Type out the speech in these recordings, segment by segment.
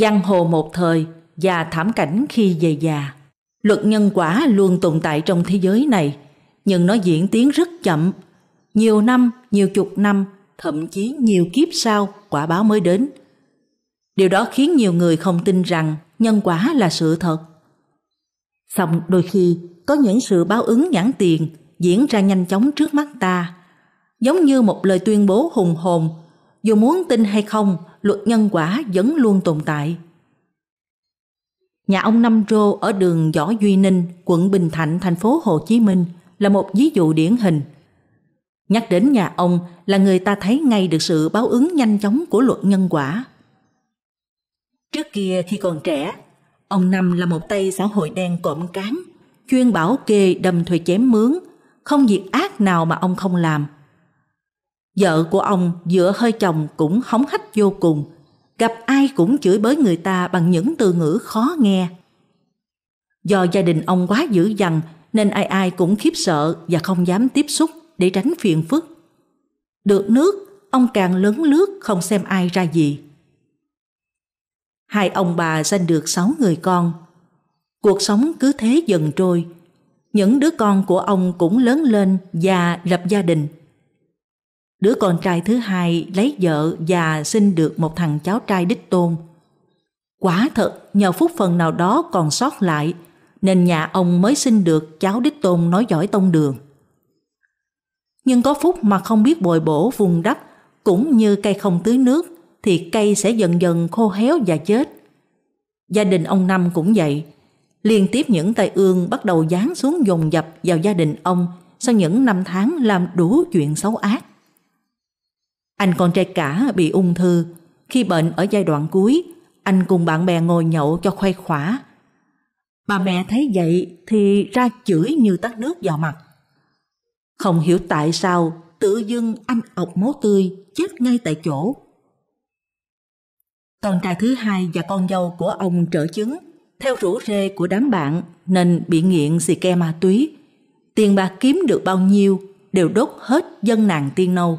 Giang hồ một thời và thảm cảnh khi về già. Luật nhân quả luôn tồn tại trong thế giới này, nhưng nó diễn tiến rất chậm. Nhiều năm, nhiều chục năm, thậm chí nhiều kiếp sau quả báo mới đến. Điều đó khiến nhiều người không tin rằng nhân quả là sự thật. Xong đôi khi có những sự báo ứng nhãn tiền diễn ra nhanh chóng trước mắt ta, giống như một lời tuyên bố hùng hồn, dù muốn tin hay không luật nhân quả vẫn luôn tồn tại. Nhà ông Năm Rô ở đường Võ Duy Ninh, quận Bình Thạnh, thành phố Hồ Chí Minh là một ví dụ điển hình. Nhắc đến nhà ông là người ta thấy ngay được sự báo ứng nhanh chóng của luật nhân quả. Trước kia khi còn trẻ, ông Năm là một tay xã hội đen cộm cán, chuyên bảo kê đâm thuê chém mướn, không việc ác nào mà ông không làm – Vợ của ông dựa hơi chồng cũng hóng hách vô cùng, gặp ai cũng chửi bới người ta bằng những từ ngữ khó nghe. Do gia đình ông quá dữ dằn nên ai ai cũng khiếp sợ và không dám tiếp xúc để tránh phiền phức. Được nước, ông càng lớn lướt không xem ai ra gì. Hai ông bà sanh được sáu người con. Cuộc sống cứ thế dần trôi. Những đứa con của ông cũng lớn lên và lập gia đình Đứa con trai thứ hai lấy vợ và sinh được một thằng cháu trai đích tôn. Quả thật, nhờ phúc phần nào đó còn sót lại, nên nhà ông mới sinh được cháu đích tôn nói giỏi tông đường. Nhưng có phúc mà không biết bồi bổ vùng đất, cũng như cây không tưới nước, thì cây sẽ dần dần khô héo và chết. Gia đình ông Năm cũng vậy, liên tiếp những tai ương bắt đầu giáng xuống dồn dập vào gia đình ông sau những năm tháng làm đủ chuyện xấu ác. Anh con trai cả bị ung thư. Khi bệnh ở giai đoạn cuối, anh cùng bạn bè ngồi nhậu cho khoai khỏa. Bà mẹ thấy vậy thì ra chửi như tắt nước vào mặt. Không hiểu tại sao tự dưng anh ọc máu tươi chết ngay tại chỗ. Con trai thứ hai và con dâu của ông trở chứng theo rủ rê của đám bạn nên bị nghiện xì ke ma túy. Tiền bạc kiếm được bao nhiêu đều đốt hết dân nàng tiên nâu.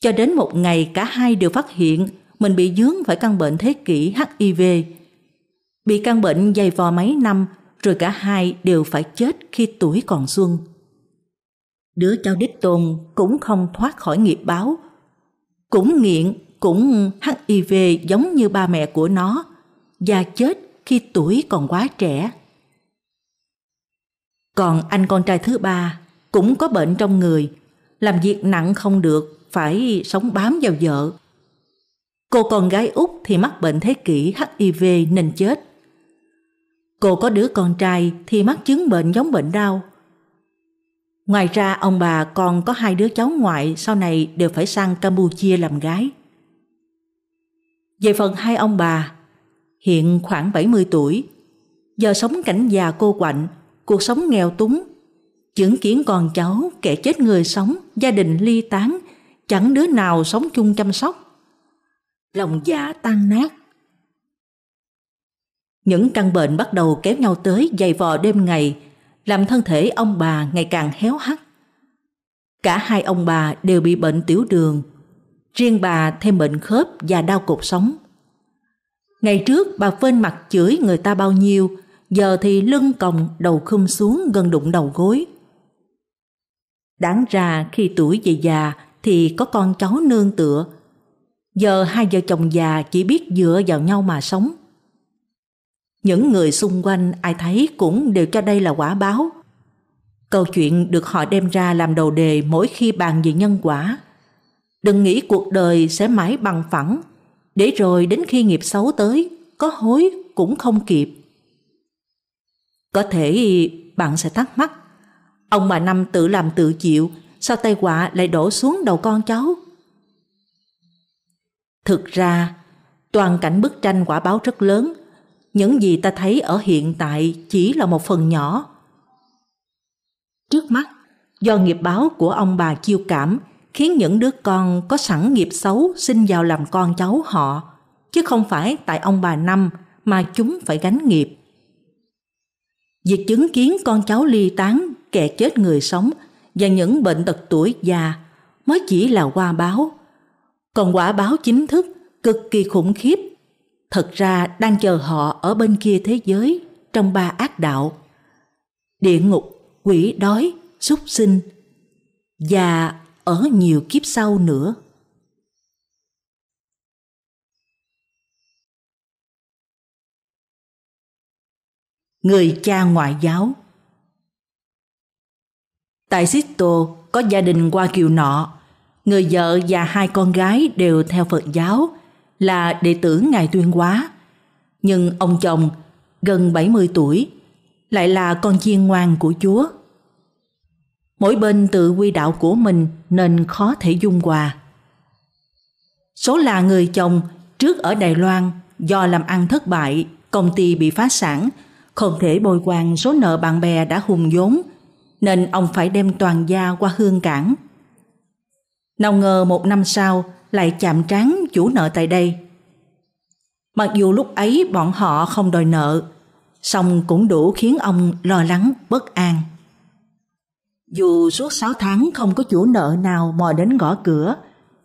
Cho đến một ngày cả hai đều phát hiện mình bị dướng phải căn bệnh thế kỷ HIV. Bị căn bệnh dày vò mấy năm rồi cả hai đều phải chết khi tuổi còn xuân. Đứa cháu đích tôn cũng không thoát khỏi nghiệp báo. Cũng nghiện, cũng HIV giống như ba mẹ của nó và chết khi tuổi còn quá trẻ. Còn anh con trai thứ ba cũng có bệnh trong người, làm việc nặng không được phải sống bám vào vợ. Cô con gái út thì mắc bệnh thế kỷ HIV nên chết. Cô có đứa con trai thì mắc chứng bệnh giống bệnh đau. Ngoài ra ông bà còn có hai đứa cháu ngoại sau này đều phải sang Campuchia làm gái. Về phần hai ông bà, hiện khoảng 70 tuổi, giờ sống cảnh già cô quạnh, cuộc sống nghèo túng, chứng kiến con cháu kẻ chết người sống, gia đình ly tán chẳng đứa nào sống chung chăm sóc. Lòng dạ tan nát. Những căn bệnh bắt đầu kéo nhau tới dày vò đêm ngày, làm thân thể ông bà ngày càng héo hắt. Cả hai ông bà đều bị bệnh tiểu đường, riêng bà thêm bệnh khớp và đau cột sống. Ngày trước bà phên mặt chửi người ta bao nhiêu, giờ thì lưng còng đầu khum xuống gần đụng đầu gối. Đáng ra khi tuổi về già thì có con cháu nương tựa. Giờ hai vợ chồng già chỉ biết dựa vào nhau mà sống. Những người xung quanh ai thấy cũng đều cho đây là quả báo. Câu chuyện được họ đem ra làm đầu đề mỗi khi bàn về nhân quả. Đừng nghĩ cuộc đời sẽ mãi bằng phẳng, để rồi đến khi nghiệp xấu tới, có hối cũng không kịp. Có thể bạn sẽ thắc mắc, ông bà Năm tự làm tự chịu sao tai họa lại đổ xuống đầu con cháu? Thực ra, toàn cảnh bức tranh quả báo rất lớn, những gì ta thấy ở hiện tại chỉ là một phần nhỏ. Trước mắt, do nghiệp báo của ông bà chiêu cảm khiến những đứa con có sẵn nghiệp xấu sinh vào làm con cháu họ, chứ không phải tại ông bà Năm mà chúng phải gánh nghiệp. Việc chứng kiến con cháu ly tán, kẻ chết người sống và những bệnh tật tuổi già mới chỉ là hoa báo. Còn quả báo chính thức cực kỳ khủng khiếp, thật ra đang chờ họ ở bên kia thế giới trong ba ác đạo. Địa ngục, quỷ đói, súc sinh và ở nhiều kiếp sau nữa. Người cha ngoại giáo Tại Sisto có gia đình qua kiều nọ, người vợ và hai con gái đều theo Phật giáo, là đệ tử Ngài Tuyên Hóa. Nhưng ông chồng, gần 70 tuổi, lại là con chiên ngoan của Chúa. Mỗi bên tự quy đạo của mình nên khó thể dung hòa. Số là người chồng trước ở Đài Loan do làm ăn thất bại, công ty bị phá sản, không thể bồi hoàn số nợ bạn bè đã hùng vốn nên ông phải đem toàn gia qua Hương Cảng. Nào ngờ một năm sau lại chạm trán chủ nợ tại đây. Mặc dù lúc ấy bọn họ không đòi nợ, song cũng đủ khiến ông lo lắng bất an. Dù suốt 6 tháng không có chủ nợ nào mò đến gõ cửa,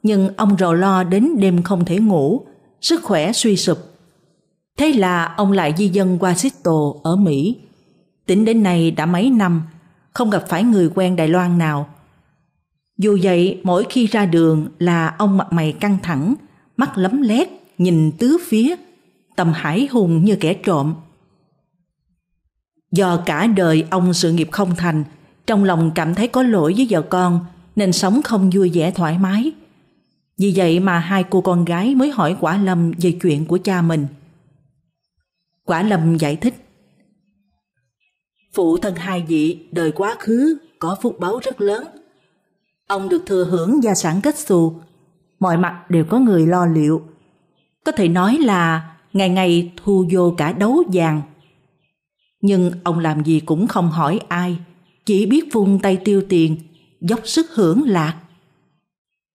nhưng ông rầu lo đến đêm không thể ngủ, sức khỏe suy sụp. Thế là ông lại di dân qua Seattle ở Mỹ. Tính đến nay đã mấy năm, không gặp phải người quen Đài Loan nào. Dù vậy, mỗi khi ra đường là ông mặt mày căng thẳng, mắt lấm lét, nhìn tứ phía, tầm hải hùng như kẻ trộm. Do cả đời ông sự nghiệp không thành, trong lòng cảm thấy có lỗi với vợ con nên sống không vui vẻ thoải mái. Vì vậy mà hai cô con gái mới hỏi Quả Lâm về chuyện của cha mình. Quả Lâm giải thích phụ thân hai vị đời quá khứ có phúc báu rất lớn. Ông được thừa hưởng gia sản kết xù, mọi mặt đều có người lo liệu. Có thể nói là ngày ngày thu vô cả đấu vàng. Nhưng ông làm gì cũng không hỏi ai, chỉ biết vung tay tiêu tiền, dốc sức hưởng lạc.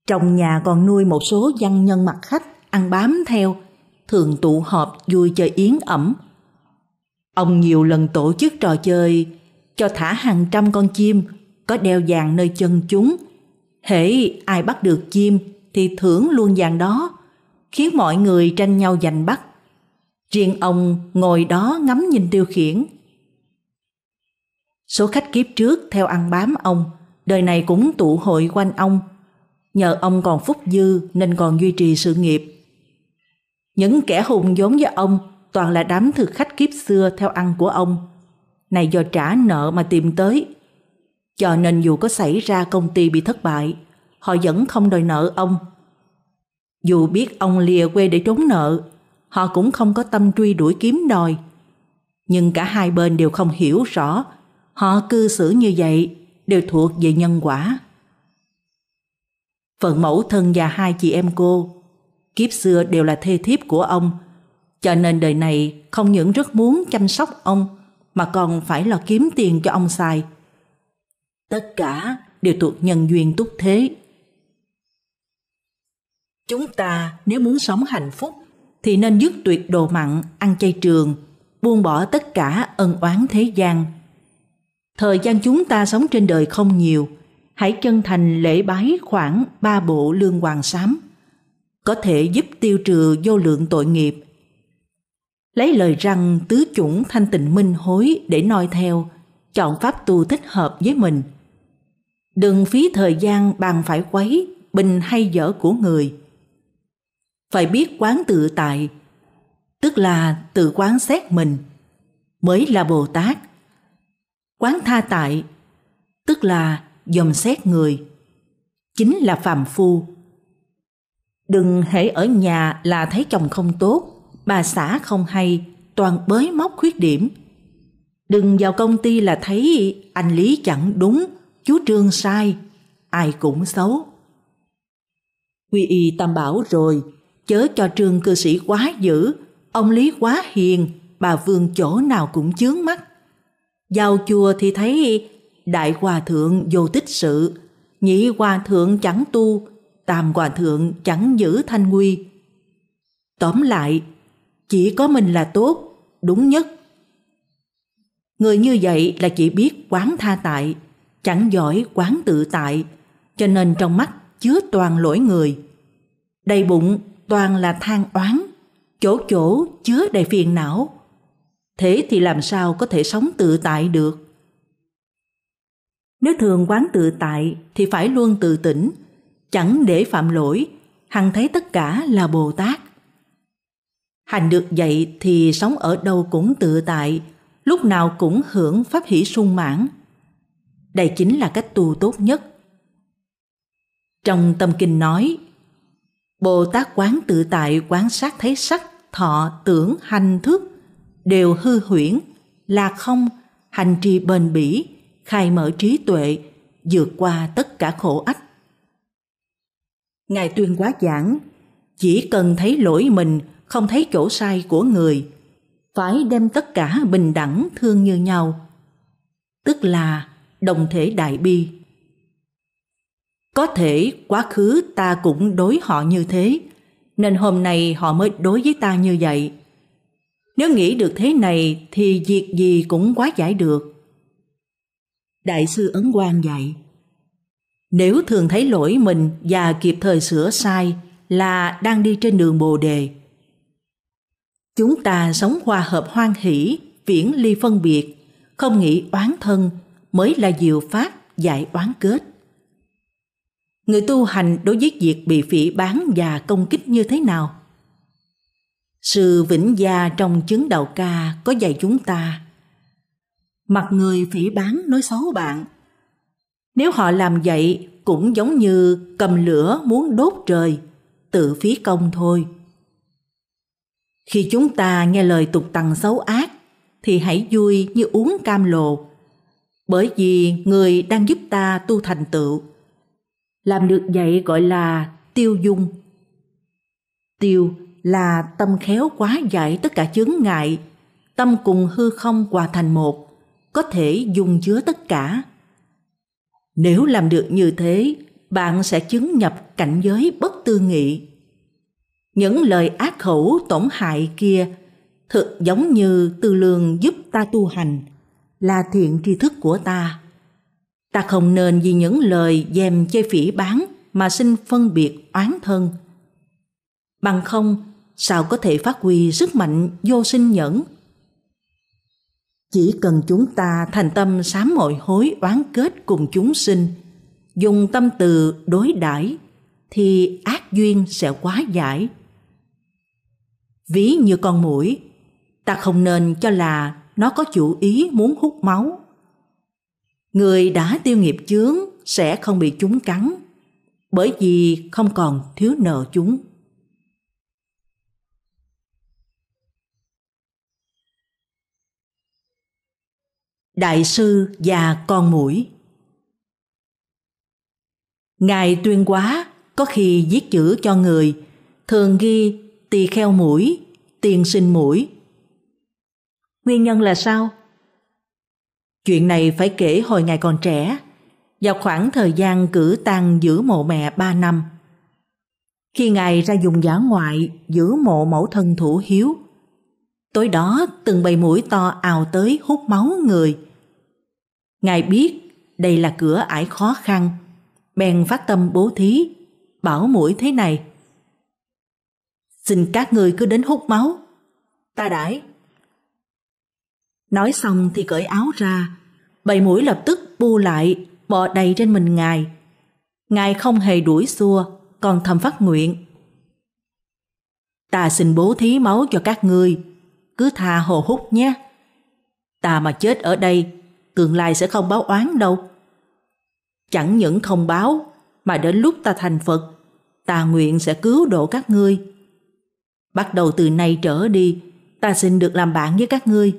Trong nhà còn nuôi một số văn nhân mặt khách ăn bám theo, thường tụ họp vui chơi yến ẩm, Ông nhiều lần tổ chức trò chơi cho thả hàng trăm con chim có đeo vàng nơi chân chúng. Hễ ai bắt được chim thì thưởng luôn vàng đó, khiến mọi người tranh nhau giành bắt. Riêng ông ngồi đó ngắm nhìn tiêu khiển. Số khách kiếp trước theo ăn bám ông, đời này cũng tụ hội quanh ông. Nhờ ông còn phúc dư nên còn duy trì sự nghiệp. Những kẻ hùng giống với ông toàn là đám thực khách kiếp xưa theo ăn của ông. Này do trả nợ mà tìm tới. Cho nên dù có xảy ra công ty bị thất bại, họ vẫn không đòi nợ ông. Dù biết ông lìa quê để trốn nợ, họ cũng không có tâm truy đuổi kiếm đòi. Nhưng cả hai bên đều không hiểu rõ, họ cư xử như vậy đều thuộc về nhân quả. Phận mẫu thân và hai chị em cô, kiếp xưa đều là thê thiếp của ông, cho nên đời này không những rất muốn chăm sóc ông mà còn phải lo kiếm tiền cho ông xài. Tất cả đều thuộc nhân duyên túc thế. Chúng ta nếu muốn sống hạnh phúc thì nên dứt tuyệt đồ mặn, ăn chay trường, buông bỏ tất cả ân oán thế gian. Thời gian chúng ta sống trên đời không nhiều, hãy chân thành lễ bái khoảng ba bộ lương hoàng sám. Có thể giúp tiêu trừ vô lượng tội nghiệp, lấy lời rằng tứ chủng thanh tịnh minh hối để noi theo, chọn pháp tu thích hợp với mình. Đừng phí thời gian bàn phải quấy, bình hay dở của người. Phải biết quán tự tại, tức là tự quán xét mình, mới là Bồ Tát. Quán tha tại, tức là dòm xét người, chính là phàm phu. Đừng hễ ở nhà là thấy chồng không tốt, bà xã không hay, toàn bới móc khuyết điểm. Đừng vào công ty là thấy anh Lý chẳng đúng, chú Trương sai, ai cũng xấu. Quy y tam bảo rồi, chớ cho Trương cư sĩ quá dữ, ông Lý quá hiền, bà Vương chỗ nào cũng chướng mắt. vào chùa thì thấy đại hòa thượng vô tích sự, nhị hòa thượng chẳng tu, tam hòa thượng chẳng giữ thanh quy. Tóm lại, chỉ có mình là tốt, đúng nhất. Người như vậy là chỉ biết quán tha tại, chẳng giỏi quán tự tại, cho nên trong mắt chứa toàn lỗi người. Đầy bụng toàn là than oán, chỗ chỗ chứa đầy phiền não. Thế thì làm sao có thể sống tự tại được? Nếu thường quán tự tại thì phải luôn tự tỉnh, chẳng để phạm lỗi, hằng thấy tất cả là Bồ Tát. Hành được vậy thì sống ở đâu cũng tự tại, lúc nào cũng hưởng pháp hỷ sung mãn. Đây chính là cách tu tốt nhất. Trong tâm kinh nói, Bồ Tát quán tự tại quán sát thấy sắc, thọ, tưởng, hành thức đều hư huyễn, là không, hành trì bền bỉ, khai mở trí tuệ, vượt qua tất cả khổ ách. Ngài tuyên quá giảng, chỉ cần thấy lỗi mình không thấy chỗ sai của người, phải đem tất cả bình đẳng thương như nhau. Tức là đồng thể đại bi. Có thể quá khứ ta cũng đối họ như thế, nên hôm nay họ mới đối với ta như vậy. Nếu nghĩ được thế này thì việc gì cũng quá giải được. Đại sư Ấn Quang dạy Nếu thường thấy lỗi mình và kịp thời sửa sai là đang đi trên đường Bồ Đề. Chúng ta sống hòa hợp hoan hỷ, viễn ly phân biệt, không nghĩ oán thân mới là diệu pháp giải oán kết. Người tu hành đối với việc bị phỉ bán và công kích như thế nào? Sư Vĩnh Gia trong chứng đạo ca có dạy chúng ta Mặt người phỉ bán nói xấu bạn Nếu họ làm vậy cũng giống như cầm lửa muốn đốt trời Tự phí công thôi khi chúng ta nghe lời tục tằng xấu ác thì hãy vui như uống cam lộ bởi vì người đang giúp ta tu thành tựu. Làm được vậy gọi là tiêu dung. Tiêu là tâm khéo quá giải tất cả chướng ngại, tâm cùng hư không hòa thành một, có thể dung chứa tất cả. Nếu làm được như thế, bạn sẽ chứng nhập cảnh giới bất tư nghị. Những lời ác khẩu tổn hại kia thực giống như tư lương giúp ta tu hành, là thiện tri thức của ta. Ta không nên vì những lời dèm chê phỉ bán mà sinh phân biệt oán thân. Bằng không, sao có thể phát huy sức mạnh vô sinh nhẫn? Chỉ cần chúng ta thành tâm sám mọi hối oán kết cùng chúng sinh, dùng tâm từ đối đãi thì ác duyên sẽ quá giải Ví như con mũi, ta không nên cho là nó có chủ ý muốn hút máu. Người đã tiêu nghiệp chướng sẽ không bị chúng cắn, bởi vì không còn thiếu nợ chúng. Đại sư và con mũi Ngài tuyên quá có khi viết chữ cho người thường ghi tỳ kheo mũi, tiền sinh mũi. Nguyên nhân là sao? Chuyện này phải kể hồi ngày còn trẻ, vào khoảng thời gian cử tang giữ mộ mẹ 3 năm. Khi ngài ra dùng giả ngoại giữ mộ mẫu thân thủ hiếu, tối đó từng bầy mũi to ào tới hút máu người. Ngài biết đây là cửa ải khó khăn, bèn phát tâm bố thí, bảo mũi thế này. Xin các người cứ đến hút máu. Ta đãi. Nói xong thì cởi áo ra, bầy mũi lập tức bu lại, bò đầy trên mình ngài. Ngài không hề đuổi xua, còn thầm phát nguyện. Ta xin bố thí máu cho các ngươi, cứ tha hồ hút nhé. Ta mà chết ở đây, tương lai sẽ không báo oán đâu. Chẳng những không báo, mà đến lúc ta thành Phật, ta nguyện sẽ cứu độ các ngươi. Bắt đầu từ nay trở đi, ta xin được làm bạn với các ngươi.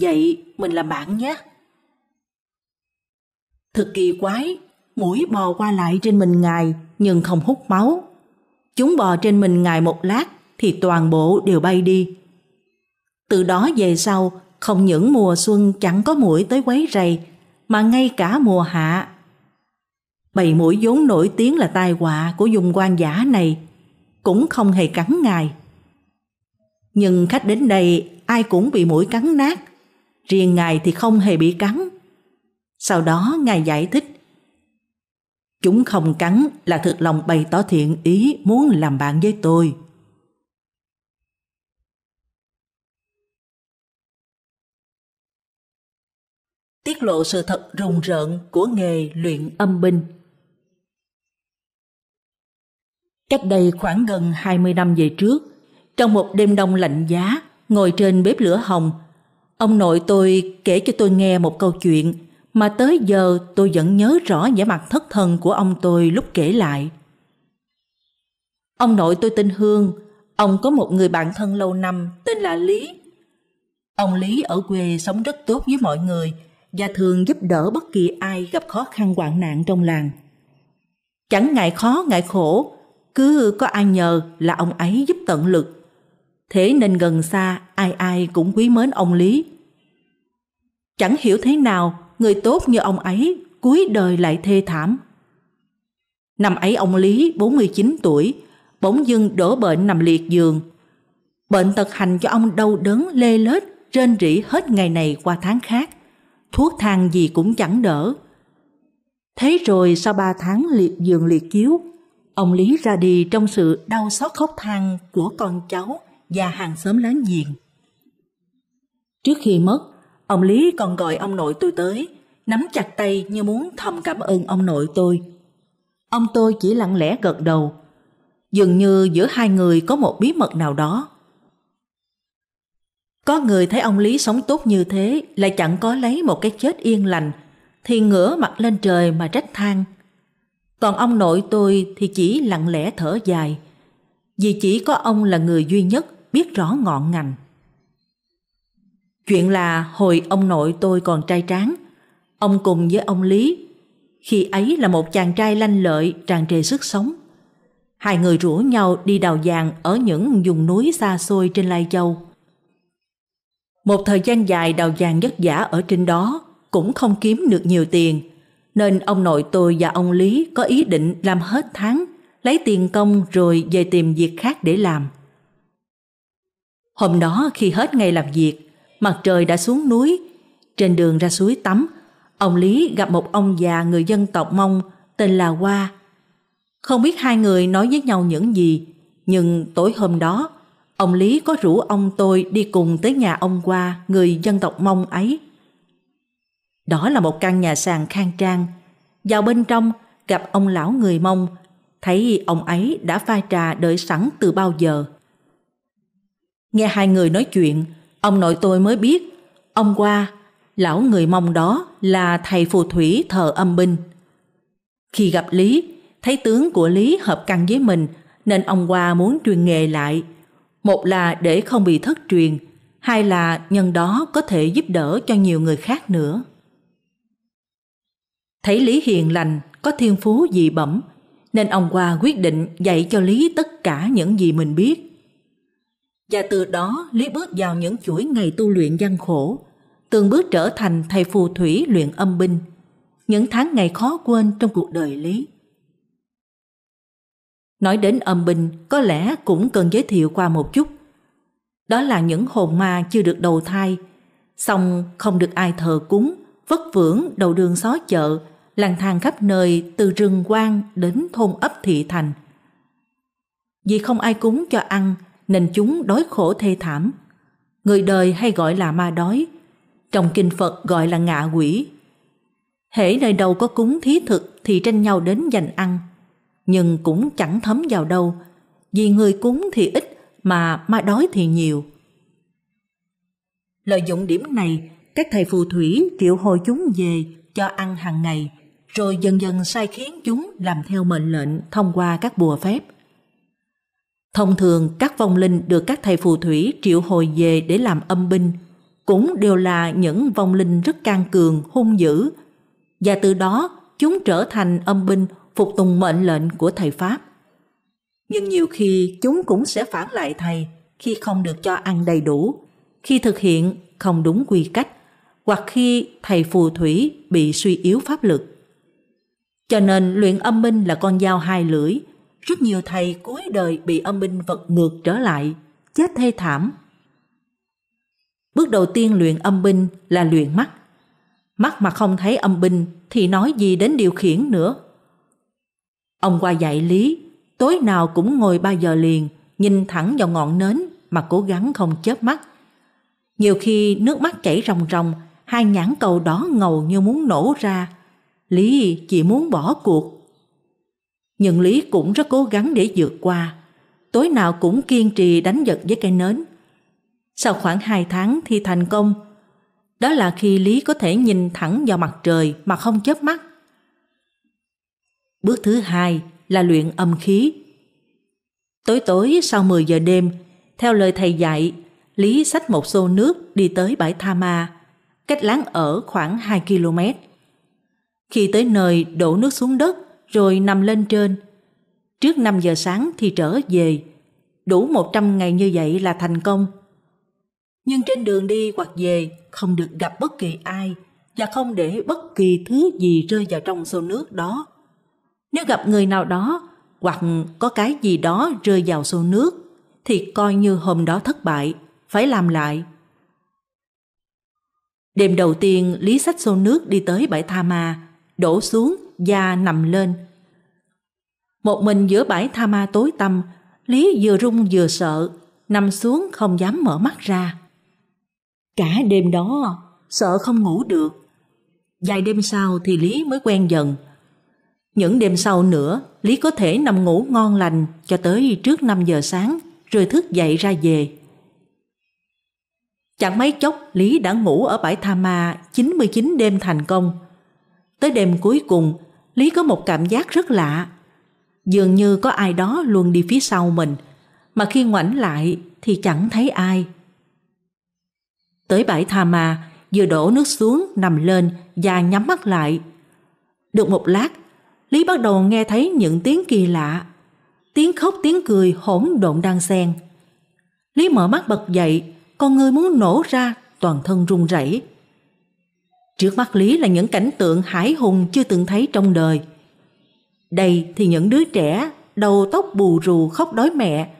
Vậy mình làm bạn nhé. Thực kỳ quái, mũi bò qua lại trên mình ngài nhưng không hút máu. Chúng bò trên mình ngài một lát thì toàn bộ đều bay đi. Từ đó về sau, không những mùa xuân chẳng có mũi tới quấy rầy, mà ngay cả mùa hạ. Bầy mũi vốn nổi tiếng là tai họa của vùng quan giả này cũng không hề cắn ngài. Nhưng khách đến đây ai cũng bị mũi cắn nát, riêng ngài thì không hề bị cắn. Sau đó ngài giải thích, chúng không cắn là thực lòng bày tỏ thiện ý muốn làm bạn với tôi. tiết lộ sự thật rùng rợn của nghề luyện âm binh. Cách đây khoảng gần 20 năm về trước, trong một đêm đông lạnh giá, ngồi trên bếp lửa hồng, ông nội tôi kể cho tôi nghe một câu chuyện mà tới giờ tôi vẫn nhớ rõ vẻ mặt thất thần của ông tôi lúc kể lại. Ông nội tôi tên Hương, ông có một người bạn thân lâu năm tên là Lý. Ông Lý ở quê sống rất tốt với mọi người và thường giúp đỡ bất kỳ ai gặp khó khăn hoạn nạn trong làng. Chẳng ngại khó ngại khổ, cứ có ai nhờ là ông ấy giúp tận lực. Thế nên gần xa ai ai cũng quý mến ông Lý. Chẳng hiểu thế nào người tốt như ông ấy cuối đời lại thê thảm. Năm ấy ông Lý 49 tuổi bỗng dưng đổ bệnh nằm liệt giường. Bệnh tật hành cho ông đau đớn lê lết trên rỉ hết ngày này qua tháng khác. Thuốc thang gì cũng chẳng đỡ. Thế rồi sau ba tháng liệt giường liệt chiếu Ông Lý ra đi trong sự đau xót khóc than của con cháu và hàng xóm láng giềng. Trước khi mất, ông Lý còn gọi ông nội tôi tới, nắm chặt tay như muốn thầm cảm ơn ông nội tôi. Ông tôi chỉ lặng lẽ gật đầu, dường như giữa hai người có một bí mật nào đó. Có người thấy ông Lý sống tốt như thế lại chẳng có lấy một cái chết yên lành, thì ngửa mặt lên trời mà trách than – còn ông nội tôi thì chỉ lặng lẽ thở dài, vì chỉ có ông là người duy nhất biết rõ ngọn ngành. Chuyện là hồi ông nội tôi còn trai tráng, ông cùng với ông Lý, khi ấy là một chàng trai lanh lợi tràn trề sức sống. Hai người rủ nhau đi đào vàng ở những vùng núi xa xôi trên Lai Châu. Một thời gian dài đào vàng vất vả ở trên đó cũng không kiếm được nhiều tiền – nên ông nội tôi và ông Lý có ý định làm hết tháng, lấy tiền công rồi về tìm việc khác để làm. Hôm đó khi hết ngày làm việc, mặt trời đã xuống núi, trên đường ra suối tắm, ông Lý gặp một ông già người dân tộc Mông tên là Hoa. Không biết hai người nói với nhau những gì, nhưng tối hôm đó, ông Lý có rủ ông tôi đi cùng tới nhà ông Hoa, người dân tộc Mông ấy. Đó là một căn nhà sàn khang trang. Vào bên trong, gặp ông lão người Mông, thấy ông ấy đã pha trà đợi sẵn từ bao giờ. Nghe hai người nói chuyện, ông nội tôi mới biết, ông qua, lão người Mông đó là thầy phù thủy thờ âm binh. Khi gặp Lý, thấy tướng của Lý hợp căn với mình nên ông qua muốn truyền nghề lại. Một là để không bị thất truyền, hai là nhân đó có thể giúp đỡ cho nhiều người khác nữa. Thấy Lý hiền lành, có thiên phú dị bẩm, nên ông qua quyết định dạy cho Lý tất cả những gì mình biết. Và từ đó Lý bước vào những chuỗi ngày tu luyện gian khổ, từng bước trở thành thầy phù thủy luyện âm binh, những tháng ngày khó quên trong cuộc đời Lý. Nói đến âm binh có lẽ cũng cần giới thiệu qua một chút. Đó là những hồn ma chưa được đầu thai, song không được ai thờ cúng vất vưởng đầu đường xó chợ, lang thang khắp nơi từ rừng quang đến thôn ấp thị thành. Vì không ai cúng cho ăn nên chúng đói khổ thê thảm. Người đời hay gọi là ma đói, trong kinh Phật gọi là ngạ quỷ. Hễ nơi đâu có cúng thí thực thì tranh nhau đến giành ăn, nhưng cũng chẳng thấm vào đâu, vì người cúng thì ít mà ma đói thì nhiều. Lợi dụng điểm này các thầy phù thủy triệu hồi chúng về cho ăn hàng ngày, rồi dần dần sai khiến chúng làm theo mệnh lệnh thông qua các bùa phép. Thông thường các vong linh được các thầy phù thủy triệu hồi về để làm âm binh cũng đều là những vong linh rất can cường, hung dữ và từ đó chúng trở thành âm binh phục tùng mệnh lệnh của thầy Pháp. Nhưng nhiều khi chúng cũng sẽ phản lại thầy khi không được cho ăn đầy đủ, khi thực hiện không đúng quy cách hoặc khi thầy phù thủy bị suy yếu pháp lực. Cho nên luyện âm binh là con dao hai lưỡi. Rất nhiều thầy cuối đời bị âm binh vật ngược trở lại, chết thê thảm. Bước đầu tiên luyện âm binh là luyện mắt. Mắt mà không thấy âm binh thì nói gì đến điều khiển nữa. Ông qua dạy lý, tối nào cũng ngồi ba giờ liền, nhìn thẳng vào ngọn nến mà cố gắng không chớp mắt. Nhiều khi nước mắt chảy ròng ròng hai nhãn cầu đỏ ngầu như muốn nổ ra. Lý chỉ muốn bỏ cuộc. Nhưng Lý cũng rất cố gắng để vượt qua. Tối nào cũng kiên trì đánh giật với cây nến. Sau khoảng hai tháng thì thành công. Đó là khi Lý có thể nhìn thẳng vào mặt trời mà không chớp mắt. Bước thứ hai là luyện âm khí. Tối tối sau 10 giờ đêm, theo lời thầy dạy, Lý xách một xô nước đi tới bãi Tha Ma cách láng ở khoảng 2 km. Khi tới nơi đổ nước xuống đất rồi nằm lên trên. Trước 5 giờ sáng thì trở về. Đủ 100 ngày như vậy là thành công. Nhưng trên đường đi hoặc về không được gặp bất kỳ ai và không để bất kỳ thứ gì rơi vào trong xô nước đó. Nếu gặp người nào đó hoặc có cái gì đó rơi vào xô nước thì coi như hôm đó thất bại, phải làm lại. Đêm đầu tiên Lý Sách xô nước đi tới bãi Tha Ma, đổ xuống và nằm lên. Một mình giữa bãi Tha Ma tối tăm, Lý vừa rung vừa sợ, nằm xuống không dám mở mắt ra. Cả đêm đó, sợ không ngủ được. Vài đêm sau thì Lý mới quen dần. Những đêm sau nữa, Lý có thể nằm ngủ ngon lành cho tới trước 5 giờ sáng, rồi thức dậy ra về. Chẳng mấy chốc Lý đã ngủ ở bãi Tha Ma 99 đêm thành công. Tới đêm cuối cùng, Lý có một cảm giác rất lạ. Dường như có ai đó luôn đi phía sau mình, mà khi ngoảnh lại thì chẳng thấy ai. Tới bãi Tha Ma, vừa đổ nước xuống nằm lên và nhắm mắt lại. Được một lát, Lý bắt đầu nghe thấy những tiếng kỳ lạ. Tiếng khóc tiếng cười hỗn độn đang xen. Lý mở mắt bật dậy, con người muốn nổ ra, toàn thân run rẩy. Trước mắt Lý là những cảnh tượng hải hùng chưa từng thấy trong đời. Đây thì những đứa trẻ, đầu tóc bù rù khóc đói mẹ,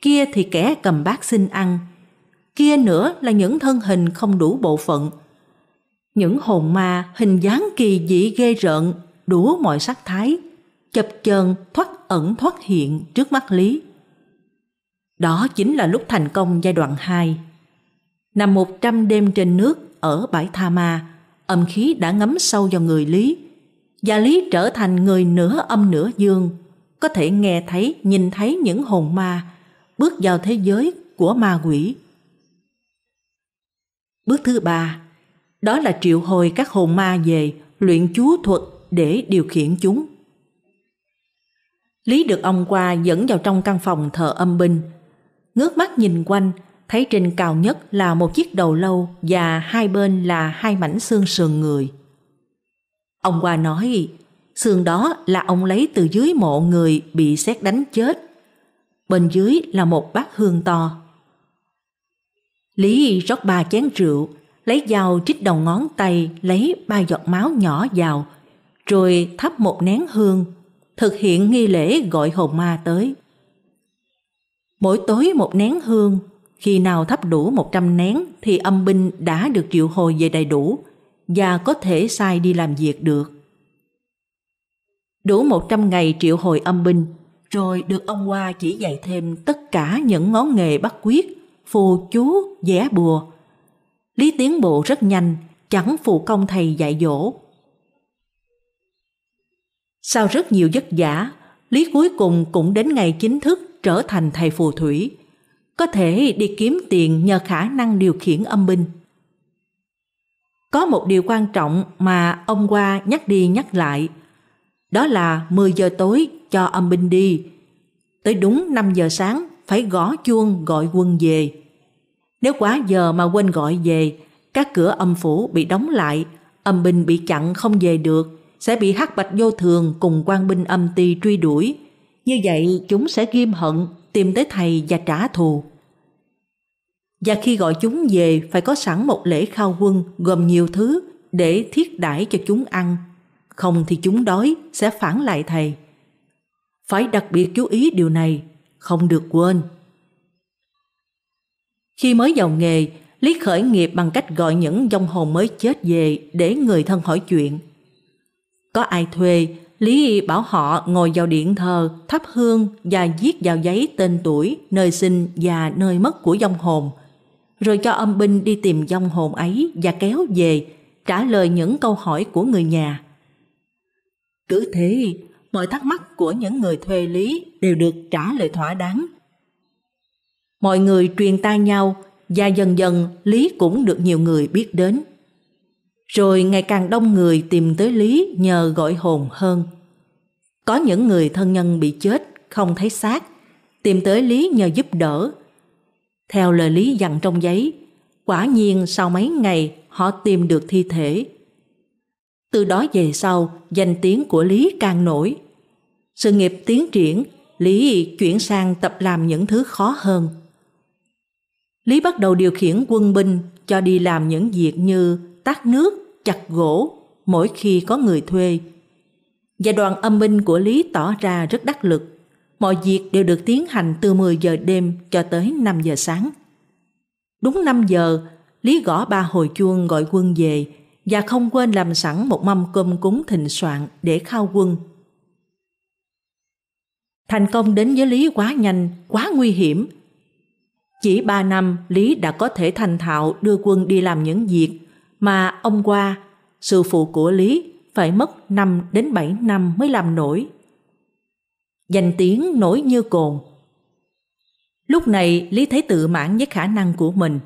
kia thì kẻ cầm bát xin ăn, kia nữa là những thân hình không đủ bộ phận. Những hồn ma hình dáng kỳ dị ghê rợn, đủ mọi sắc thái, chập chờn thoát ẩn thoát hiện trước mắt Lý. Đó chính là lúc thành công giai đoạn 2. Nằm 100 đêm trên nước ở bãi Tha Ma, âm khí đã ngấm sâu vào người Lý. Và Lý trở thành người nửa âm nửa dương, có thể nghe thấy, nhìn thấy những hồn ma, bước vào thế giới của ma quỷ. Bước thứ ba, đó là triệu hồi các hồn ma về luyện chú thuật để điều khiển chúng. Lý được ông qua dẫn vào trong căn phòng thờ âm binh, ngước mắt nhìn quanh thấy trên cao nhất là một chiếc đầu lâu và hai bên là hai mảnh xương sườn người. Ông Hoa nói, xương đó là ông lấy từ dưới mộ người bị xét đánh chết. Bên dưới là một bát hương to. Lý rót ba chén rượu, lấy dao trích đầu ngón tay lấy ba giọt máu nhỏ vào, rồi thắp một nén hương, thực hiện nghi lễ gọi hồn ma tới. Mỗi tối một nén hương khi nào thắp đủ 100 nén thì âm binh đã được triệu hồi về đầy đủ và có thể sai đi làm việc được. Đủ 100 ngày triệu hồi âm binh, rồi được ông Hoa chỉ dạy thêm tất cả những ngón nghề bắt quyết, phù chú, vẽ bùa. Lý tiến bộ rất nhanh, chẳng phụ công thầy dạy dỗ. Sau rất nhiều vất vả, Lý cuối cùng cũng đến ngày chính thức trở thành thầy phù thủy, có thể đi kiếm tiền nhờ khả năng điều khiển âm binh. Có một điều quan trọng mà ông qua nhắc đi nhắc lại, đó là 10 giờ tối cho âm binh đi, tới đúng 5 giờ sáng phải gõ chuông gọi quân về. Nếu quá giờ mà quên gọi về, các cửa âm phủ bị đóng lại, âm binh bị chặn không về được, sẽ bị hắc bạch vô thường cùng quan binh âm ti truy đuổi. Như vậy chúng sẽ ghim hận, tìm tới thầy và trả thù và khi gọi chúng về phải có sẵn một lễ khao quân gồm nhiều thứ để thiết đãi cho chúng ăn. Không thì chúng đói sẽ phản lại thầy. Phải đặc biệt chú ý điều này, không được quên. Khi mới vào nghề, Lý khởi nghiệp bằng cách gọi những dòng hồn mới chết về để người thân hỏi chuyện. Có ai thuê, Lý bảo họ ngồi vào điện thờ, thắp hương và viết vào giấy tên tuổi, nơi sinh và nơi mất của dòng hồn – rồi cho âm binh đi tìm dòng hồn ấy và kéo về trả lời những câu hỏi của người nhà. Cứ thế, mọi thắc mắc của những người thuê lý đều được trả lời thỏa đáng. Mọi người truyền tai nhau và dần dần Lý cũng được nhiều người biết đến. Rồi ngày càng đông người tìm tới Lý nhờ gọi hồn hơn. Có những người thân nhân bị chết, không thấy xác, tìm tới Lý nhờ giúp đỡ theo lời Lý dặn trong giấy. Quả nhiên sau mấy ngày họ tìm được thi thể. Từ đó về sau, danh tiếng của Lý càng nổi. Sự nghiệp tiến triển, Lý chuyển sang tập làm những thứ khó hơn. Lý bắt đầu điều khiển quân binh cho đi làm những việc như tát nước, chặt gỗ mỗi khi có người thuê. Và đoàn âm binh của Lý tỏ ra rất đắc lực mọi việc đều được tiến hành từ 10 giờ đêm cho tới 5 giờ sáng. Đúng 5 giờ, Lý gõ ba hồi chuông gọi quân về và không quên làm sẵn một mâm cơm cúng thịnh soạn để khao quân. Thành công đến với Lý quá nhanh, quá nguy hiểm. Chỉ 3 năm Lý đã có thể thành thạo đưa quân đi làm những việc mà ông qua, sư phụ của Lý phải mất 5 đến 7 năm mới làm nổi danh tiếng nổi như cồn. Lúc này Lý thấy tự mãn với khả năng của mình.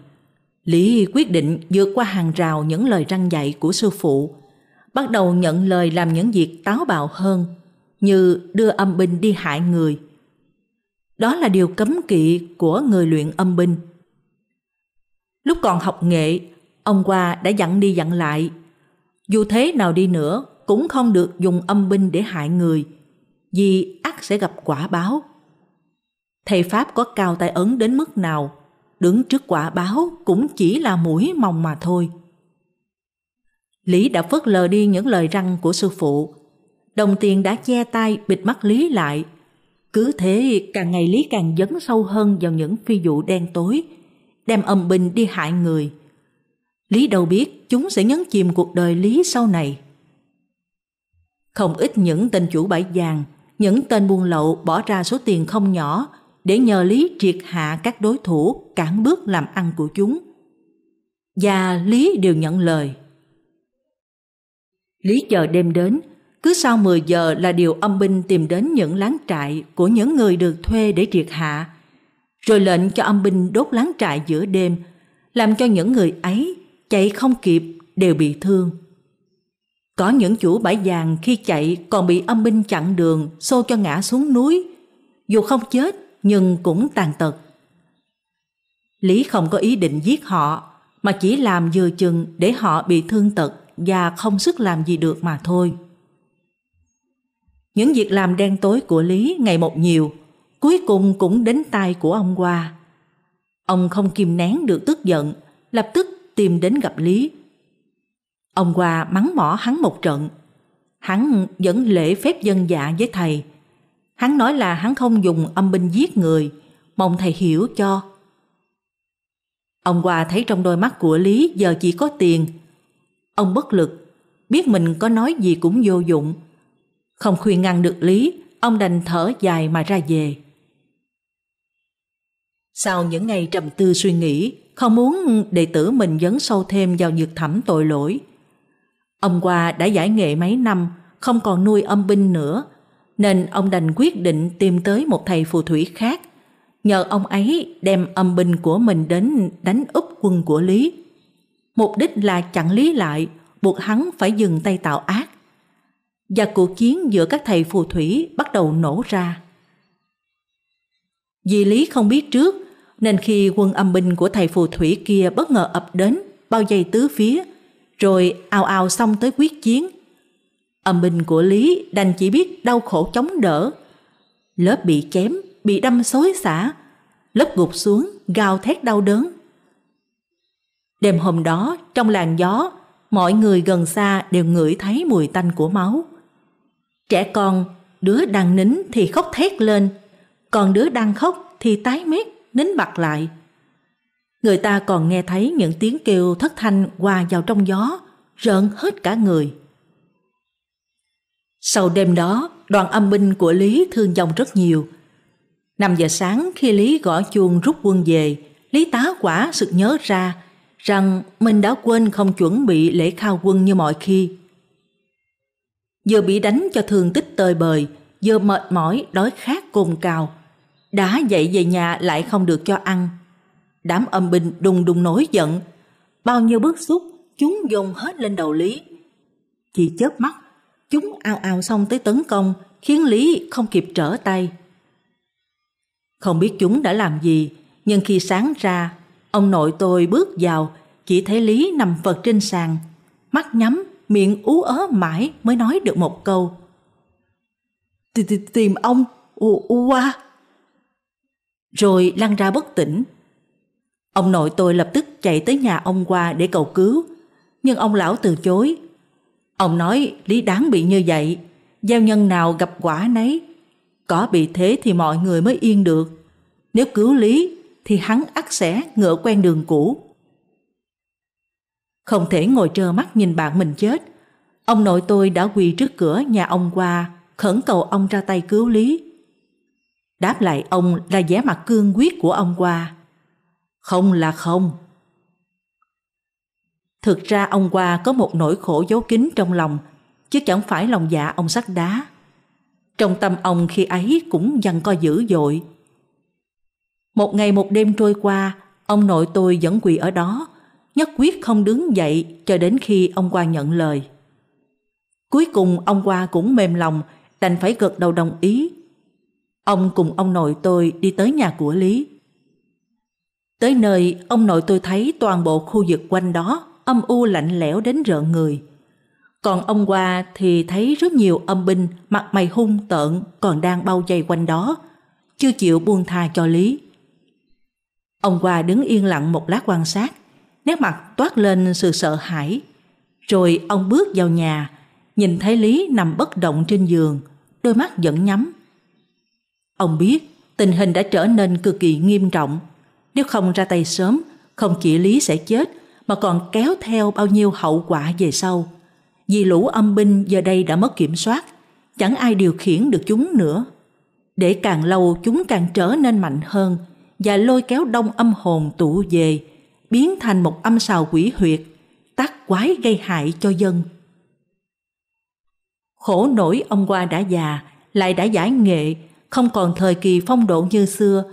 Lý quyết định vượt qua hàng rào những lời răng dạy của sư phụ, bắt đầu nhận lời làm những việc táo bạo hơn như đưa âm binh đi hại người. Đó là điều cấm kỵ của người luyện âm binh. Lúc còn học nghệ, ông qua đã dặn đi dặn lại. Dù thế nào đi nữa, cũng không được dùng âm binh để hại người – vì ắt sẽ gặp quả báo. Thầy Pháp có cao tay ấn đến mức nào, đứng trước quả báo cũng chỉ là mũi mòng mà thôi. Lý đã phớt lờ đi những lời răng của sư phụ. Đồng tiền đã che tay bịt mắt Lý lại. Cứ thế càng ngày Lý càng dấn sâu hơn vào những phi vụ đen tối, đem âm binh đi hại người. Lý đâu biết chúng sẽ nhấn chìm cuộc đời Lý sau này. Không ít những tên chủ bãi vàng những tên buôn lậu bỏ ra số tiền không nhỏ để nhờ Lý triệt hạ các đối thủ cản bước làm ăn của chúng. Và Lý đều nhận lời. Lý chờ đêm đến, cứ sau 10 giờ là điều âm binh tìm đến những láng trại của những người được thuê để triệt hạ, rồi lệnh cho âm binh đốt láng trại giữa đêm, làm cho những người ấy chạy không kịp đều bị thương. Có những chủ bãi vàng khi chạy còn bị âm binh chặn đường, xô cho ngã xuống núi. Dù không chết, nhưng cũng tàn tật. Lý không có ý định giết họ, mà chỉ làm vừa chừng để họ bị thương tật và không sức làm gì được mà thôi. Những việc làm đen tối của Lý ngày một nhiều, cuối cùng cũng đến tay của ông qua. Ông không kìm nén được tức giận, lập tức tìm đến gặp Lý Ông qua mắng mỏ hắn một trận. Hắn vẫn lễ phép dân dạ với thầy. Hắn nói là hắn không dùng âm binh giết người, mong thầy hiểu cho. Ông qua thấy trong đôi mắt của Lý giờ chỉ có tiền. Ông bất lực, biết mình có nói gì cũng vô dụng. Không khuyên ngăn được Lý, ông đành thở dài mà ra về. Sau những ngày trầm tư suy nghĩ, không muốn đệ tử mình dấn sâu thêm vào dược thẩm tội lỗi, Ông qua đã giải nghệ mấy năm, không còn nuôi âm binh nữa, nên ông đành quyết định tìm tới một thầy phù thủy khác. Nhờ ông ấy đem âm binh của mình đến đánh úp quân của Lý. Mục đích là chặn Lý lại, buộc hắn phải dừng tay tạo ác. Và cuộc chiến giữa các thầy phù thủy bắt đầu nổ ra. Vì Lý không biết trước, nên khi quân âm binh của thầy phù thủy kia bất ngờ ập đến, bao dây tứ phía – rồi ao ao xong tới quyết chiến. Âm binh của Lý đành chỉ biết đau khổ chống đỡ. Lớp bị chém, bị đâm xối xả, lớp gục xuống, gào thét đau đớn. Đêm hôm đó, trong làn gió, mọi người gần xa đều ngửi thấy mùi tanh của máu. Trẻ con, đứa đang nín thì khóc thét lên, còn đứa đang khóc thì tái mét, nín bặt lại. Người ta còn nghe thấy những tiếng kêu thất thanh qua vào trong gió, rợn hết cả người. Sau đêm đó, đoàn âm binh của Lý thương dòng rất nhiều. 5 giờ sáng khi Lý gõ chuông rút quân về, Lý tá quả sự nhớ ra rằng mình đã quên không chuẩn bị lễ khao quân như mọi khi. Vừa bị đánh cho thương tích tơi bời, vừa mệt mỏi đói khát cồn cào. Đã dậy về nhà lại không được cho ăn, Đám âm binh đùng đùng nổi giận, bao nhiêu bức xúc chúng dồn hết lên đầu Lý. Chỉ chớp mắt, chúng ao ao xong tới tấn công, khiến Lý không kịp trở tay. Không biết chúng đã làm gì, nhưng khi sáng ra, ông nội tôi bước vào, chỉ thấy Lý nằm vật trên sàn, mắt nhắm, miệng ú ớ mãi mới nói được một câu. Tìm ông, qua. Rồi lăn ra bất tỉnh. Ông nội tôi lập tức chạy tới nhà ông qua để cầu cứu, nhưng ông lão từ chối. Ông nói lý đáng bị như vậy, gieo nhân nào gặp quả nấy. Có bị thế thì mọi người mới yên được. Nếu cứu lý thì hắn ắt sẽ ngựa quen đường cũ. Không thể ngồi trơ mắt nhìn bạn mình chết. Ông nội tôi đã quỳ trước cửa nhà ông qua, khẩn cầu ông ra tay cứu lý. Đáp lại ông là vẻ mặt cương quyết của ông qua. Không là không. Thực ra ông qua có một nỗi khổ giấu kín trong lòng, chứ chẳng phải lòng dạ ông sắt đá. Trong tâm ông khi ấy cũng dằn co dữ dội. Một ngày một đêm trôi qua, ông nội tôi vẫn quỳ ở đó, nhất quyết không đứng dậy cho đến khi ông qua nhận lời. Cuối cùng ông qua cũng mềm lòng, đành phải gật đầu đồng ý. Ông cùng ông nội tôi đi tới nhà của Lý. Tới nơi, ông nội tôi thấy toàn bộ khu vực quanh đó âm u lạnh lẽo đến rợn người. Còn ông qua thì thấy rất nhiều âm binh mặt mày hung tợn còn đang bao vây quanh đó, chưa chịu buông tha cho Lý. Ông qua đứng yên lặng một lát quan sát, nét mặt toát lên sự sợ hãi. Rồi ông bước vào nhà, nhìn thấy Lý nằm bất động trên giường, đôi mắt vẫn nhắm. Ông biết tình hình đã trở nên cực kỳ nghiêm trọng nếu không ra tay sớm, không chỉ Lý sẽ chết mà còn kéo theo bao nhiêu hậu quả về sau. Vì lũ âm binh giờ đây đã mất kiểm soát, chẳng ai điều khiển được chúng nữa. Để càng lâu chúng càng trở nên mạnh hơn và lôi kéo đông âm hồn tụ về, biến thành một âm sào quỷ huyệt, tác quái gây hại cho dân. Khổ nổi ông qua đã già, lại đã giải nghệ, không còn thời kỳ phong độ như xưa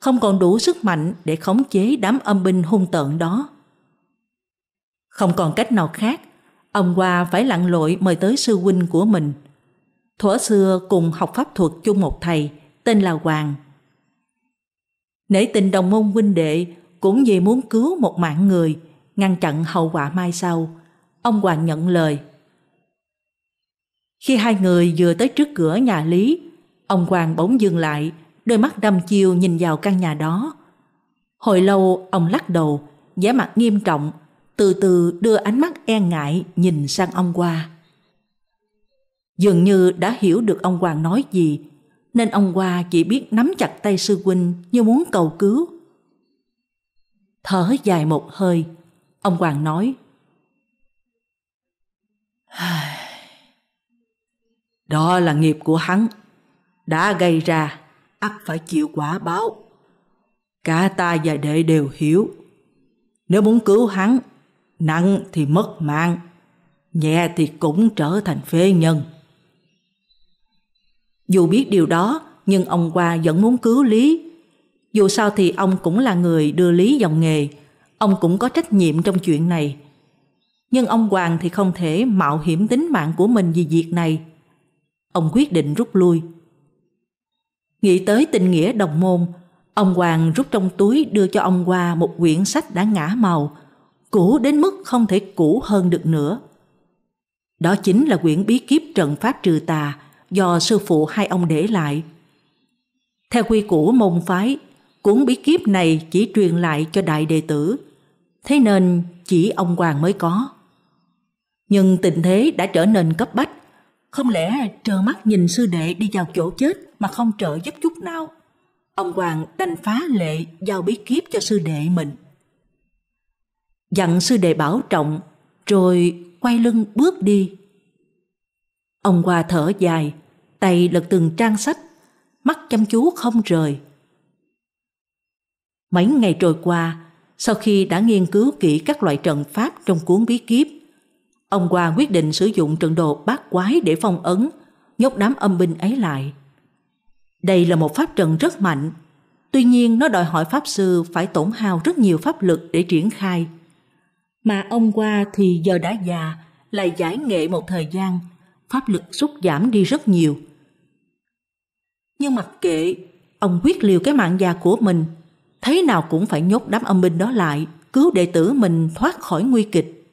không còn đủ sức mạnh để khống chế đám âm binh hung tợn đó. Không còn cách nào khác, ông Hoa phải lặn lội mời tới sư huynh của mình. Thuở xưa cùng học pháp thuật chung một thầy, tên là Hoàng. Nể tình đồng môn huynh đệ cũng vì muốn cứu một mạng người, ngăn chặn hậu quả mai sau, ông Hoàng nhận lời. Khi hai người vừa tới trước cửa nhà Lý, ông Hoàng bỗng dừng lại, đôi mắt đăm chiêu nhìn vào căn nhà đó. Hồi lâu ông lắc đầu, vẻ mặt nghiêm trọng, từ từ đưa ánh mắt e ngại nhìn sang ông qua. Dường như đã hiểu được ông Hoàng nói gì, nên ông qua chỉ biết nắm chặt tay sư huynh như muốn cầu cứu. Thở dài một hơi, ông Hoàng nói. Đó là nghiệp của hắn, đã gây ra ắt phải chịu quả báo. Cả ta và đệ đều hiểu. Nếu muốn cứu hắn, nặng thì mất mạng, nhẹ thì cũng trở thành phế nhân. Dù biết điều đó, nhưng ông qua vẫn muốn cứu Lý. Dù sao thì ông cũng là người đưa Lý vào nghề, ông cũng có trách nhiệm trong chuyện này. Nhưng ông Hoàng thì không thể mạo hiểm tính mạng của mình vì việc này. Ông quyết định rút lui. Nghĩ tới tình nghĩa đồng môn, ông Hoàng rút trong túi đưa cho ông qua một quyển sách đã ngã màu, cũ đến mức không thể cũ hơn được nữa. Đó chính là quyển bí kíp trận pháp trừ tà do sư phụ hai ông để lại. Theo quy củ môn phái, cuốn bí kíp này chỉ truyền lại cho đại đệ tử, thế nên chỉ ông Hoàng mới có. Nhưng tình thế đã trở nên cấp bách, không lẽ trơ mắt nhìn sư đệ đi vào chỗ chết mà không trợ giúp chút nào. Ông Hoàng đành phá lệ giao bí kíp cho sư đệ mình. Dặn sư đệ bảo trọng, rồi quay lưng bước đi. Ông hòa thở dài, tay lật từng trang sách, mắt chăm chú không rời. Mấy ngày trôi qua, sau khi đã nghiên cứu kỹ các loại trận pháp trong cuốn bí kíp, ông hòa quyết định sử dụng trận đồ bát quái để phong ấn, nhốt đám âm binh ấy lại. Đây là một pháp trận rất mạnh, tuy nhiên nó đòi hỏi pháp sư phải tổn hao rất nhiều pháp lực để triển khai. Mà ông qua thì giờ đã già, lại giải nghệ một thời gian, pháp lực sút giảm đi rất nhiều. Nhưng mặc kệ, ông quyết liều cái mạng già của mình, thế nào cũng phải nhốt đám âm binh đó lại, cứu đệ tử mình thoát khỏi nguy kịch.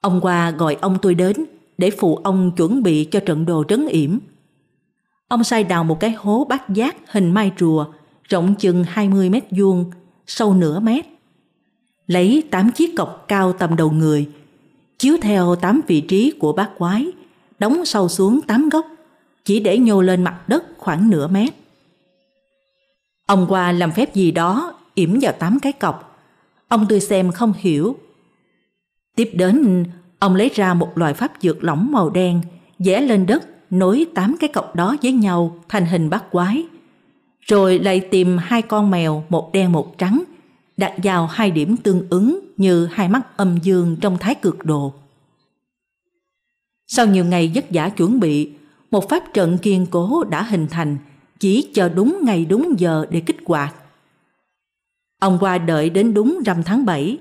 Ông qua gọi ông tôi đến để phụ ông chuẩn bị cho trận đồ trấn yểm Ông sai đào một cái hố bát giác hình mai rùa, rộng chừng 20 mét vuông, sâu nửa mét. Lấy 8 chiếc cọc cao tầm đầu người, chiếu theo 8 vị trí của bát quái, đóng sâu xuống 8 góc, chỉ để nhô lên mặt đất khoảng nửa mét. Ông qua làm phép gì đó, yểm vào 8 cái cọc. Ông tươi xem không hiểu. Tiếp đến, ông lấy ra một loại pháp dược lỏng màu đen, vẽ lên đất nối tám cái cọc đó với nhau thành hình bát quái. Rồi lại tìm hai con mèo, một đen một trắng, đặt vào hai điểm tương ứng như hai mắt âm dương trong thái cực đồ. Sau nhiều ngày vất vả chuẩn bị, một pháp trận kiên cố đã hình thành, chỉ chờ đúng ngày đúng giờ để kích hoạt. Ông qua đợi đến đúng rằm tháng 7,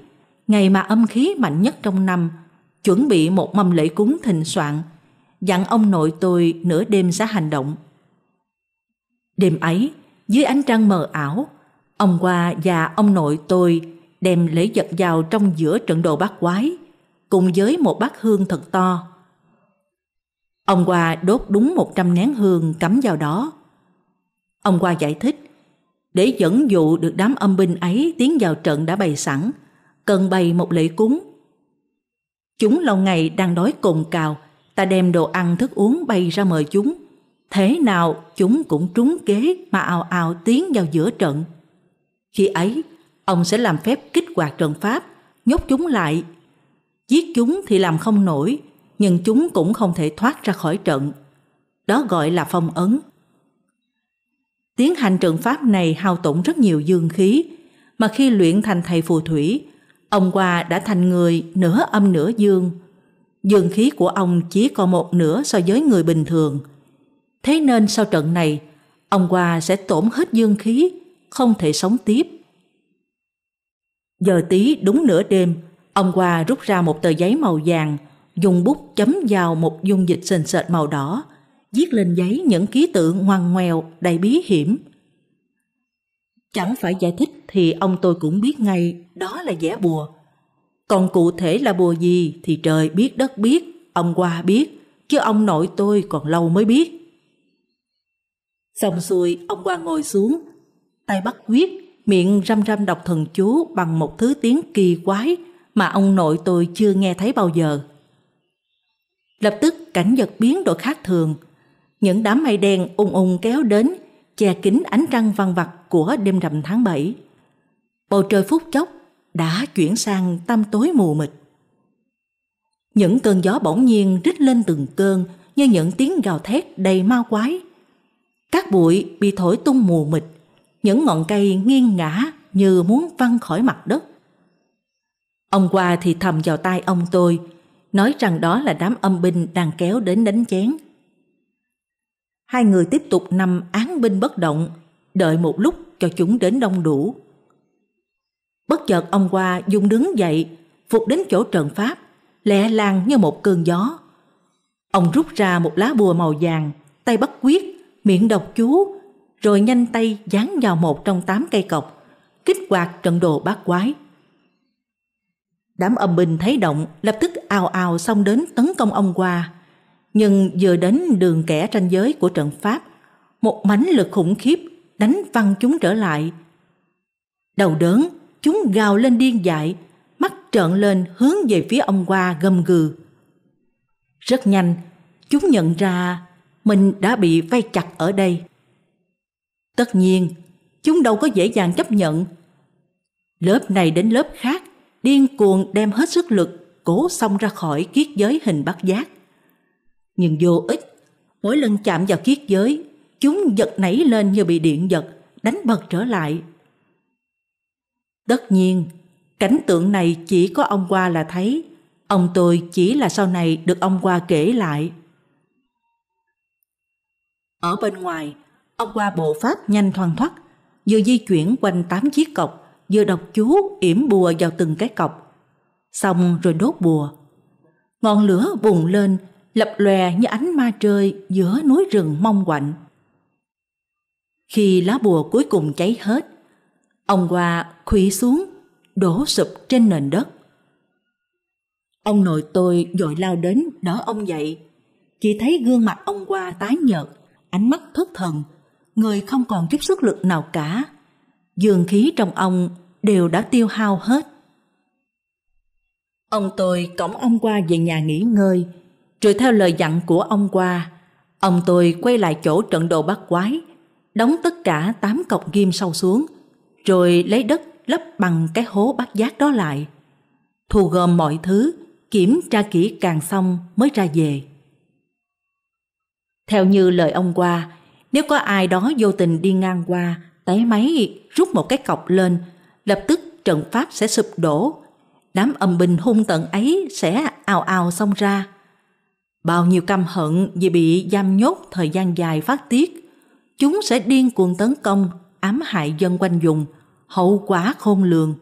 ngày mà âm khí mạnh nhất trong năm, chuẩn bị một mâm lễ cúng thịnh soạn dặn ông nội tôi nửa đêm sẽ hành động. Đêm ấy, dưới ánh trăng mờ ảo, ông qua và ông nội tôi đem lễ vật vào trong giữa trận đồ bát quái, cùng với một bát hương thật to. Ông qua đốt đúng 100 nén hương cắm vào đó. Ông qua giải thích, để dẫn dụ được đám âm binh ấy tiến vào trận đã bày sẵn, cần bày một lễ cúng. Chúng lâu ngày đang đói cồn cào ta đem đồ ăn thức uống bay ra mời chúng. Thế nào chúng cũng trúng kế mà ào ào tiến vào giữa trận. Khi ấy, ông sẽ làm phép kích hoạt trận pháp, nhốt chúng lại. Giết chúng thì làm không nổi, nhưng chúng cũng không thể thoát ra khỏi trận. Đó gọi là phong ấn. Tiến hành trận pháp này hao tổn rất nhiều dương khí, mà khi luyện thành thầy phù thủy, ông qua đã thành người nửa âm nửa dương, dương khí của ông chỉ còn một nửa so với người bình thường. Thế nên sau trận này, ông qua sẽ tổn hết dương khí, không thể sống tiếp. Giờ tí đúng nửa đêm, ông qua rút ra một tờ giấy màu vàng, dùng bút chấm vào một dung dịch sền sệt màu đỏ, viết lên giấy những ký tự ngoằn ngoèo đầy bí hiểm. Chẳng phải giải thích thì ông tôi cũng biết ngay đó là vẽ bùa, còn cụ thể là bùa gì thì trời biết đất biết, ông qua biết, chứ ông nội tôi còn lâu mới biết. Xong xuôi, ông qua ngồi xuống, tay bắt quyết, miệng răm răm đọc thần chú bằng một thứ tiếng kỳ quái mà ông nội tôi chưa nghe thấy bao giờ. Lập tức cảnh vật biến đổi khác thường, những đám mây đen ung ung kéo đến, che kín ánh trăng văng vặt của đêm rằm tháng 7. Bầu trời phút chốc đã chuyển sang tâm tối mù mịt. Những cơn gió bỗng nhiên rít lên từng cơn như những tiếng gào thét đầy ma quái. Các bụi bị thổi tung mù mịt, những ngọn cây nghiêng ngã như muốn văng khỏi mặt đất. Ông qua thì thầm vào tai ông tôi, nói rằng đó là đám âm binh đang kéo đến đánh chén. Hai người tiếp tục nằm án binh bất động, đợi một lúc cho chúng đến đông đủ. Bất chợt ông qua dung đứng dậy, phục đến chỗ trận pháp, lẹ lan như một cơn gió. Ông rút ra một lá bùa màu vàng, tay bắt quyết, miệng đọc chú, rồi nhanh tay dán vào một trong tám cây cọc, kích hoạt trận đồ bát quái. Đám âm binh thấy động lập tức ào ào xông đến tấn công ông qua. Nhưng vừa đến đường kẻ tranh giới của trận pháp, một mãnh lực khủng khiếp đánh văng chúng trở lại. Đầu đớn, chúng gào lên điên dại, mắt trợn lên hướng về phía ông qua gầm gừ. Rất nhanh, chúng nhận ra mình đã bị vây chặt ở đây. Tất nhiên, chúng đâu có dễ dàng chấp nhận. Lớp này đến lớp khác, điên cuồng đem hết sức lực, cố xông ra khỏi kiết giới hình bát giác. Nhưng vô ích, mỗi lần chạm vào kiết giới, chúng giật nảy lên như bị điện giật, đánh bật trở lại Tất nhiên, cảnh tượng này chỉ có ông qua là thấy, ông tôi chỉ là sau này được ông qua kể lại. Ở bên ngoài, ông qua bộ pháp nhanh thoăn thoắt, vừa di chuyển quanh tám chiếc cọc, vừa đọc chú yểm bùa vào từng cái cọc. Xong rồi đốt bùa. Ngọn lửa bùng lên, lập lòe như ánh ma trời giữa núi rừng mong quạnh. Khi lá bùa cuối cùng cháy hết, Ông qua khuỵu xuống, đổ sụp trên nền đất. Ông nội tôi dội lao đến đỡ ông dậy. Chỉ thấy gương mặt ông qua tái nhợt, ánh mắt thất thần, người không còn chút sức lực nào cả. Dương khí trong ông đều đã tiêu hao hết. Ông tôi cõng ông qua về nhà nghỉ ngơi, rồi theo lời dặn của ông qua, ông tôi quay lại chỗ trận đồ bắt quái, đóng tất cả tám cọc ghim sâu xuống, rồi lấy đất lấp bằng cái hố bát giác đó lại. Thu gom mọi thứ, kiểm tra kỹ càng xong mới ra về. Theo như lời ông qua, nếu có ai đó vô tình đi ngang qua, té máy rút một cái cọc lên, lập tức trận pháp sẽ sụp đổ. Đám âm binh hung tận ấy sẽ ào ào xông ra. Bao nhiêu căm hận vì bị giam nhốt thời gian dài phát tiết, chúng sẽ điên cuồng tấn công ám hại dân quanh vùng, hậu quả khôn lường.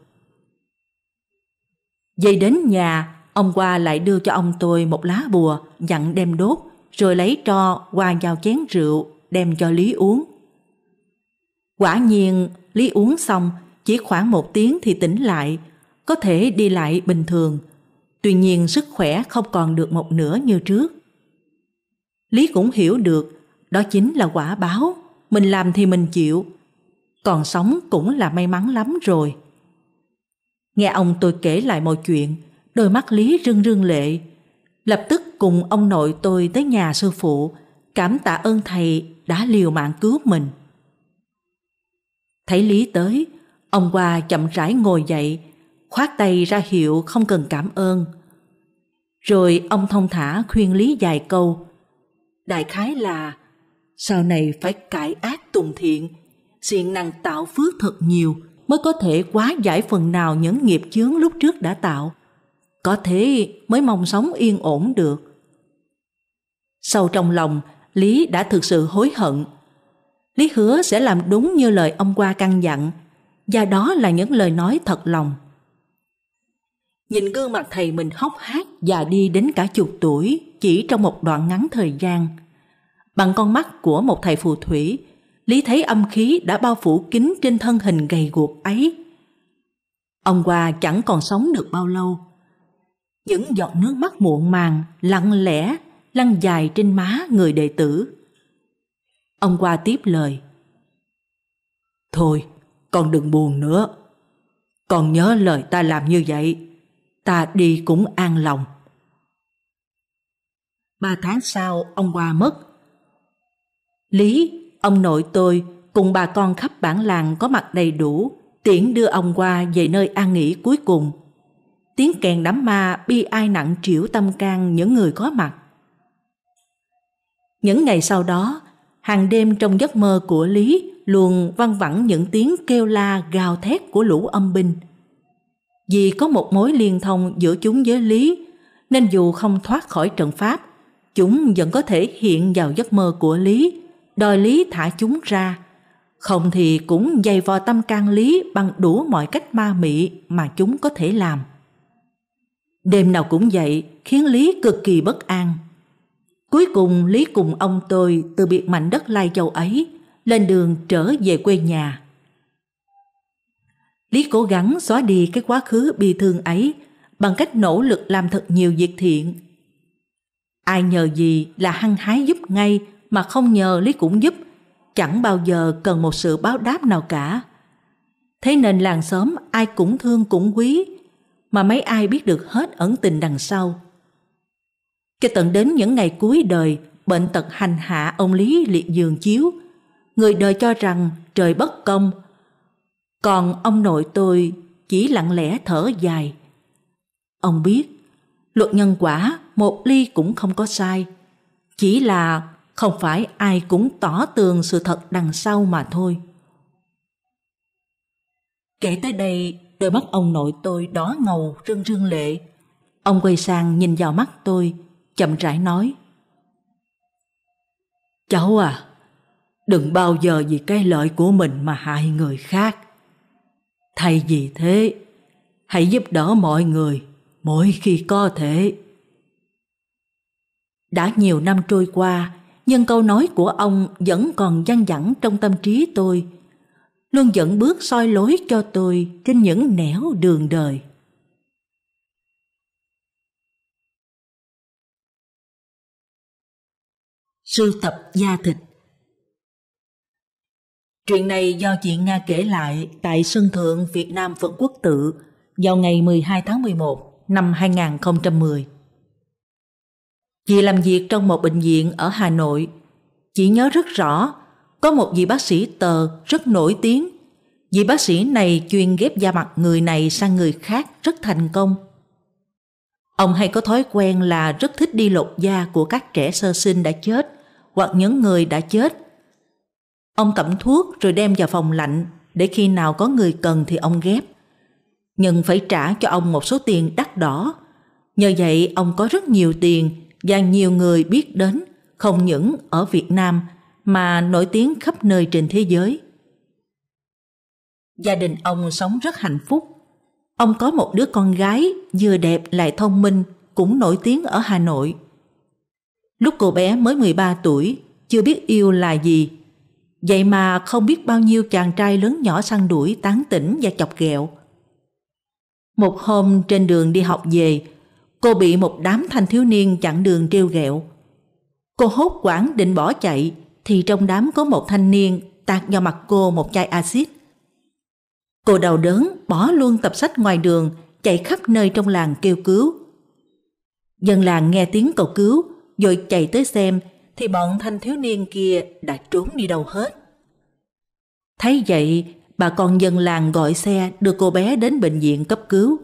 Về đến nhà, ông qua lại đưa cho ông tôi một lá bùa, dặn đem đốt, rồi lấy tro qua vào chén rượu, đem cho Lý uống. Quả nhiên, Lý uống xong, chỉ khoảng một tiếng thì tỉnh lại, có thể đi lại bình thường. Tuy nhiên sức khỏe không còn được một nửa như trước. Lý cũng hiểu được, đó chính là quả báo, mình làm thì mình chịu, còn sống cũng là may mắn lắm rồi. Nghe ông tôi kể lại mọi chuyện, đôi mắt Lý rưng rưng lệ. Lập tức cùng ông nội tôi tới nhà sư phụ, cảm tạ ơn thầy đã liều mạng cứu mình. Thấy Lý tới, ông qua chậm rãi ngồi dậy, khoát tay ra hiệu không cần cảm ơn. Rồi ông thông thả khuyên Lý dài câu. Đại khái là sau này phải cải ác tùng thiện, siêng năng tạo phước thật nhiều mới có thể quá giải phần nào những nghiệp chướng lúc trước đã tạo. Có thế mới mong sống yên ổn được. Sâu trong lòng, Lý đã thực sự hối hận. Lý hứa sẽ làm đúng như lời ông qua căn dặn, và đó là những lời nói thật lòng. Nhìn gương mặt thầy mình hốc hác và đi đến cả chục tuổi chỉ trong một đoạn ngắn thời gian. Bằng con mắt của một thầy phù thủy, Lý thấy âm khí đã bao phủ kín trên thân hình gầy guộc ấy. Ông qua chẳng còn sống được bao lâu. Những giọt nước mắt muộn màng, lặng lẽ, lăn dài trên má người đệ tử. Ông qua tiếp lời. Thôi, con đừng buồn nữa. Con nhớ lời ta làm như vậy, ta đi cũng an lòng. Ba tháng sau, ông qua mất. Lý ông nội tôi cùng bà con khắp bản làng có mặt đầy đủ, tiễn đưa ông qua về nơi an nghỉ cuối cùng. Tiếng kèn đám ma bi ai nặng trĩu tâm can những người có mặt. Những ngày sau đó, hàng đêm trong giấc mơ của Lý luôn văng vẳng những tiếng kêu la gào thét của lũ âm binh. Vì có một mối liên thông giữa chúng với Lý, nên dù không thoát khỏi trận pháp, chúng vẫn có thể hiện vào giấc mơ của Lý đòi Lý thả chúng ra. Không thì cũng dày vò tâm can Lý bằng đủ mọi cách ma mị mà chúng có thể làm. Đêm nào cũng vậy khiến Lý cực kỳ bất an. Cuối cùng Lý cùng ông tôi từ biệt mảnh đất Lai Châu ấy lên đường trở về quê nhà. Lý cố gắng xóa đi cái quá khứ bi thương ấy bằng cách nỗ lực làm thật nhiều việc thiện. Ai nhờ gì là hăng hái giúp ngay mà không nhờ Lý cũng giúp, chẳng bao giờ cần một sự báo đáp nào cả. Thế nên làng xóm ai cũng thương cũng quý, mà mấy ai biết được hết ẩn tình đằng sau. Cho tận đến những ngày cuối đời, bệnh tật hành hạ ông Lý liệt giường chiếu, người đời cho rằng trời bất công. Còn ông nội tôi chỉ lặng lẽ thở dài. Ông biết, luật nhân quả một ly cũng không có sai. Chỉ là không phải ai cũng tỏ tường sự thật đằng sau mà thôi. Kể tới đây, đôi mắt ông nội tôi đỏ ngầu rưng rưng lệ. Ông quay sang nhìn vào mắt tôi, chậm rãi nói. Cháu à, đừng bao giờ vì cái lợi của mình mà hại người khác. Thay vì thế, hãy giúp đỡ mọi người mỗi khi có thể. Đã nhiều năm trôi qua, nhưng câu nói của ông vẫn còn dăng dẳng trong tâm trí tôi, luôn dẫn bước soi lối cho tôi trên những nẻo đường đời. Sưu tập da thịt Chuyện này do chị Nga kể lại tại Sân Thượng Việt Nam Phật Quốc Tự vào ngày 12 tháng 11 năm 2010. Chị làm việc trong một bệnh viện ở Hà Nội. Chị nhớ rất rõ, có một vị bác sĩ tờ rất nổi tiếng. Vị bác sĩ này chuyên ghép da mặt người này sang người khác rất thành công. Ông hay có thói quen là rất thích đi lột da của các trẻ sơ sinh đã chết hoặc những người đã chết. Ông tẩm thuốc rồi đem vào phòng lạnh để khi nào có người cần thì ông ghép. Nhưng phải trả cho ông một số tiền đắt đỏ. Nhờ vậy ông có rất nhiều tiền và nhiều người biết đến không những ở Việt Nam mà nổi tiếng khắp nơi trên thế giới. Gia đình ông sống rất hạnh phúc. Ông có một đứa con gái vừa đẹp lại thông minh cũng nổi tiếng ở Hà Nội. Lúc cô bé mới 13 tuổi, chưa biết yêu là gì. Vậy mà không biết bao nhiêu chàng trai lớn nhỏ săn đuổi tán tỉnh và chọc ghẹo. Một hôm trên đường đi học về, cô bị một đám thanh thiếu niên chặn đường trêu ghẹo. Cô hốt quảng định bỏ chạy thì trong đám có một thanh niên tạt vào mặt cô một chai axit. Cô đau đớn bỏ luôn tập sách ngoài đường chạy khắp nơi trong làng kêu cứu. Dân làng nghe tiếng cầu cứu rồi chạy tới xem thì bọn thanh thiếu niên kia đã trốn đi đâu hết. Thấy vậy, bà con dân làng gọi xe đưa cô bé đến bệnh viện cấp cứu.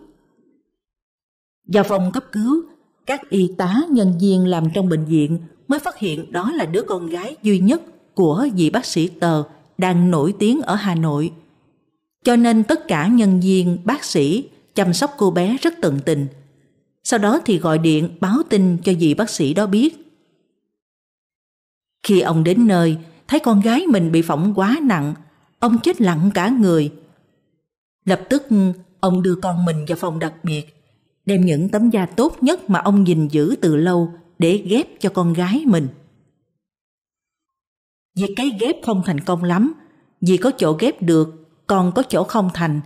Vào phòng cấp cứu, các y tá nhân viên làm trong bệnh viện mới phát hiện đó là đứa con gái duy nhất của vị bác sĩ tờ đang nổi tiếng ở Hà Nội. Cho nên tất cả nhân viên, bác sĩ chăm sóc cô bé rất tận tình. Sau đó thì gọi điện báo tin cho vị bác sĩ đó biết. Khi ông đến nơi, thấy con gái mình bị phỏng quá nặng, ông chết lặng cả người. Lập tức ông đưa con mình vào phòng đặc biệt đem những tấm da tốt nhất mà ông gìn giữ từ lâu để ghép cho con gái mình. Vì cái ghép không thành công lắm, vì có chỗ ghép được, còn có chỗ không thành.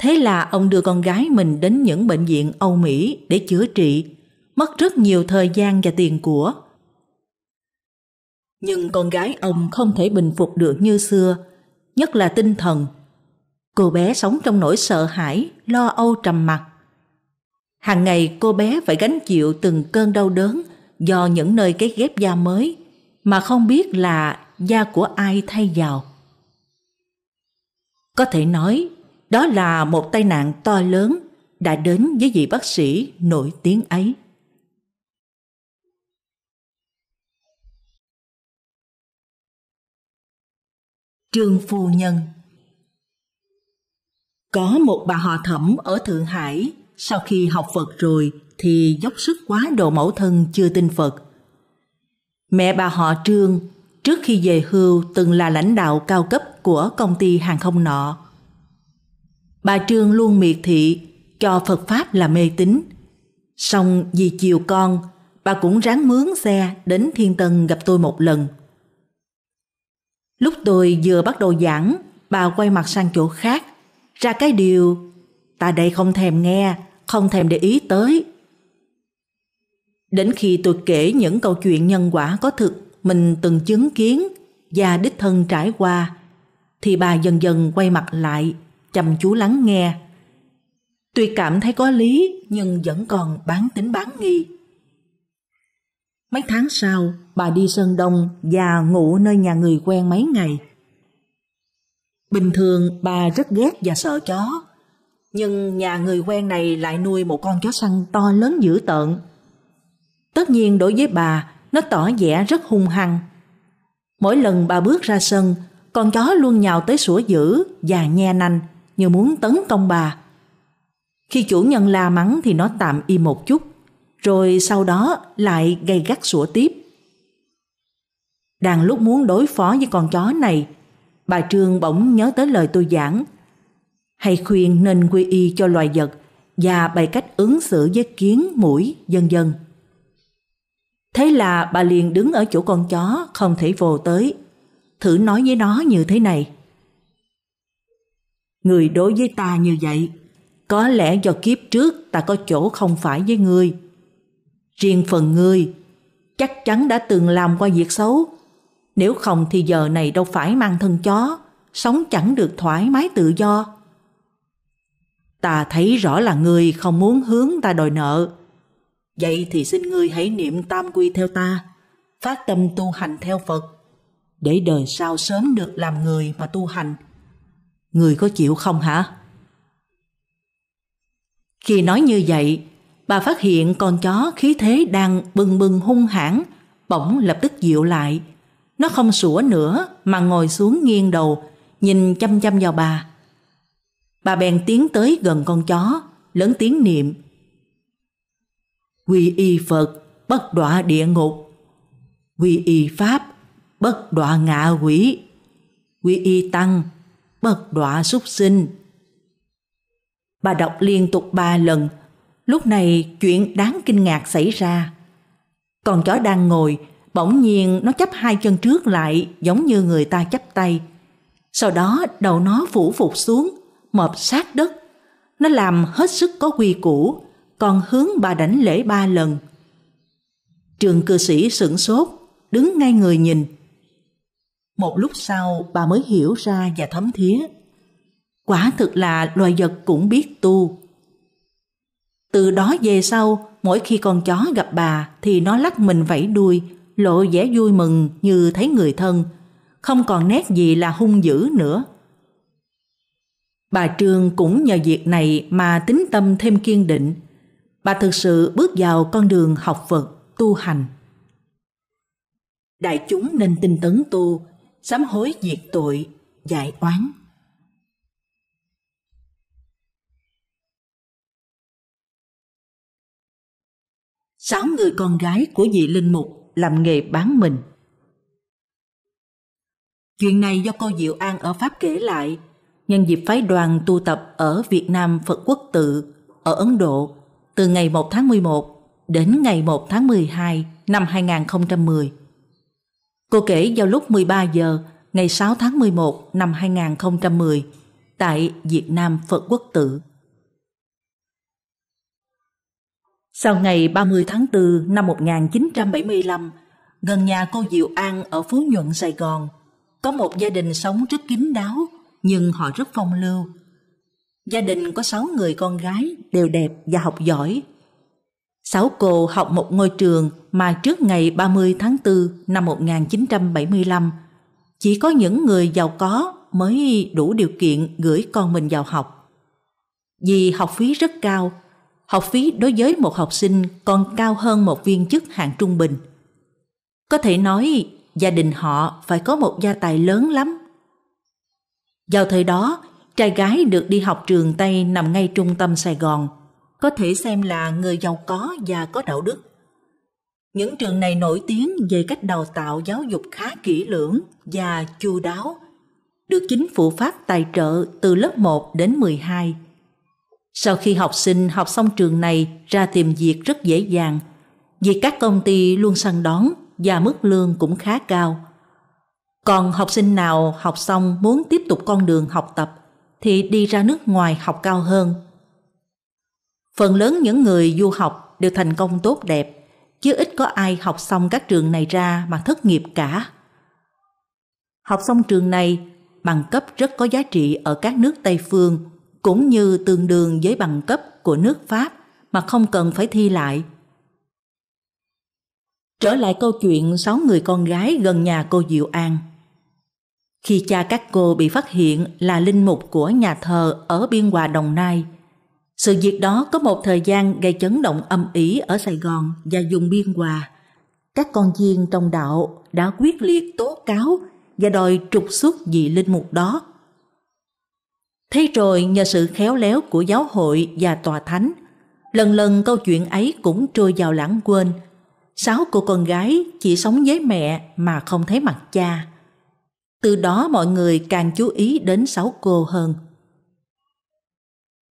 Thế là ông đưa con gái mình đến những bệnh viện Âu Mỹ để chữa trị, mất rất nhiều thời gian và tiền của. Nhưng con gái ông không thể bình phục được như xưa, nhất là tinh thần. Cô bé sống trong nỗi sợ hãi, lo âu trầm mặc Hàng ngày cô bé phải gánh chịu từng cơn đau đớn do những nơi cái ghép da mới mà không biết là da của ai thay vào. Có thể nói, đó là một tai nạn to lớn đã đến với vị bác sĩ nổi tiếng ấy. Trương Phu Nhân Có một bà họ thẩm ở Thượng Hải sau khi học Phật rồi thì dốc sức quá độ mẫu thân chưa tin Phật. Mẹ bà họ Trương trước khi về hưu từng là lãnh đạo cao cấp của công ty hàng không nọ. Bà Trương luôn miệt thị cho Phật Pháp là mê tín. Xong vì chiều con, bà cũng ráng mướn xe đến Thiên Tân gặp tôi một lần. Lúc tôi vừa bắt đầu giảng, bà quay mặt sang chỗ khác, ra cái điều ta đây không thèm nghe, không thèm để ý tới. Đến khi tôi kể những câu chuyện nhân quả có thực mình từng chứng kiến và đích thân trải qua, thì bà dần dần quay mặt lại, chăm chú lắng nghe. Tuy cảm thấy có lý nhưng vẫn còn bán tính bán nghi. Mấy tháng sau, bà đi Sơn Đông và ngủ nơi nhà người quen mấy ngày. Bình thường bà rất ghét và sợ chó, nhưng nhà người quen này lại nuôi một con chó săn to lớn dữ tợn. Tất nhiên đối với bà, nó tỏ vẻ rất hung hăng. Mỗi lần bà bước ra sân, con chó luôn nhào tới sủa dữ và nhe nanh như muốn tấn công bà. Khi chủ nhân la mắng thì nó tạm im một chút, rồi sau đó lại gây gắt sủa tiếp. Đang lúc muốn đối phó với con chó này, bà Trương bỗng nhớ tới lời tôi giảng – hay khuyên nên quy y cho loài vật và bày cách ứng xử với kiến, mũi, dân dân. Thế là bà liền đứng ở chỗ con chó không thể vồ tới, thử nói với nó như thế này. Người đối với ta như vậy, có lẽ do kiếp trước ta có chỗ không phải với người. Riêng phần người chắc chắn đã từng làm qua việc xấu, nếu không thì giờ này đâu phải mang thân chó, sống chẳng được thoải mái tự do ta thấy rõ là ngươi không muốn hướng ta đòi nợ. Vậy thì xin ngươi hãy niệm tam quy theo ta, phát tâm tu hành theo Phật, để đời sau sớm được làm người mà tu hành. Ngươi có chịu không hả? Khi nói như vậy, bà phát hiện con chó khí thế đang bừng bừng hung hãn, bỗng lập tức dịu lại. Nó không sủa nữa mà ngồi xuống nghiêng đầu, nhìn chăm chăm vào bà. Bà bèn tiến tới gần con chó, lớn tiếng niệm. Quy y Phật, bất đọa địa ngục. Quy y Pháp, bất đọa ngạ quỷ. Quy y Tăng, bất đọa súc sinh. Bà đọc liên tục ba lần, lúc này chuyện đáng kinh ngạc xảy ra. Con chó đang ngồi, bỗng nhiên nó chấp hai chân trước lại giống như người ta chấp tay. Sau đó đầu nó phủ phục xuống, mọp sát đất. Nó làm hết sức có quy củ, còn hướng bà đảnh lễ ba lần. Trường cư sĩ sửng sốt, đứng ngay người nhìn. Một lúc sau bà mới hiểu ra và thấm thía. Quả thực là loài vật cũng biết tu. Từ đó về sau, mỗi khi con chó gặp bà thì nó lắc mình vẫy đuôi, lộ vẻ vui mừng như thấy người thân, không còn nét gì là hung dữ nữa. Bà Trương cũng nhờ việc này mà tính tâm thêm kiên định. Bà thực sự bước vào con đường học Phật, tu hành. Đại chúng nên tinh tấn tu, sám hối diệt tội, giải oán. Sáu người con gái của vị linh mục làm nghề bán mình. Chuyện này do cô Diệu An ở Pháp kể lại – nhân dịp phái đoàn tu tập ở Việt Nam Phật Quốc Tự, ở Ấn Độ, từ ngày 1 tháng 11 đến ngày 1 tháng 12 năm 2010. Cô kể vào lúc 13 giờ ngày 6 tháng 11 năm 2010 tại Việt Nam Phật Quốc Tự. Sau ngày 30 tháng 4 năm 1975, gần nhà cô Diệu An ở Phú Nhuận, Sài Gòn, có một gia đình sống rất kín đáo nhưng họ rất phong lưu. Gia đình có 6 người con gái đều đẹp và học giỏi. Sáu cô học một ngôi trường mà trước ngày 30 tháng 4 năm 1975, chỉ có những người giàu có mới đủ điều kiện gửi con mình vào học. Vì học phí rất cao, học phí đối với một học sinh còn cao hơn một viên chức hạng trung bình. Có thể nói gia đình họ phải có một gia tài lớn lắm vào thời đó, trai gái được đi học trường Tây nằm ngay trung tâm Sài Gòn, có thể xem là người giàu có và có đạo đức. Những trường này nổi tiếng về cách đào tạo giáo dục khá kỹ lưỡng và chu đáo, được chính phủ Pháp tài trợ từ lớp 1 đến 12. Sau khi học sinh học xong trường này ra tìm việc rất dễ dàng, vì các công ty luôn săn đón và mức lương cũng khá cao. Còn học sinh nào học xong muốn tiếp tục con đường học tập thì đi ra nước ngoài học cao hơn. Phần lớn những người du học đều thành công tốt đẹp, chứ ít có ai học xong các trường này ra mà thất nghiệp cả. Học xong trường này, bằng cấp rất có giá trị ở các nước Tây phương cũng như tương đương với bằng cấp của nước Pháp mà không cần phải thi lại. Trở lại câu chuyện sáu người con gái gần nhà cô Diệu An khi cha các cô bị phát hiện là linh mục của nhà thờ ở Biên Hòa Đồng Nai. Sự việc đó có một thời gian gây chấn động âm ỉ ở Sài Gòn và dùng Biên Hòa. Các con chiên trong đạo đã quyết liệt tố cáo và đòi trục xuất vị linh mục đó. Thế rồi nhờ sự khéo léo của giáo hội và tòa thánh, lần lần câu chuyện ấy cũng trôi vào lãng quên. Sáu cô con gái chỉ sống với mẹ mà không thấy mặt cha. Từ đó mọi người càng chú ý đến sáu cô hơn.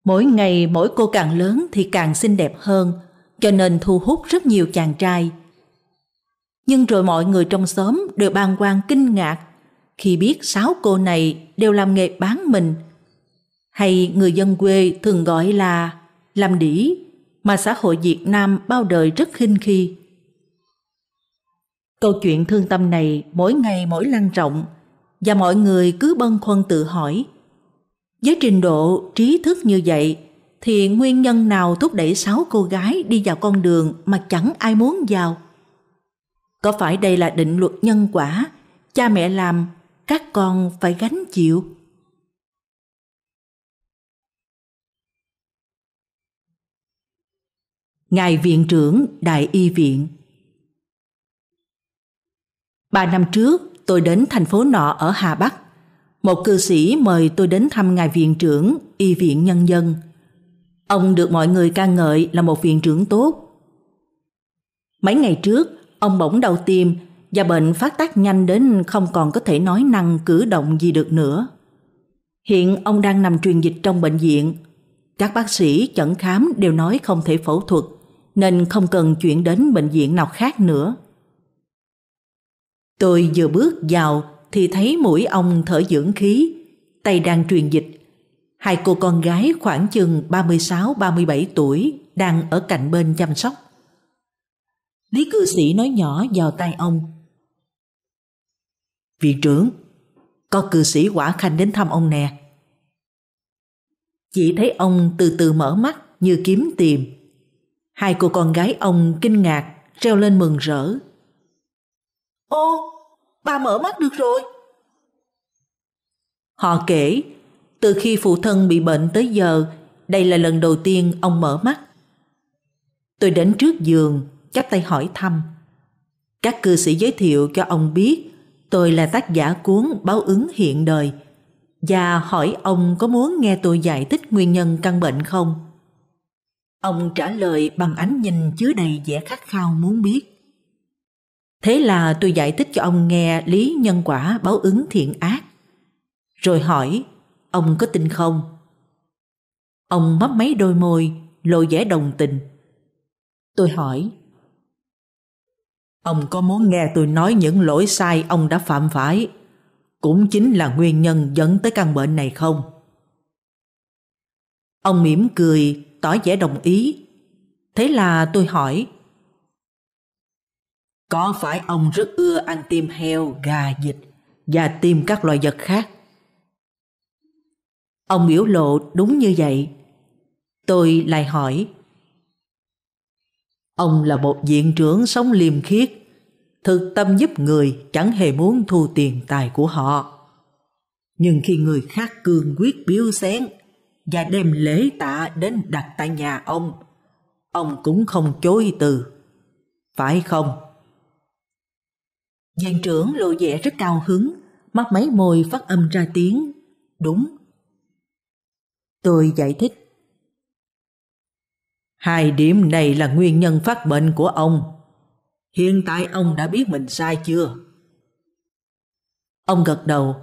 Mỗi ngày mỗi cô càng lớn thì càng xinh đẹp hơn, cho nên thu hút rất nhiều chàng trai. Nhưng rồi mọi người trong xóm đều bàng quan kinh ngạc khi biết sáu cô này đều làm nghề bán mình. Hay người dân quê thường gọi là làm đĩ, mà xã hội Việt Nam bao đời rất khinh khi. Câu chuyện thương tâm này mỗi ngày mỗi lan rộng và mọi người cứ bâng khuâng tự hỏi. Với trình độ trí thức như vậy thì nguyên nhân nào thúc đẩy sáu cô gái đi vào con đường mà chẳng ai muốn vào? Có phải đây là định luật nhân quả, cha mẹ làm, các con phải gánh chịu? Ngài Viện trưởng Đại Y Viện Ba năm trước, tôi đến thành phố nọ ở Hà Bắc. Một cư sĩ mời tôi đến thăm ngài viện trưởng Y viện Nhân dân. Ông được mọi người ca ngợi là một viện trưởng tốt. Mấy ngày trước, ông bỗng đau tim và bệnh phát tác nhanh đến không còn có thể nói năng cử động gì được nữa. Hiện ông đang nằm truyền dịch trong bệnh viện. Các bác sĩ chẩn khám đều nói không thể phẫu thuật nên không cần chuyển đến bệnh viện nào khác nữa. Tôi vừa bước vào thì thấy mũi ông thở dưỡng khí, tay đang truyền dịch. Hai cô con gái khoảng chừng 36-37 tuổi đang ở cạnh bên chăm sóc. Lý cư sĩ nói nhỏ vào tay ông. Viện trưởng, có cư sĩ quả khanh đến thăm ông nè. Chỉ thấy ông từ từ mở mắt như kiếm tìm. Hai cô con gái ông kinh ngạc, reo lên mừng rỡ Ô, bà mở mắt được rồi. Họ kể, từ khi phụ thân bị bệnh tới giờ, đây là lần đầu tiên ông mở mắt. Tôi đến trước giường, chắp tay hỏi thăm. Các cư sĩ giới thiệu cho ông biết tôi là tác giả cuốn Báo ứng hiện đời và hỏi ông có muốn nghe tôi giải thích nguyên nhân căn bệnh không. Ông trả lời bằng ánh nhìn chứa đầy vẻ khát khao muốn biết. Thế là tôi giải thích cho ông nghe lý nhân quả báo ứng thiện ác. Rồi hỏi, ông có tin không? Ông mấp mấy đôi môi, lộ vẻ đồng tình. Tôi hỏi, ông có muốn nghe tôi nói những lỗi sai ông đã phạm phải, cũng chính là nguyên nhân dẫn tới căn bệnh này không? Ông mỉm cười, tỏ vẻ đồng ý. Thế là tôi hỏi, có phải ông rất ưa ăn tim heo, gà, vịt và tim các loài vật khác? Ông biểu lộ đúng như vậy. Tôi lại hỏi. Ông là một viện trưởng sống liêm khiết, thực tâm giúp người chẳng hề muốn thu tiền tài của họ. Nhưng khi người khác cương quyết biếu xén và đem lễ tạ đến đặt tại nhà ông, ông cũng không chối từ. Phải không? Viện trưởng lộ vẻ rất cao hứng, mắt mấy môi phát âm ra tiếng. Đúng. Tôi giải thích. Hai điểm này là nguyên nhân phát bệnh của ông. Hiện tại ông đã biết mình sai chưa? Ông gật đầu.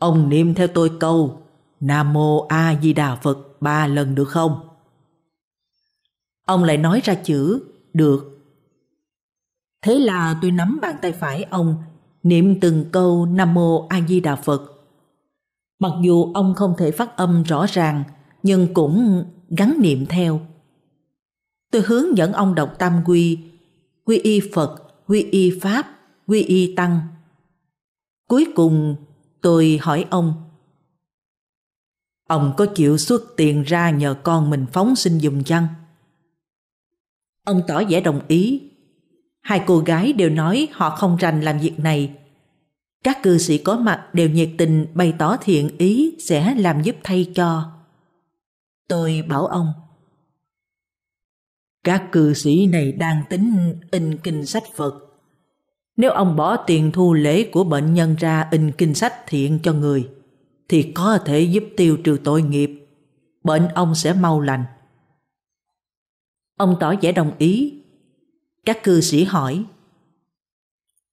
Ông niệm theo tôi câu Nam Mô A Di Đà Phật ba lần được không? Ông lại nói ra chữ được Thế là tôi nắm bàn tay phải ông, niệm từng câu Nam Mô A Di Đà Phật. Mặc dù ông không thể phát âm rõ ràng, nhưng cũng gắn niệm theo. Tôi hướng dẫn ông đọc Tam Quy, Quy Y Phật, Quy Y Pháp, Quy Y Tăng. Cuối cùng tôi hỏi ông, Ông có chịu xuất tiền ra nhờ con mình phóng sinh dùm chăng? Ông tỏ vẻ đồng ý Hai cô gái đều nói họ không rành làm việc này. Các cư sĩ có mặt đều nhiệt tình bày tỏ thiện ý sẽ làm giúp thay cho. Tôi bảo ông. Các cư sĩ này đang tính in kinh sách Phật. Nếu ông bỏ tiền thu lễ của bệnh nhân ra in kinh sách thiện cho người, thì có thể giúp tiêu trừ tội nghiệp. Bệnh ông sẽ mau lành. Ông tỏ vẻ đồng ý các cư sĩ hỏi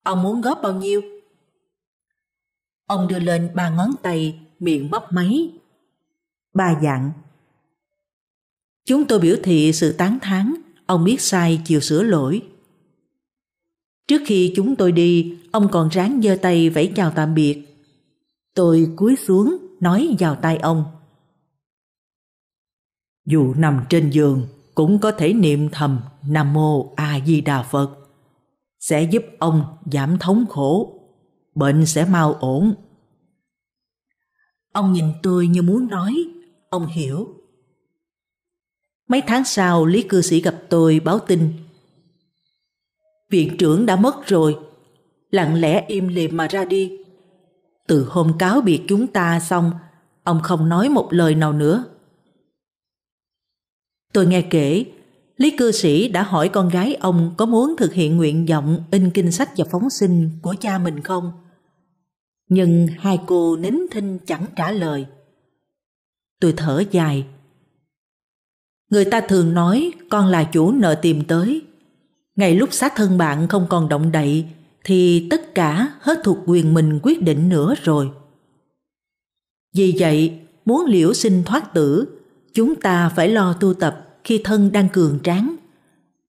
Ông muốn góp bao nhiêu? Ông đưa lên ba ngón tay, miệng bóp máy. Ba dặn. Chúng tôi biểu thị sự tán thán, ông biết sai chiều sửa lỗi. Trước khi chúng tôi đi, ông còn ráng giơ tay vẫy chào tạm biệt. Tôi cúi xuống nói vào tay ông. Dù nằm trên giường cũng có thể niệm thầm Nam Mô A Di Đà Phật sẽ giúp ông giảm thống khổ, bệnh sẽ mau ổn. Ông nhìn tôi như muốn nói, ông hiểu. Mấy tháng sau, Lý cư sĩ gặp tôi báo tin. Viện trưởng đã mất rồi, lặng lẽ im lìm mà ra đi. Từ hôm cáo biệt chúng ta xong, ông không nói một lời nào nữa. Tôi nghe kể, Lý cư sĩ đã hỏi con gái ông có muốn thực hiện nguyện vọng in kinh sách và phóng sinh của cha mình không. Nhưng hai cô nín thinh chẳng trả lời. Tôi thở dài. Người ta thường nói con là chủ nợ tìm tới. Ngày lúc xác thân bạn không còn động đậy thì tất cả hết thuộc quyền mình quyết định nữa rồi. Vì vậy, muốn liễu sinh thoát tử Chúng ta phải lo tu tập khi thân đang cường tráng.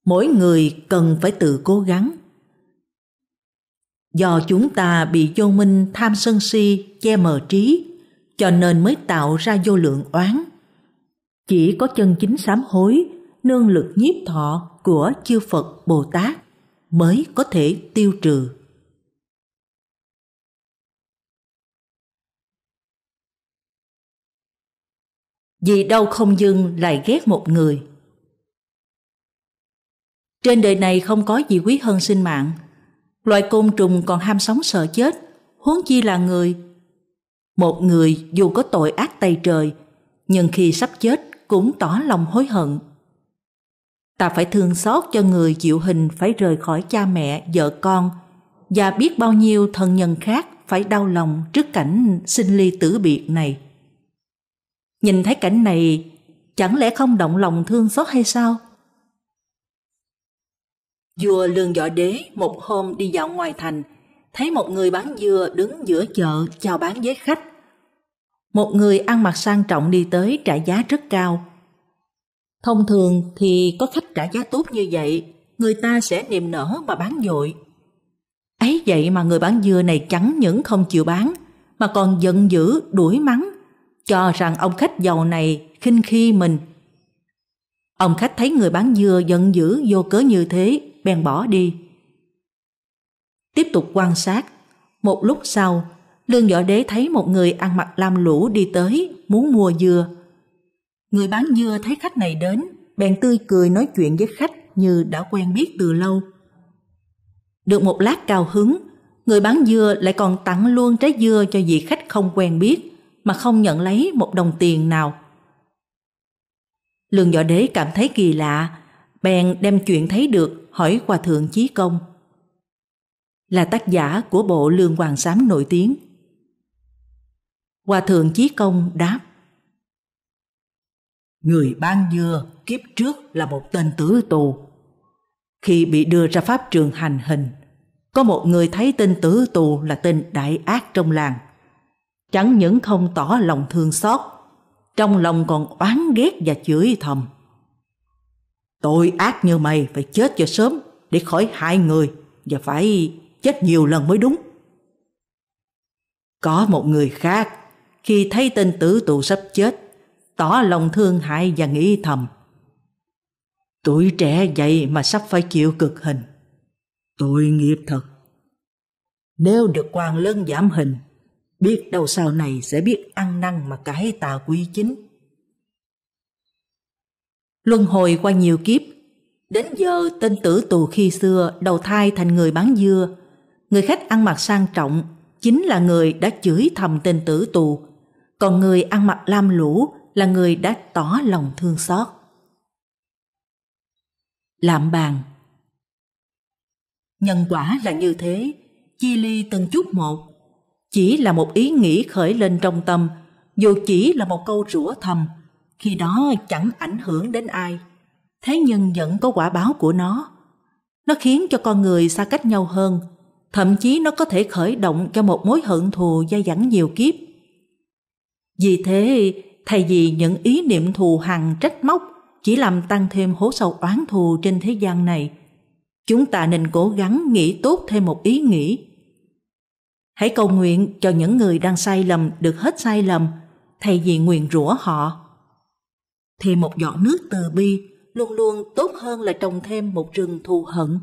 Mỗi người cần phải tự cố gắng. Do chúng ta bị vô minh tham sân si che mờ trí, cho nên mới tạo ra vô lượng oán. Chỉ có chân chính sám hối, nương lực nhiếp thọ của chư Phật Bồ Tát mới có thể tiêu trừ. vì đâu không dưng lại ghét một người. Trên đời này không có gì quý hơn sinh mạng. Loài côn trùng còn ham sống sợ chết, huống chi là người. Một người dù có tội ác tay trời, nhưng khi sắp chết cũng tỏ lòng hối hận. Ta phải thương xót cho người chịu hình phải rời khỏi cha mẹ, vợ con và biết bao nhiêu thân nhân khác phải đau lòng trước cảnh sinh ly tử biệt này. Nhìn thấy cảnh này, chẳng lẽ không động lòng thương xót hay sao? Vua Lương Võ Đế một hôm đi dạo ngoài thành, thấy một người bán dừa đứng giữa chợ chào bán với khách. Một người ăn mặc sang trọng đi tới trả giá rất cao. Thông thường thì có khách trả giá tốt như vậy, người ta sẽ niềm nở mà bán dội. Ấy vậy mà người bán dừa này chẳng những không chịu bán, mà còn giận dữ đuổi mắng cho rằng ông khách giàu này khinh khi mình. Ông khách thấy người bán dưa giận dữ vô cớ như thế, bèn bỏ đi. Tiếp tục quan sát, một lúc sau, Lương Võ Đế thấy một người ăn mặc lam lũ đi tới, muốn mua dưa. Người bán dưa thấy khách này đến, bèn tươi cười nói chuyện với khách như đã quen biết từ lâu. Được một lát cao hứng, người bán dưa lại còn tặng luôn trái dưa cho vị khách không quen biết mà không nhận lấy một đồng tiền nào. Lương Võ Đế cảm thấy kỳ lạ, bèn đem chuyện thấy được hỏi hòa Thượng Chí Công. Là tác giả của bộ Lương Hoàng Sám nổi tiếng. Hòa Thượng Chí Công đáp Người ban dưa kiếp trước là một tên tử tù. Khi bị đưa ra pháp trường hành hình, có một người thấy tên tử tù là tên đại ác trong làng chẳng những không tỏ lòng thương xót, trong lòng còn oán ghét và chửi thầm. Tội ác như mày phải chết cho sớm để khỏi hại người và phải chết nhiều lần mới đúng. Có một người khác khi thấy tên tử tù sắp chết tỏ lòng thương hại và nghĩ thầm. Tuổi trẻ vậy mà sắp phải chịu cực hình. Tội nghiệp thật. Nếu được quan lớn giảm hình biết đâu sau này sẽ biết ăn năn mà cải tà quy chính. Luân hồi qua nhiều kiếp, đến giờ tên tử tù khi xưa đầu thai thành người bán dưa, người khách ăn mặc sang trọng chính là người đã chửi thầm tên tử tù, còn người ăn mặc lam lũ là người đã tỏ lòng thương xót. Lạm bàn Nhân quả là như thế, chi ly từng chút một, chỉ là một ý nghĩ khởi lên trong tâm, dù chỉ là một câu rủa thầm, khi đó chẳng ảnh hưởng đến ai. Thế nhưng vẫn có quả báo của nó. Nó khiến cho con người xa cách nhau hơn, thậm chí nó có thể khởi động cho một mối hận thù dai dẳng nhiều kiếp. Vì thế, thay vì những ý niệm thù hằn trách móc chỉ làm tăng thêm hố sâu oán thù trên thế gian này, chúng ta nên cố gắng nghĩ tốt thêm một ý nghĩ Hãy cầu nguyện cho những người đang sai lầm được hết sai lầm, thay vì nguyện rủa họ. Thì một giọt nước từ bi luôn luôn tốt hơn là trồng thêm một rừng thù hận.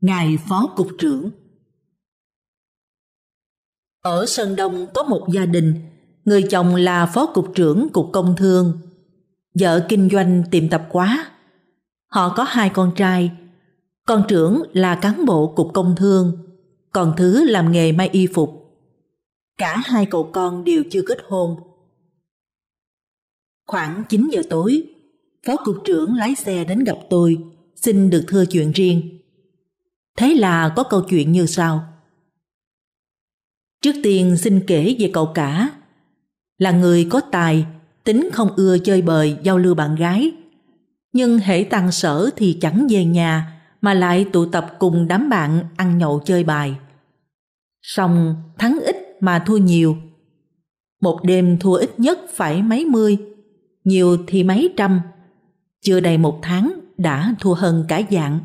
Ngài Phó Cục trưởng Ở Sơn Đông có một gia đình, người chồng là Phó Cục trưởng Cục Công Thương. Vợ kinh doanh tiệm tập quá, Họ có hai con trai. Con trưởng là cán bộ cục công thương, còn thứ làm nghề may y phục. Cả hai cậu con đều chưa kết hôn. Khoảng 9 giờ tối, Phó Cục trưởng lái xe đến gặp tôi, xin được thưa chuyện riêng. Thế là có câu chuyện như sau. Trước tiên xin kể về cậu cả. Là người có tài, tính không ưa chơi bời giao lưu bạn gái nhưng hễ tăng sở thì chẳng về nhà mà lại tụ tập cùng đám bạn ăn nhậu chơi bài. Xong thắng ít mà thua nhiều. Một đêm thua ít nhất phải mấy mươi, nhiều thì mấy trăm. Chưa đầy một tháng đã thua hơn cả dạng.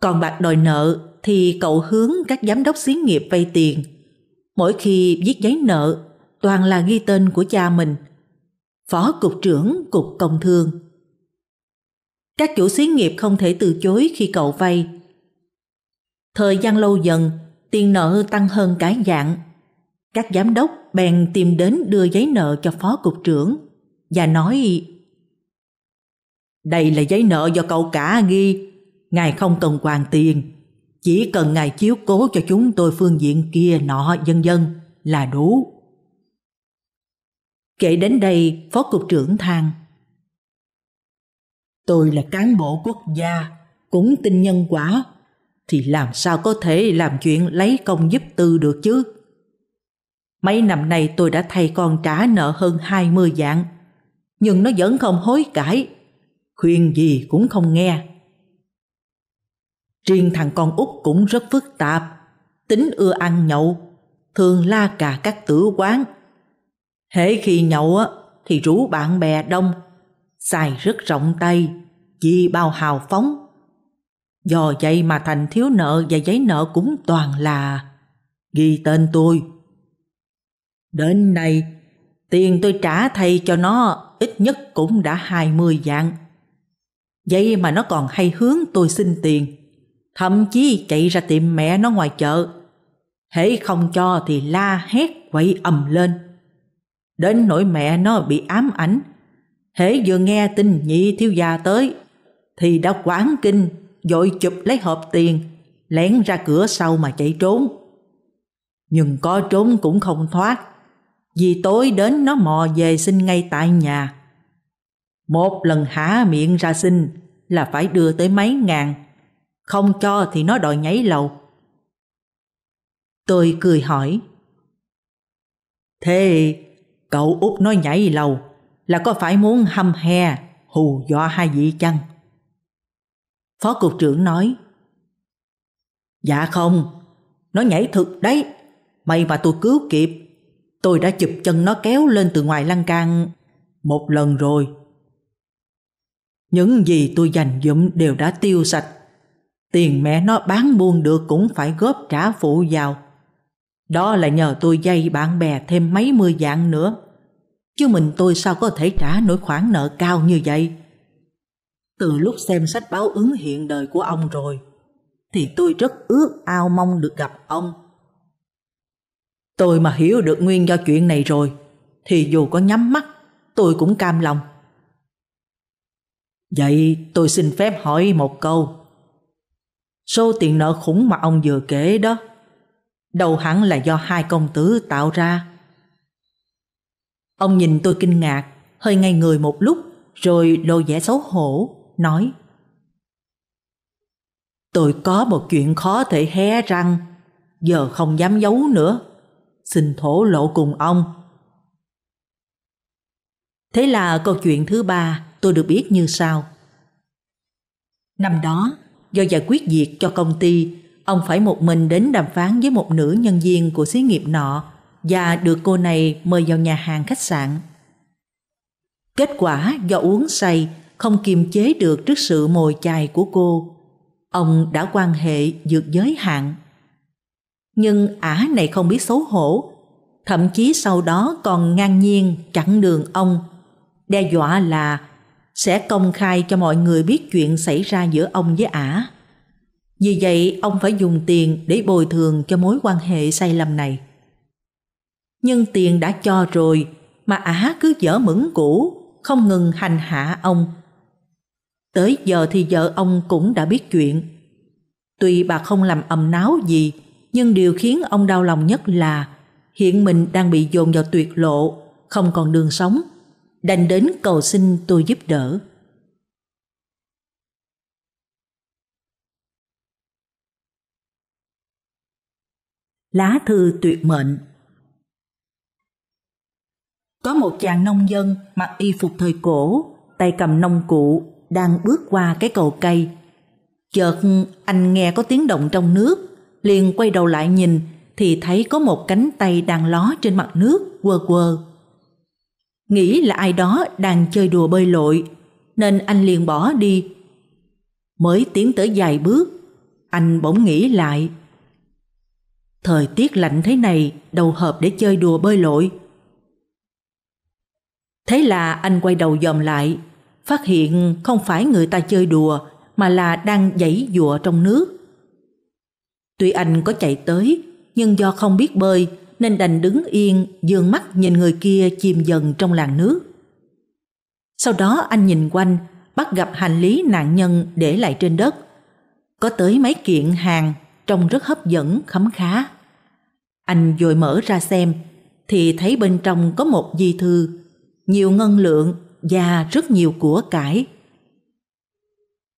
Còn bạc đòi nợ thì cậu hướng các giám đốc xí nghiệp vay tiền. Mỗi khi viết giấy nợ, toàn là ghi tên của cha mình – Phó Cục trưởng Cục Công Thương. Các chủ xí nghiệp không thể từ chối khi cậu vay. Thời gian lâu dần, tiền nợ tăng hơn cái dạng. Các giám đốc bèn tìm đến đưa giấy nợ cho Phó Cục trưởng và nói Đây là giấy nợ do cậu cả ghi, ngài không cần hoàn tiền, chỉ cần ngài chiếu cố cho chúng tôi phương diện kia nọ dân dân là đủ. Kể đến đây, Phó Cục trưởng thang Tôi là cán bộ quốc gia, cũng tin nhân quả, thì làm sao có thể làm chuyện lấy công giúp tư được chứ? Mấy năm nay tôi đã thay con trả nợ hơn 20 dạng, nhưng nó vẫn không hối cải, khuyên gì cũng không nghe. Riêng thằng con út cũng rất phức tạp, tính ưa ăn nhậu, thường la cà các tử quán Hễ khi nhậu á, thì rủ bạn bè đông, xài rất rộng tay, chi bao hào phóng. Do vậy mà Thành thiếu nợ và giấy nợ cũng toàn là ghi tên tôi. Đến nay, tiền tôi trả thay cho nó ít nhất cũng đã 20 vạn. Vậy mà nó còn hay hướng tôi xin tiền, thậm chí chạy ra tiệm mẹ nó ngoài chợ. Hễ không cho thì la hét quậy ầm lên. Đến nỗi mẹ nó bị ám ảnh Hễ vừa nghe tin nhị thiếu gia tới Thì đã quán kinh Dội chụp lấy hộp tiền Lén ra cửa sau mà chạy trốn Nhưng có trốn cũng không thoát Vì tối đến nó mò về xin ngay tại nhà Một lần há miệng ra xin Là phải đưa tới mấy ngàn Không cho thì nó đòi nhảy lầu Tôi cười hỏi Thế Cậu út nói nhảy lầu là có phải muốn hâm he hù do hai vị chăng? Phó cục trưởng nói Dạ không, nó nhảy thực đấy, may mà tôi cứu kịp. Tôi đã chụp chân nó kéo lên từ ngoài lan can một lần rồi. Những gì tôi dành dụm đều đã tiêu sạch. Tiền mẹ nó bán buôn được cũng phải góp trả phụ vào đó là nhờ tôi dây bạn bè thêm mấy mươi dạng nữa. Chứ mình tôi sao có thể trả nổi khoản nợ cao như vậy? Từ lúc xem sách báo ứng hiện đời của ông rồi, thì tôi rất ước ao mong được gặp ông. Tôi mà hiểu được nguyên do chuyện này rồi, thì dù có nhắm mắt, tôi cũng cam lòng. Vậy tôi xin phép hỏi một câu. Số tiền nợ khủng mà ông vừa kể đó, Đầu hẳn là do hai công tử tạo ra Ông nhìn tôi kinh ngạc Hơi ngây người một lúc Rồi lộ vẻ xấu hổ Nói Tôi có một chuyện khó thể hé răng Giờ không dám giấu nữa Xin thổ lộ cùng ông Thế là câu chuyện thứ ba tôi được biết như sau Năm đó do giải quyết việc cho công ty ông phải một mình đến đàm phán với một nữ nhân viên của xí nghiệp nọ và được cô này mời vào nhà hàng khách sạn. Kết quả do uống say, không kiềm chế được trước sự mồi chài của cô, ông đã quan hệ vượt giới hạn. Nhưng ả này không biết xấu hổ, thậm chí sau đó còn ngang nhiên chặn đường ông, đe dọa là sẽ công khai cho mọi người biết chuyện xảy ra giữa ông với ả. Vì vậy, ông phải dùng tiền để bồi thường cho mối quan hệ sai lầm này. Nhưng tiền đã cho rồi mà ả cứ dở mững cũ, không ngừng hành hạ ông. Tới giờ thì vợ ông cũng đã biết chuyện. Tuy bà không làm ầm náo gì, nhưng điều khiến ông đau lòng nhất là hiện mình đang bị dồn vào tuyệt lộ, không còn đường sống, đành đến cầu xin tôi giúp đỡ. lá thư tuyệt mệnh. Có một chàng nông dân mặc y phục thời cổ, tay cầm nông cụ, đang bước qua cái cầu cây. Chợt anh nghe có tiếng động trong nước, liền quay đầu lại nhìn thì thấy có một cánh tay đang ló trên mặt nước quơ quơ. Nghĩ là ai đó đang chơi đùa bơi lội, nên anh liền bỏ đi. Mới tiến tới vài bước, anh bỗng nghĩ lại Thời tiết lạnh thế này đầu hợp để chơi đùa bơi lội. Thế là anh quay đầu dòm lại, phát hiện không phải người ta chơi đùa mà là đang giãy dụa trong nước. Tuy anh có chạy tới, nhưng do không biết bơi nên đành đứng yên, dương mắt nhìn người kia chìm dần trong làn nước. Sau đó anh nhìn quanh, bắt gặp hành lý nạn nhân để lại trên đất. Có tới mấy kiện hàng trông rất hấp dẫn, khấm khá. Anh vội mở ra xem, thì thấy bên trong có một di thư, nhiều ngân lượng và rất nhiều của cải.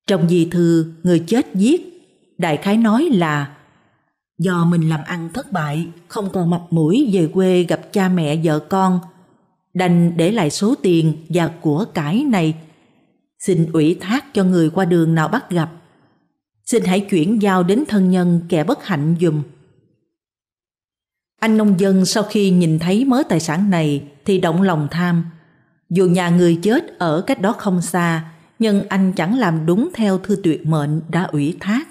Trong di thư, người chết viết, đại khái nói là do mình làm ăn thất bại, không còn mặt mũi về quê gặp cha mẹ vợ con, đành để lại số tiền và của cải này. Xin ủy thác cho người qua đường nào bắt gặp Xin hãy chuyển giao đến thân nhân kẻ bất hạnh dùm. Anh nông dân sau khi nhìn thấy mớ tài sản này thì động lòng tham. Dù nhà người chết ở cách đó không xa, nhưng anh chẳng làm đúng theo thư tuyệt mệnh đã ủy thác,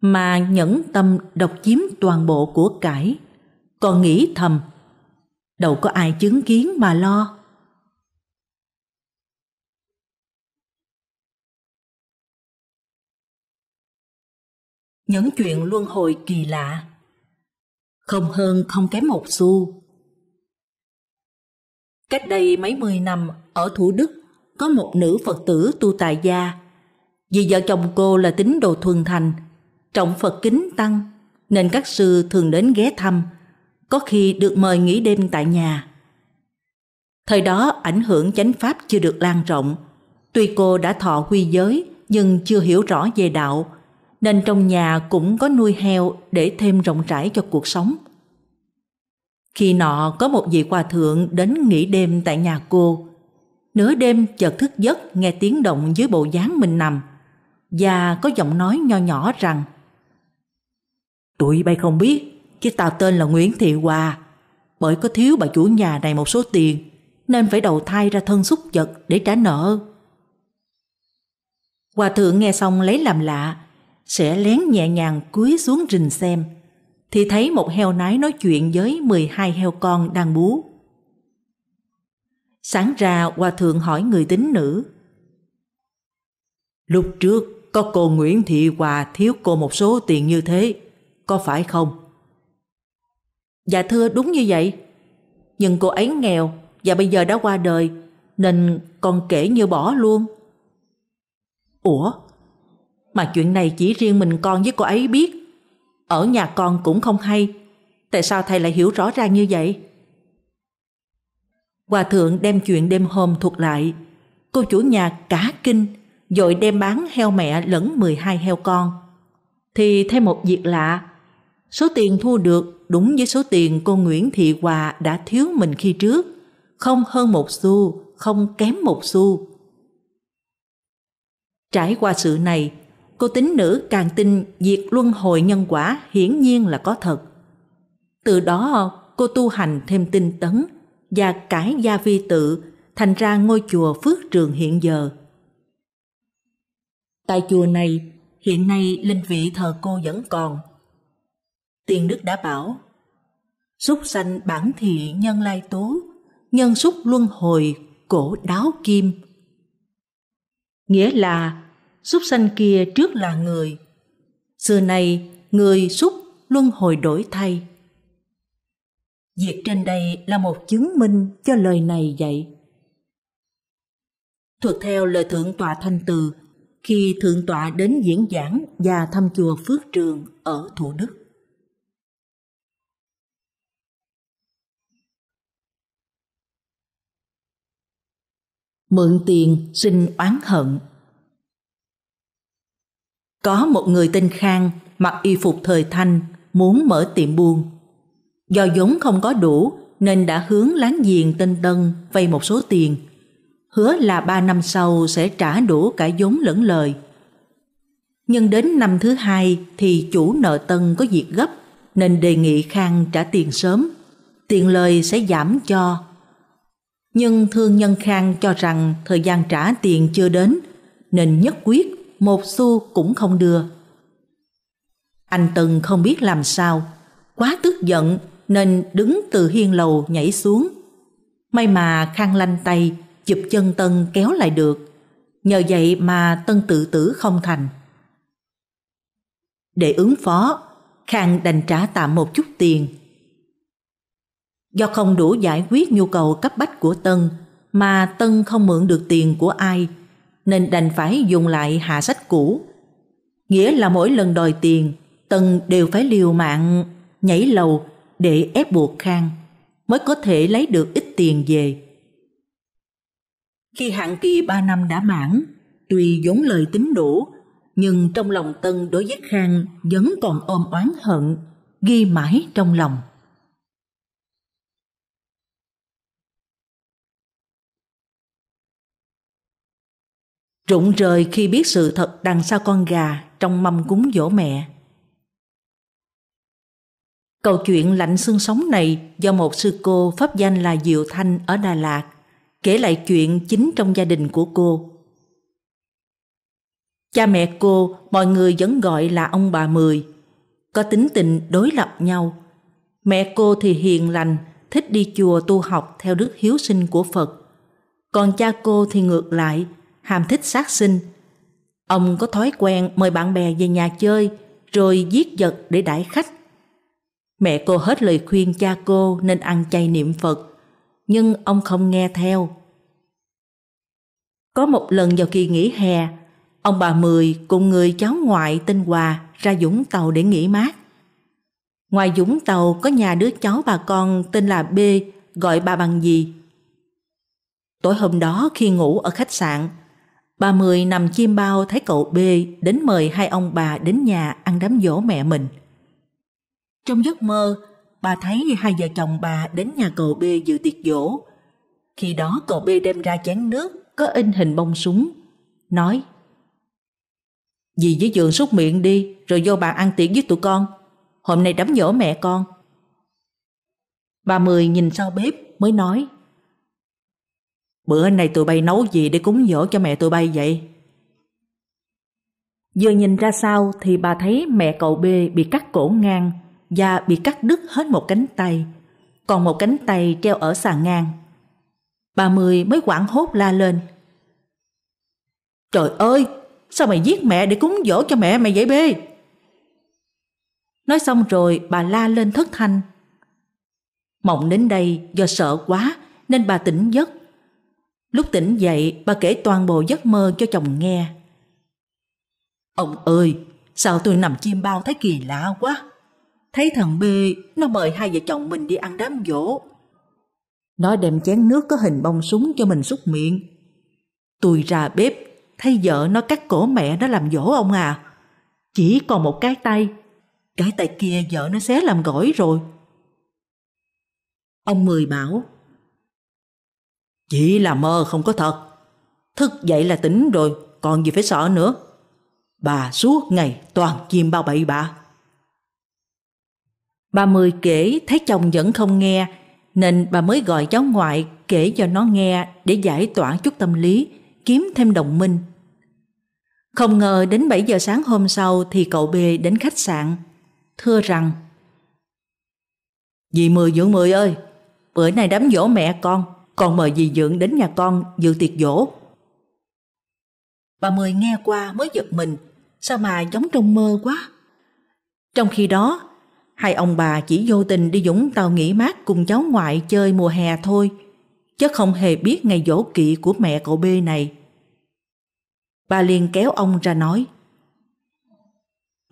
mà nhẫn tâm độc chiếm toàn bộ của cải. Còn nghĩ thầm, đâu có ai chứng kiến mà lo. những chuyện luân hồi kỳ lạ. Không hơn không kém một xu. Cách đây mấy mươi năm, ở Thủ Đức, có một nữ Phật tử tu tại gia. Vì vợ chồng cô là tín đồ thuần thành, trọng Phật kính tăng, nên các sư thường đến ghé thăm, có khi được mời nghỉ đêm tại nhà. Thời đó ảnh hưởng chánh pháp chưa được lan rộng, tuy cô đã thọ quy giới nhưng chưa hiểu rõ về đạo, nên trong nhà cũng có nuôi heo để thêm rộng rãi cho cuộc sống. Khi nọ có một vị hòa thượng đến nghỉ đêm tại nhà cô. Nửa đêm chợt thức giấc nghe tiếng động dưới bộ dáng mình nằm và có giọng nói nho nhỏ rằng Tụi bay không biết chứ tao tên là Nguyễn Thị Hòa bởi có thiếu bà chủ nhà này một số tiền nên phải đầu thai ra thân xúc vật để trả nợ. Hòa thượng nghe xong lấy làm lạ sẽ lén nhẹ nhàng cúi xuống rình xem, thì thấy một heo nái nói chuyện với 12 heo con đang bú. Sáng ra hòa thượng hỏi người tín nữ. Lúc trước có cô Nguyễn Thị Hòa thiếu cô một số tiền như thế, có phải không? Dạ thưa đúng như vậy, nhưng cô ấy nghèo và bây giờ đã qua đời nên con kể như bỏ luôn. Ủa, mà chuyện này chỉ riêng mình con với cô ấy biết Ở nhà con cũng không hay Tại sao thầy lại hiểu rõ ràng như vậy? Hòa thượng đem chuyện đêm hôm thuật lại Cô chủ nhà cả kinh dội đem bán heo mẹ lẫn 12 heo con Thì thêm một việc lạ Số tiền thu được đúng với số tiền cô Nguyễn Thị Hòa đã thiếu mình khi trước Không hơn một xu, không kém một xu Trải qua sự này cô tính nữ càng tin việc luân hồi nhân quả hiển nhiên là có thật. Từ đó cô tu hành thêm tinh tấn và cải gia vi tự thành ra ngôi chùa Phước Trường hiện giờ. Tại chùa này, hiện nay linh vị thờ cô vẫn còn. Tiền Đức đã bảo, Xúc sanh bản thị nhân lai tố, nhân xúc luân hồi cổ đáo kim. Nghĩa là súc sanh kia trước là người. Xưa nay, người súc luân hồi đổi thay. Việc trên đây là một chứng minh cho lời này vậy. Thuật theo lời Thượng tọa Thanh Từ, khi Thượng tọa đến diễn giảng và thăm chùa Phước Trường ở Thủ Đức. Mượn tiền sinh oán hận có một người tên Khang mặc y phục thời thanh muốn mở tiệm buôn. Do vốn không có đủ nên đã hướng láng giềng tên Tân vay một số tiền. Hứa là ba năm sau sẽ trả đủ cả vốn lẫn lời. Nhưng đến năm thứ hai thì chủ nợ Tân có việc gấp nên đề nghị Khang trả tiền sớm. Tiền lời sẽ giảm cho. Nhưng thương nhân Khang cho rằng thời gian trả tiền chưa đến nên nhất quyết một xu cũng không đưa. Anh Tân không biết làm sao, quá tức giận nên đứng từ hiên lầu nhảy xuống. May mà khang lanh tay, chụp chân Tân kéo lại được, nhờ vậy mà Tân tự tử không thành. Để ứng phó, Khang đành trả tạm một chút tiền. Do không đủ giải quyết nhu cầu cấp bách của Tân, mà Tân không mượn được tiền của ai, nên đành phải dùng lại hạ sách cũ. Nghĩa là mỗi lần đòi tiền, Tân đều phải liều mạng, nhảy lầu để ép buộc Khang mới có thể lấy được ít tiền về. Khi hạn kỳ ba năm đã mãn, tuy vốn lời tính đủ, nhưng trong lòng Tân đối với Khang vẫn còn ôm oán hận, ghi mãi trong lòng. rụng rời khi biết sự thật đằng sau con gà trong mâm cúng dỗ mẹ. Câu chuyện lạnh xương sống này do một sư cô pháp danh là Diệu Thanh ở Đà Lạt kể lại chuyện chính trong gia đình của cô. Cha mẹ cô mọi người vẫn gọi là ông bà Mười, có tính tình đối lập nhau. Mẹ cô thì hiền lành, thích đi chùa tu học theo đức hiếu sinh của Phật. Còn cha cô thì ngược lại – ham thích sát sinh. Ông có thói quen mời bạn bè về nhà chơi rồi giết vật để đãi khách. Mẹ cô hết lời khuyên cha cô nên ăn chay niệm Phật, nhưng ông không nghe theo. Có một lần vào kỳ nghỉ hè, ông bà Mười cùng người cháu ngoại tên Hòa ra Dũng Tàu để nghỉ mát. Ngoài Dũng Tàu có nhà đứa cháu bà con tên là B, gọi bà bằng gì. Tối hôm đó khi ngủ ở khách sạn, Bà Mười nằm chiêm bao thấy cậu B đến mời hai ông bà đến nhà ăn đám dỗ mẹ mình. Trong giấc mơ, bà thấy hai vợ chồng bà đến nhà cậu B dự tiệc dỗ. Khi đó cậu B đem ra chén nước có in hình bông súng, nói Dì với giường súc miệng đi rồi vô bàn ăn tiệc với tụi con. Hôm nay đám dỗ mẹ con. Bà Mười nhìn sau bếp mới nói Bữa nay tụi bay nấu gì để cúng dỗ cho mẹ tụi bay vậy? Vừa nhìn ra sau thì bà thấy mẹ cậu B bị cắt cổ ngang và bị cắt đứt hết một cánh tay, còn một cánh tay treo ở sàn ngang. Bà Mười mới quảng hốt la lên. Trời ơi, sao mày giết mẹ để cúng dỗ cho mẹ mày vậy bê? Nói xong rồi bà la lên thất thanh. Mộng đến đây do sợ quá nên bà tỉnh giấc Lúc tỉnh dậy, bà kể toàn bộ giấc mơ cho chồng nghe. Ông ơi, sao tôi nằm chiêm bao thấy kỳ lạ quá. Thấy thằng B, nó mời hai vợ chồng mình đi ăn đám dỗ. Nó đem chén nước có hình bông súng cho mình xúc miệng. Tôi ra bếp, thấy vợ nó cắt cổ mẹ nó làm dỗ ông à. Chỉ còn một cái tay, cái tay kia vợ nó xé làm gỏi rồi. Ông Mười bảo, chỉ là mơ không có thật. Thức dậy là tỉnh rồi, còn gì phải sợ nữa. Bà suốt ngày toàn chim bao bậy bà Bà Mười kể thấy chồng vẫn không nghe, nên bà mới gọi cháu ngoại kể cho nó nghe để giải tỏa chút tâm lý, kiếm thêm đồng minh. Không ngờ đến 7 giờ sáng hôm sau thì cậu B đến khách sạn, thưa rằng Dì Mười dưỡng Mười ơi, bữa nay đám dỗ mẹ con, còn mời dì dưỡng đến nhà con dự tiệc dỗ. Bà Mười nghe qua mới giật mình, sao mà giống trong mơ quá. Trong khi đó, hai ông bà chỉ vô tình đi Dũng Tàu nghỉ mát cùng cháu ngoại chơi mùa hè thôi, chứ không hề biết ngày dỗ kỵ của mẹ cậu B này. Bà liền kéo ông ra nói.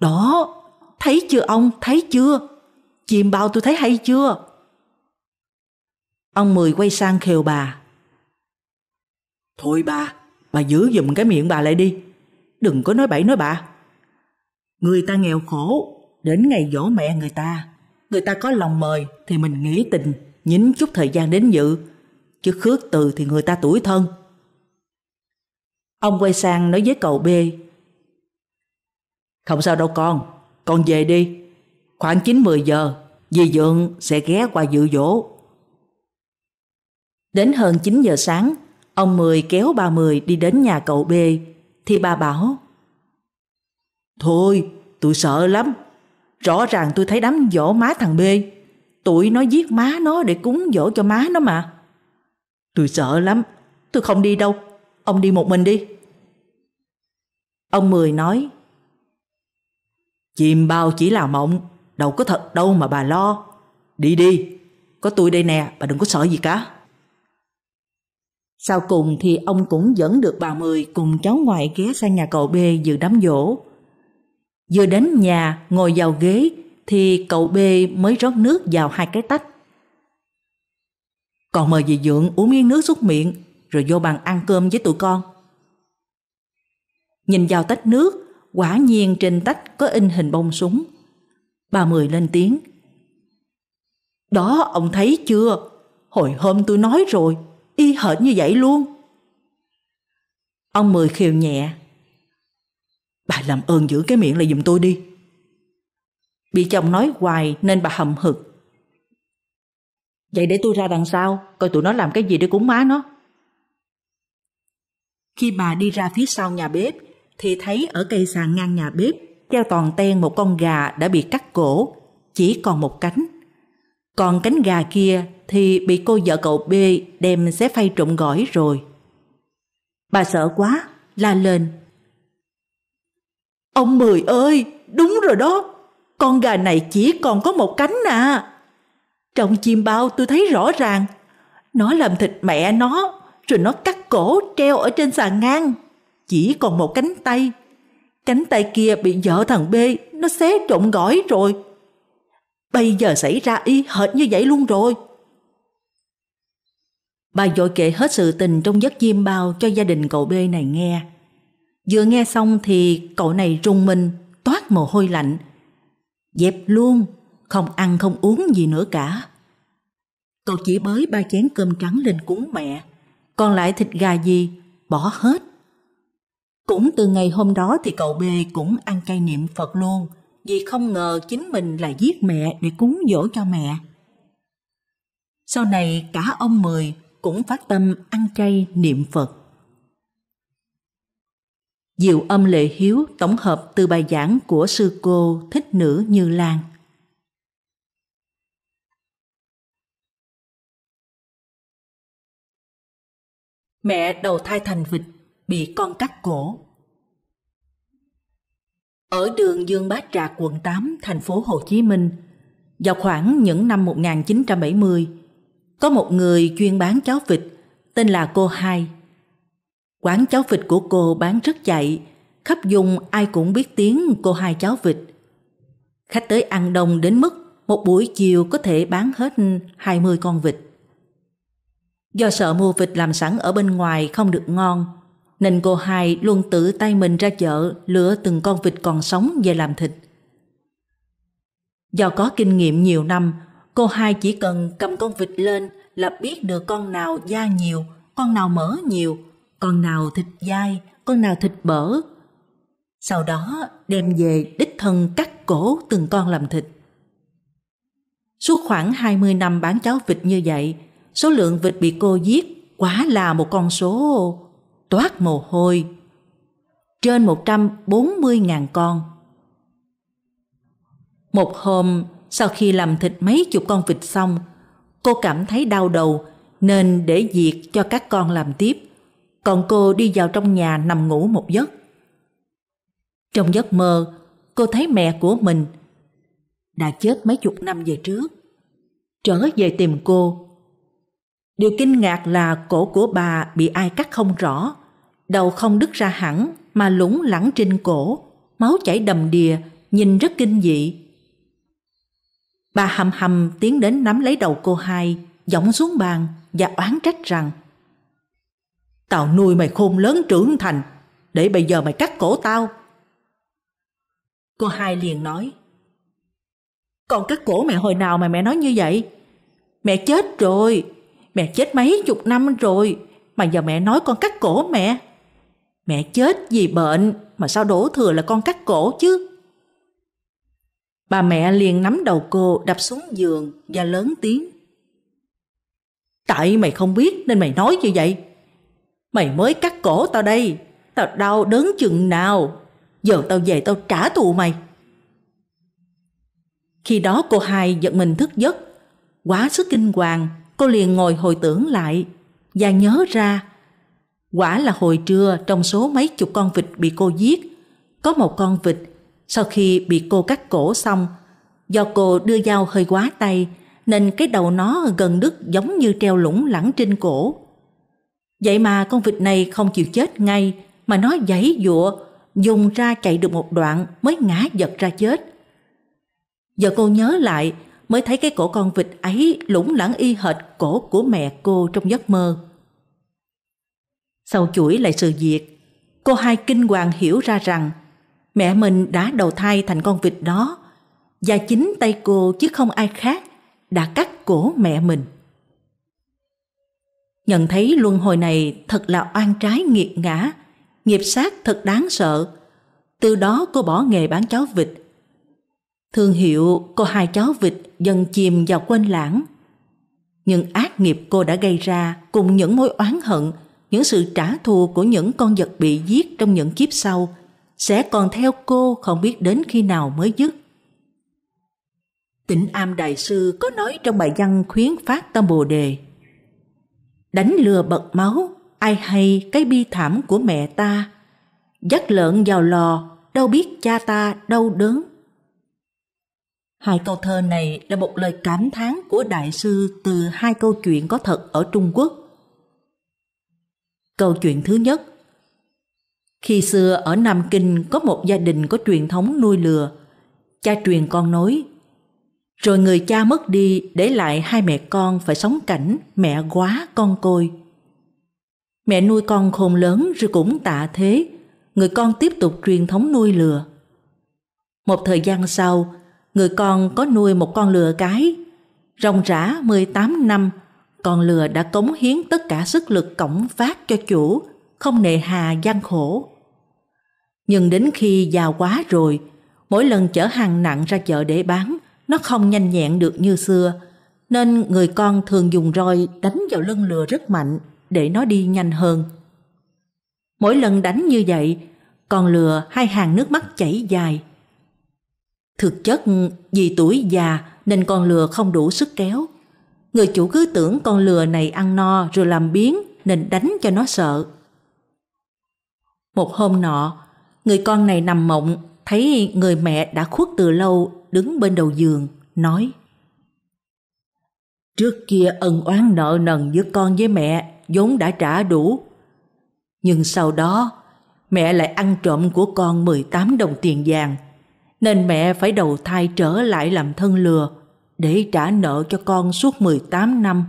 Đó, thấy chưa ông, thấy chưa? Chìm bao tôi thấy hay chưa? Ông Mười quay sang khều bà. Thôi bà, bà giữ giùm cái miệng bà lại đi. Đừng có nói bậy nói bạ. Người ta nghèo khổ, đến ngày dỗ mẹ người ta. Người ta có lòng mời thì mình nghĩ tình, nhín chút thời gian đến dự. Chứ khước từ thì người ta tuổi thân. Ông quay sang nói với cậu B. Không sao đâu con, con về đi. Khoảng 9-10 giờ, dì Dượng sẽ ghé qua dự dỗ Đến hơn 9 giờ sáng, ông Mười kéo bà Mười đi đến nhà cậu B, thì bà bảo Thôi, tôi sợ lắm. Rõ ràng tôi thấy đám dỗ má thằng B. Tụi nó giết má nó để cúng dỗ cho má nó mà. Tôi sợ lắm, tôi không đi đâu. Ông đi một mình đi. Ông Mười nói Chìm bao chỉ là mộng, đâu có thật đâu mà bà lo. Đi đi, có tôi đây nè, bà đừng có sợ gì cả. Sau cùng thì ông cũng dẫn được bà Mười cùng cháu ngoại ghé sang nhà cậu B dự đám dỗ. Vừa đến nhà, ngồi vào ghế, thì cậu B mới rót nước vào hai cái tách. Còn mời dì Dượng uống miếng nước xúc miệng, rồi vô bàn ăn cơm với tụi con. Nhìn vào tách nước, quả nhiên trên tách có in hình bông súng. Bà Mười lên tiếng. Đó, ông thấy chưa? Hồi hôm tôi nói rồi, y hệt như vậy luôn. Ông Mười khều nhẹ. Bà làm ơn giữ cái miệng lại giùm tôi đi. Bị chồng nói hoài nên bà hầm hực. Vậy để tôi ra đằng sau, coi tụi nó làm cái gì để cúng má nó. Khi bà đi ra phía sau nhà bếp, thì thấy ở cây sàn ngang nhà bếp treo toàn ten một con gà đã bị cắt cổ, chỉ còn một cánh. Còn cánh gà kia thì bị cô vợ cậu B đem xé phay trộn gỏi rồi. Bà sợ quá, la lên. Ông Mười ơi, đúng rồi đó, con gà này chỉ còn có một cánh à. Trong chim bao tôi thấy rõ ràng, nó làm thịt mẹ nó, rồi nó cắt cổ treo ở trên sàn ngang. Chỉ còn một cánh tay, cánh tay kia bị vợ thằng B, nó xé trộn gỏi rồi, Bây giờ xảy ra y hệt như vậy luôn rồi. Bà dội kể hết sự tình trong giấc diêm bao cho gia đình cậu B này nghe. Vừa nghe xong thì cậu này rung mình, toát mồ hôi lạnh. Dẹp luôn, không ăn không uống gì nữa cả. Cậu chỉ bới ba chén cơm trắng lên cúng mẹ, còn lại thịt gà gì, bỏ hết. Cũng từ ngày hôm đó thì cậu B cũng ăn cay niệm Phật luôn – vì không ngờ chính mình là giết mẹ để cúng dỗ cho mẹ. Sau này cả ông Mười cũng phát tâm ăn chay niệm Phật. Diệu âm lệ hiếu tổng hợp từ bài giảng của sư cô Thích Nữ Như Lan. Mẹ đầu thai thành vịt, bị con cắt cổ, ở đường Dương Bát Trạc, quận 8, thành phố Hồ Chí Minh, vào khoảng những năm 1970, có một người chuyên bán cháo vịt tên là cô Hai. Quán cháo vịt của cô bán rất chạy, khắp vùng ai cũng biết tiếng cô Hai cháo vịt. Khách tới ăn đông đến mức một buổi chiều có thể bán hết 20 con vịt. Do sợ mua vịt làm sẵn ở bên ngoài không được ngon, nên cô hai luôn tự tay mình ra chợ lựa từng con vịt còn sống về làm thịt. Do có kinh nghiệm nhiều năm, cô hai chỉ cần cầm con vịt lên là biết được con nào da nhiều, con nào mỡ nhiều, con nào thịt dai, con nào thịt bở. Sau đó đem về đích thân cắt cổ từng con làm thịt. Suốt khoảng 20 năm bán cháo vịt như vậy, số lượng vịt bị cô giết quá là một con số toát mồ hôi. Trên 140.000 con. Một hôm, sau khi làm thịt mấy chục con vịt xong, cô cảm thấy đau đầu nên để việc cho các con làm tiếp. Còn cô đi vào trong nhà nằm ngủ một giấc. Trong giấc mơ, cô thấy mẹ của mình đã chết mấy chục năm về trước. Trở về tìm cô. Điều kinh ngạc là cổ của bà bị ai cắt không rõ. Đầu không đứt ra hẳn mà lủng lẳng trên cổ, máu chảy đầm đìa, nhìn rất kinh dị. Bà hầm hầm tiến đến nắm lấy đầu cô hai, giọng xuống bàn và oán trách rằng Tao nuôi mày khôn lớn trưởng thành, để bây giờ mày cắt cổ tao. Cô hai liền nói Con cắt cổ mẹ hồi nào mà mẹ nói như vậy? Mẹ chết rồi, mẹ chết mấy chục năm rồi, mà giờ mẹ nói con cắt cổ mẹ. Mẹ chết vì bệnh mà sao đổ thừa là con cắt cổ chứ? Bà mẹ liền nắm đầu cô đập xuống giường và lớn tiếng. Tại mày không biết nên mày nói như vậy. Mày mới cắt cổ tao đây, tao đau đớn chừng nào. Giờ tao về tao trả thù mày. Khi đó cô hai giật mình thức giấc, quá sức kinh hoàng, cô liền ngồi hồi tưởng lại và nhớ ra Quả là hồi trưa trong số mấy chục con vịt bị cô giết, có một con vịt sau khi bị cô cắt cổ xong, do cô đưa dao hơi quá tay nên cái đầu nó gần đứt giống như treo lủng lẳng trên cổ. Vậy mà con vịt này không chịu chết ngay mà nó giãy dụa, dùng ra chạy được một đoạn mới ngã giật ra chết. Giờ cô nhớ lại mới thấy cái cổ con vịt ấy lủng lẳng y hệt cổ của mẹ cô trong giấc mơ. Sau chuỗi lại sự việc, cô hai kinh hoàng hiểu ra rằng mẹ mình đã đầu thai thành con vịt đó và chính tay cô chứ không ai khác đã cắt cổ mẹ mình. Nhận thấy luân hồi này thật là oan trái nghiệt ngã, nghiệp sát thật đáng sợ. Từ đó cô bỏ nghề bán cháo vịt. Thương hiệu cô hai cháo vịt dần chìm vào quên lãng. nhưng ác nghiệp cô đã gây ra cùng những mối oán hận – những sự trả thù của những con vật bị giết trong những kiếp sau sẽ còn theo cô không biết đến khi nào mới dứt. Tịnh Am Đại Sư có nói trong bài văn khuyến phát tâm Bồ Đề Đánh lừa bật máu, ai hay cái bi thảm của mẹ ta Dắt lợn vào lò, đâu biết cha ta đau đớn Hai câu thơ này là một lời cảm thán của Đại Sư từ hai câu chuyện có thật ở Trung Quốc Câu chuyện thứ nhất Khi xưa ở Nam Kinh có một gia đình có truyền thống nuôi lừa. Cha truyền con nối Rồi người cha mất đi để lại hai mẹ con phải sống cảnh mẹ quá con côi. Mẹ nuôi con khôn lớn rồi cũng tạ thế, người con tiếp tục truyền thống nuôi lừa. Một thời gian sau, người con có nuôi một con lừa cái, rồng rã 18 năm con lừa đã cống hiến tất cả sức lực cổng vác cho chủ, không nề hà gian khổ. Nhưng đến khi già quá rồi, mỗi lần chở hàng nặng ra chợ để bán, nó không nhanh nhẹn được như xưa, nên người con thường dùng roi đánh vào lưng lừa rất mạnh để nó đi nhanh hơn. Mỗi lần đánh như vậy, con lừa hai hàng nước mắt chảy dài. Thực chất vì tuổi già nên con lừa không đủ sức kéo, Người chủ cứ tưởng con lừa này ăn no rồi làm biến nên đánh cho nó sợ. Một hôm nọ, người con này nằm mộng thấy người mẹ đã khuất từ lâu đứng bên đầu giường, nói Trước kia ân oán nợ nần giữa con với mẹ vốn đã trả đủ. Nhưng sau đó, mẹ lại ăn trộm của con 18 đồng tiền vàng, nên mẹ phải đầu thai trở lại làm thân lừa để trả nợ cho con suốt 18 năm.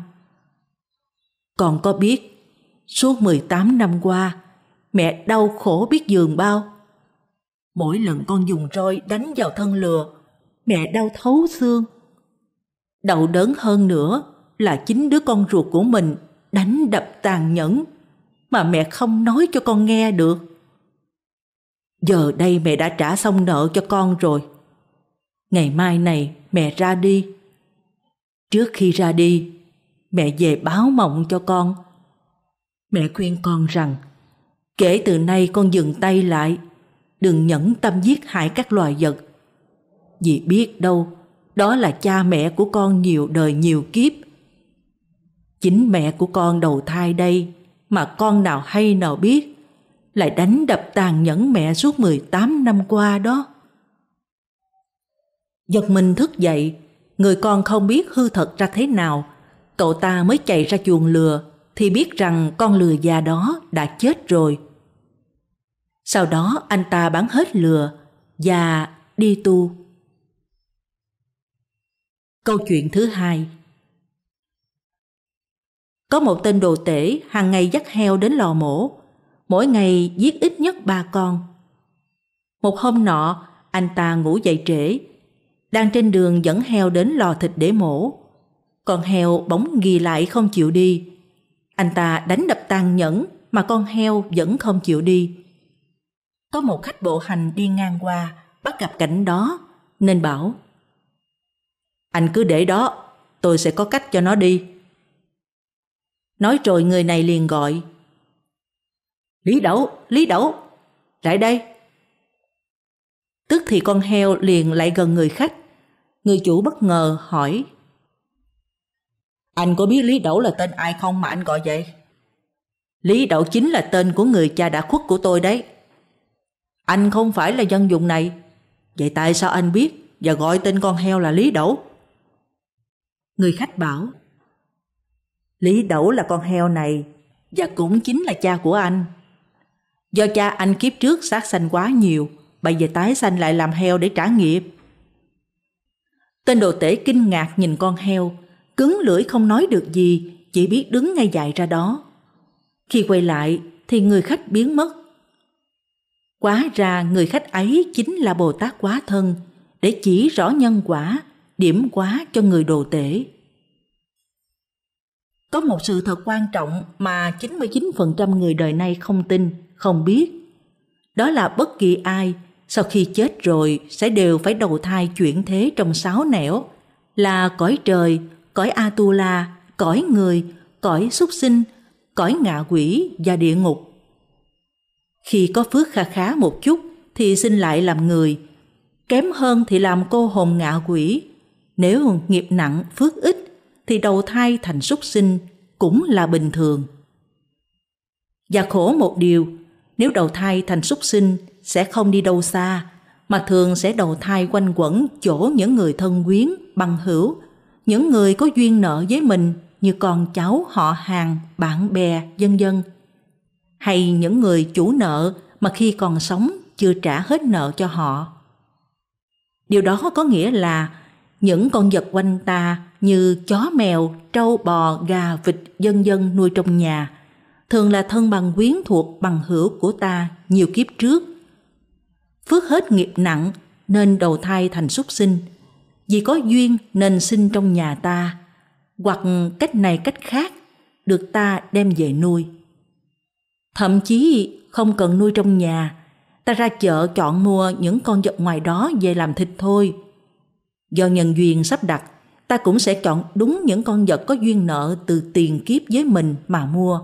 Còn có biết, suốt 18 năm qua, mẹ đau khổ biết giường bao. Mỗi lần con dùng roi đánh vào thân lừa, mẹ đau thấu xương. Đau đớn hơn nữa là chính đứa con ruột của mình đánh đập tàn nhẫn mà mẹ không nói cho con nghe được. Giờ đây mẹ đã trả xong nợ cho con rồi. Ngày mai này mẹ ra đi Trước khi ra đi, mẹ về báo mộng cho con. Mẹ khuyên con rằng, kể từ nay con dừng tay lại, đừng nhẫn tâm giết hại các loài vật. Vì biết đâu, đó là cha mẹ của con nhiều đời nhiều kiếp. Chính mẹ của con đầu thai đây mà con nào hay nào biết lại đánh đập tàn nhẫn mẹ suốt 18 năm qua đó. Giật mình thức dậy, Người con không biết hư thật ra thế nào, cậu ta mới chạy ra chuồng lừa thì biết rằng con lừa già đó đã chết rồi. Sau đó anh ta bán hết lừa và đi tu. Câu chuyện thứ hai Có một tên đồ tể hàng ngày dắt heo đến lò mổ, mỗi ngày giết ít nhất ba con. Một hôm nọ, anh ta ngủ dậy trễ đang trên đường dẫn heo đến lò thịt để mổ. Con heo bỗng ghi lại không chịu đi. Anh ta đánh đập tàn nhẫn mà con heo vẫn không chịu đi. Có một khách bộ hành đi ngang qua, bắt gặp cảnh đó, nên bảo Anh cứ để đó, tôi sẽ có cách cho nó đi. Nói rồi người này liền gọi Lý Đẩu, Lý Đẩu, lại đây. Tức thì con heo liền lại gần người khách, Người chủ bất ngờ hỏi Anh có biết Lý Đẩu là tên ai không mà anh gọi vậy? Lý Đậu chính là tên của người cha đã khuất của tôi đấy. Anh không phải là dân dùng này. Vậy tại sao anh biết và gọi tên con heo là Lý Đậu? Người khách bảo. Lý Đậu là con heo này và cũng chính là cha của anh. Do cha anh kiếp trước sát sanh quá nhiều, bây giờ tái sanh lại làm heo để trả nghiệp. Tên đồ tể kinh ngạc nhìn con heo, cứng lưỡi không nói được gì, chỉ biết đứng ngay dại ra đó. Khi quay lại thì người khách biến mất. Quá ra người khách ấy chính là Bồ Tát quá thân để chỉ rõ nhân quả, điểm quá cho người đồ tể. Có một sự thật quan trọng mà 99% người đời nay không tin, không biết. Đó là bất kỳ ai sau khi chết rồi sẽ đều phải đầu thai chuyển thế trong sáu nẻo là cõi trời, cõi Atula, cõi người, cõi súc sinh, cõi ngạ quỷ và địa ngục. Khi có phước kha khá một chút thì xin lại làm người, kém hơn thì làm cô hồn ngạ quỷ. Nếu nghiệp nặng phước ít thì đầu thai thành súc sinh cũng là bình thường. Và khổ một điều, nếu đầu thai thành súc sinh sẽ không đi đâu xa, mà thường sẽ đầu thai quanh quẩn chỗ những người thân quyến, bằng hữu, những người có duyên nợ với mình như con cháu, họ hàng, bạn bè, dân dân. Hay những người chủ nợ mà khi còn sống chưa trả hết nợ cho họ. Điều đó có nghĩa là những con vật quanh ta như chó mèo, trâu bò, gà, vịt, dân dân nuôi trong nhà, thường là thân bằng quyến thuộc bằng hữu của ta nhiều kiếp trước phước hết nghiệp nặng nên đầu thai thành súc sinh. Vì có duyên nên sinh trong nhà ta, hoặc cách này cách khác được ta đem về nuôi. Thậm chí không cần nuôi trong nhà, ta ra chợ chọn mua những con vật ngoài đó về làm thịt thôi. Do nhân duyên sắp đặt, ta cũng sẽ chọn đúng những con vật có duyên nợ từ tiền kiếp với mình mà mua,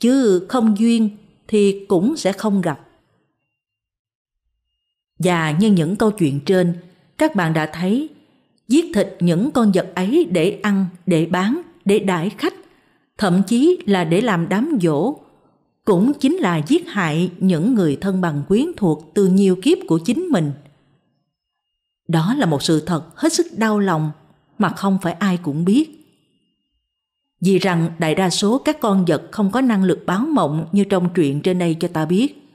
chứ không duyên thì cũng sẽ không gặp. Và như những câu chuyện trên, các bạn đã thấy, giết thịt những con vật ấy để ăn, để bán, để đãi khách, thậm chí là để làm đám dỗ, cũng chính là giết hại những người thân bằng quyến thuộc từ nhiều kiếp của chính mình. Đó là một sự thật hết sức đau lòng mà không phải ai cũng biết. Vì rằng đại đa số các con vật không có năng lực báo mộng như trong truyện trên đây cho ta biết.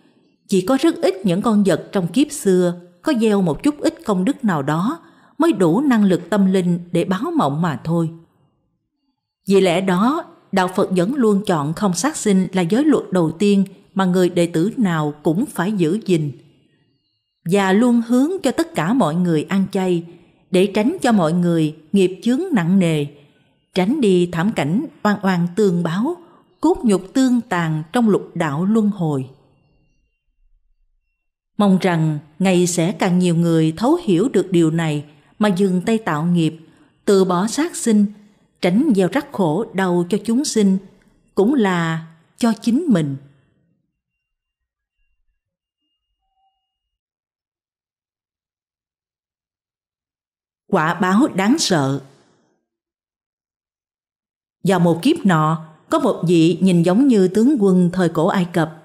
Chỉ có rất ít những con vật trong kiếp xưa có gieo một chút ít công đức nào đó mới đủ năng lực tâm linh để báo mộng mà thôi. Vì lẽ đó, Đạo Phật vẫn luôn chọn không sát sinh là giới luật đầu tiên mà người đệ tử nào cũng phải giữ gìn. Và luôn hướng cho tất cả mọi người ăn chay để tránh cho mọi người nghiệp chướng nặng nề, tránh đi thảm cảnh oan oan tương báo, cốt nhục tương tàn trong lục đạo luân hồi. Mong rằng ngày sẽ càng nhiều người thấu hiểu được điều này mà dừng tay tạo nghiệp, từ bỏ sát sinh, tránh gieo rắc khổ đau cho chúng sinh, cũng là cho chính mình. Quả báo đáng sợ Vào một kiếp nọ, có một vị nhìn giống như tướng quân thời cổ Ai Cập.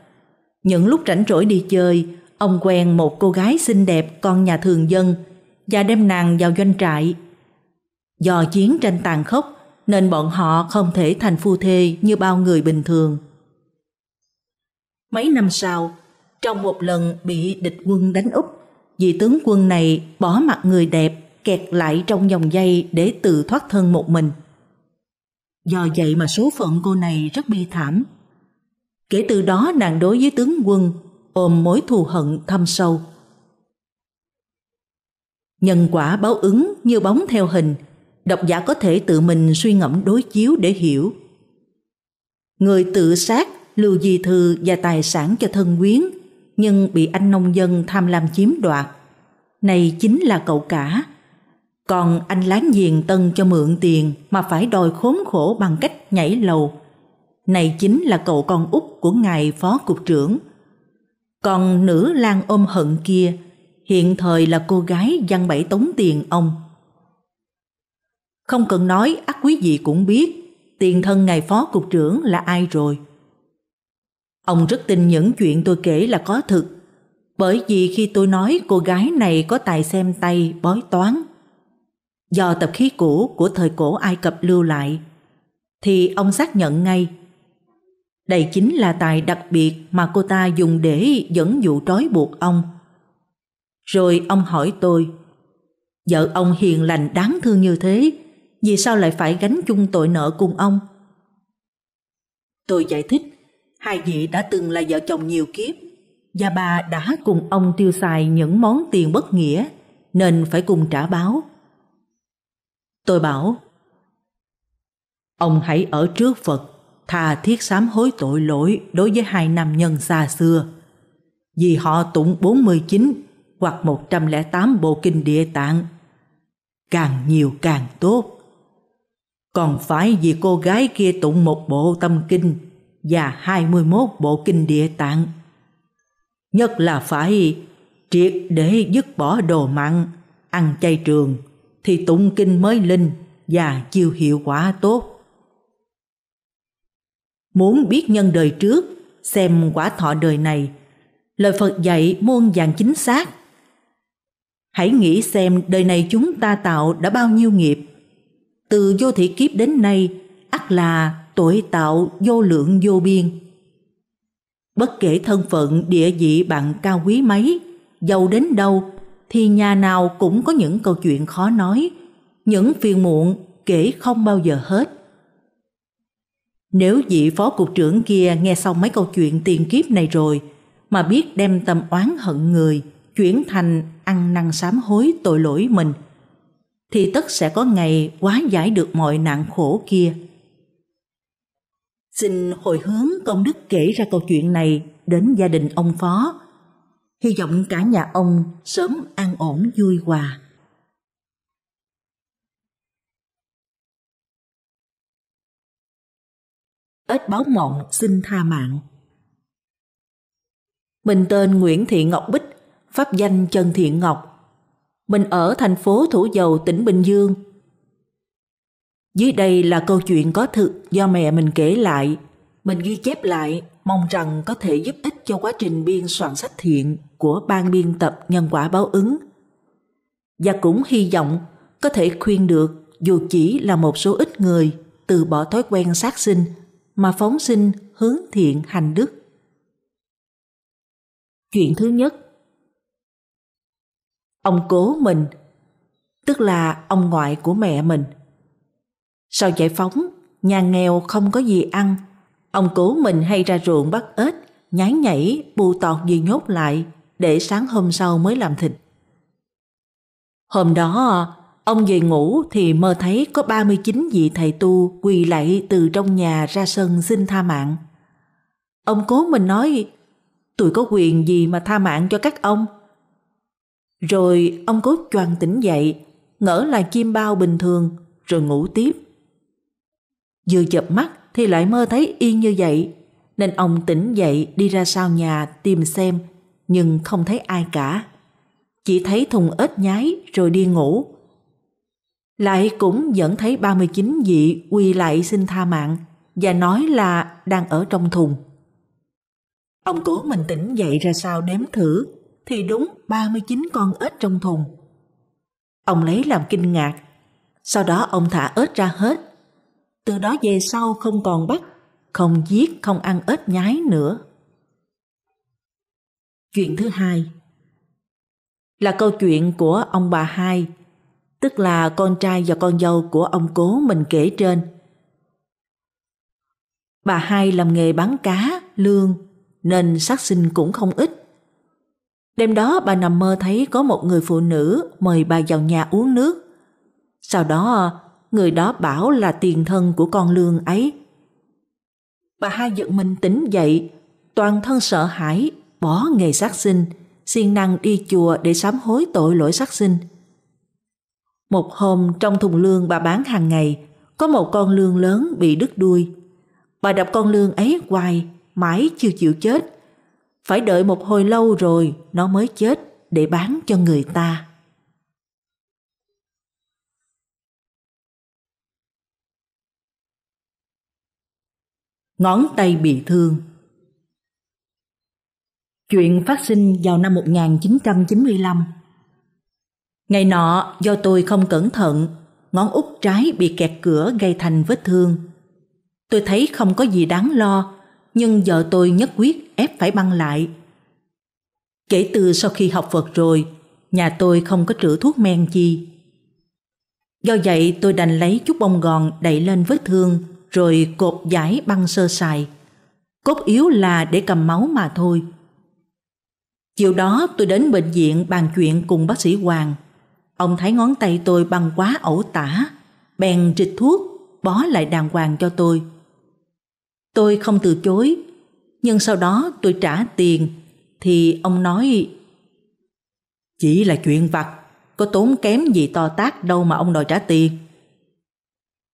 Những lúc rảnh rỗi đi chơi, Ông quen một cô gái xinh đẹp con nhà thường dân và đem nàng vào doanh trại. Do chiến tranh tàn khốc nên bọn họ không thể thành phu thê như bao người bình thường. Mấy năm sau, trong một lần bị địch quân đánh úp, vị tướng quân này bỏ mặt người đẹp kẹt lại trong dòng dây để tự thoát thân một mình. Do vậy mà số phận cô này rất bi thảm. Kể từ đó nàng đối với tướng quân ôm mối thù hận thâm sâu. Nhân quả báo ứng như bóng theo hình, độc giả có thể tự mình suy ngẫm đối chiếu để hiểu. Người tự sát lưu di thư và tài sản cho thân quyến, nhưng bị anh nông dân tham lam chiếm đoạt. Này chính là cậu cả. Còn anh láng giềng tân cho mượn tiền mà phải đòi khốn khổ bằng cách nhảy lầu. Này chính là cậu con út của ngài phó cục trưởng. Còn nữ lang ôm hận kia hiện thời là cô gái văn bẫy tống tiền ông. Không cần nói, ác quý vị cũng biết tiền thân ngài phó cục trưởng là ai rồi. Ông rất tin những chuyện tôi kể là có thực, bởi vì khi tôi nói cô gái này có tài xem tay, bói toán, do tập khí cũ của thời cổ Ai Cập lưu lại, thì ông xác nhận ngay đây chính là tài đặc biệt mà cô ta dùng để dẫn dụ trói buộc ông. Rồi ông hỏi tôi, vợ ông hiền lành đáng thương như thế, vì sao lại phải gánh chung tội nợ cùng ông? Tôi giải thích, hai vị đã từng là vợ chồng nhiều kiếp, và bà đã cùng ông tiêu xài những món tiền bất nghĩa, nên phải cùng trả báo. Tôi bảo, ông hãy ở trước Phật thà thiết sám hối tội lỗi đối với hai nam nhân xa xưa. Vì họ tụng 49 hoặc 108 bộ kinh địa tạng. Càng nhiều càng tốt. Còn phải vì cô gái kia tụng một bộ tâm kinh và 21 bộ kinh địa tạng. Nhất là phải triệt để dứt bỏ đồ mặn, ăn chay trường thì tụng kinh mới linh và chiêu hiệu quả tốt muốn biết nhân đời trước, xem quả thọ đời này. Lời Phật dạy muôn vàng chính xác. Hãy nghĩ xem đời này chúng ta tạo đã bao nhiêu nghiệp. Từ vô thị kiếp đến nay, ắt là tội tạo vô lượng vô biên. Bất kể thân phận địa vị bạn cao quý mấy, giàu đến đâu, thì nhà nào cũng có những câu chuyện khó nói, những phiền muộn kể không bao giờ hết. Nếu vị phó cục trưởng kia nghe xong mấy câu chuyện tiền kiếp này rồi mà biết đem tâm oán hận người chuyển thành ăn năn sám hối tội lỗi mình thì tất sẽ có ngày quá giải được mọi nạn khổ kia. Xin hồi hướng công đức kể ra câu chuyện này đến gia đình ông phó. Hy vọng cả nhà ông sớm an ổn vui hòa. ếch báo mộng xin tha mạng. Mình tên Nguyễn Thị Ngọc Bích, pháp danh Trần Thiện Ngọc. Mình ở thành phố Thủ Dầu, tỉnh Bình Dương. Dưới đây là câu chuyện có thực do mẹ mình kể lại. Mình ghi chép lại, mong rằng có thể giúp ích cho quá trình biên soạn sách thiện của ban biên tập nhân quả báo ứng. Và cũng hy vọng có thể khuyên được dù chỉ là một số ít người từ bỏ thói quen sát sinh mà phóng sinh hướng thiện hành đức. Chuyện thứ nhất Ông cố mình, tức là ông ngoại của mẹ mình. Sau giải phóng, nhà nghèo không có gì ăn, ông cố mình hay ra ruộng bắt ếch, nhái nhảy, bù tọt gì nhốt lại để sáng hôm sau mới làm thịt. Hôm đó Ông về ngủ thì mơ thấy có 39 vị thầy tu quỳ lạy từ trong nhà ra sân xin tha mạng. Ông cố mình nói, tôi có quyền gì mà tha mạng cho các ông. Rồi ông cố choàng tỉnh dậy, ngỡ là chim bao bình thường, rồi ngủ tiếp. Vừa chập mắt thì lại mơ thấy yên như vậy, nên ông tỉnh dậy đi ra sau nhà tìm xem, nhưng không thấy ai cả. Chỉ thấy thùng ếch nhái rồi đi ngủ lại cũng vẫn thấy 39 vị quỳ lại xin tha mạng và nói là đang ở trong thùng. Ông cố mình tỉnh dậy ra sao đếm thử thì đúng 39 con ếch trong thùng. Ông lấy làm kinh ngạc, sau đó ông thả ếch ra hết. Từ đó về sau không còn bắt, không giết, không ăn ếch nhái nữa. Chuyện thứ hai là câu chuyện của ông bà hai tức là con trai và con dâu của ông cố mình kể trên. Bà hai làm nghề bán cá, lương, nên sát sinh cũng không ít. Đêm đó bà nằm mơ thấy có một người phụ nữ mời bà vào nhà uống nước. Sau đó người đó bảo là tiền thân của con lương ấy. Bà hai giật mình tỉnh dậy, toàn thân sợ hãi, bỏ nghề sát sinh, siêng năng đi chùa để sám hối tội lỗi sát sinh. Một hôm trong thùng lương bà bán hàng ngày, có một con lương lớn bị đứt đuôi. Bà đập con lương ấy hoài, mãi chưa chịu chết. Phải đợi một hồi lâu rồi nó mới chết để bán cho người ta. Ngón tay bị thương Chuyện phát sinh vào năm 1995 Ngày nọ do tôi không cẩn thận, ngón út trái bị kẹt cửa gây thành vết thương. Tôi thấy không có gì đáng lo, nhưng vợ tôi nhất quyết ép phải băng lại. Kể từ sau khi học Phật rồi, nhà tôi không có trữ thuốc men chi. Do vậy tôi đành lấy chút bông gòn đậy lên vết thương rồi cột giải băng sơ sài. Cốt yếu là để cầm máu mà thôi. Chiều đó tôi đến bệnh viện bàn chuyện cùng bác sĩ Hoàng. Ông thấy ngón tay tôi băng quá ẩu tả, bèn trịch thuốc, bó lại đàng hoàng cho tôi. Tôi không từ chối, nhưng sau đó tôi trả tiền, thì ông nói Chỉ là chuyện vặt, có tốn kém gì to tác đâu mà ông đòi trả tiền.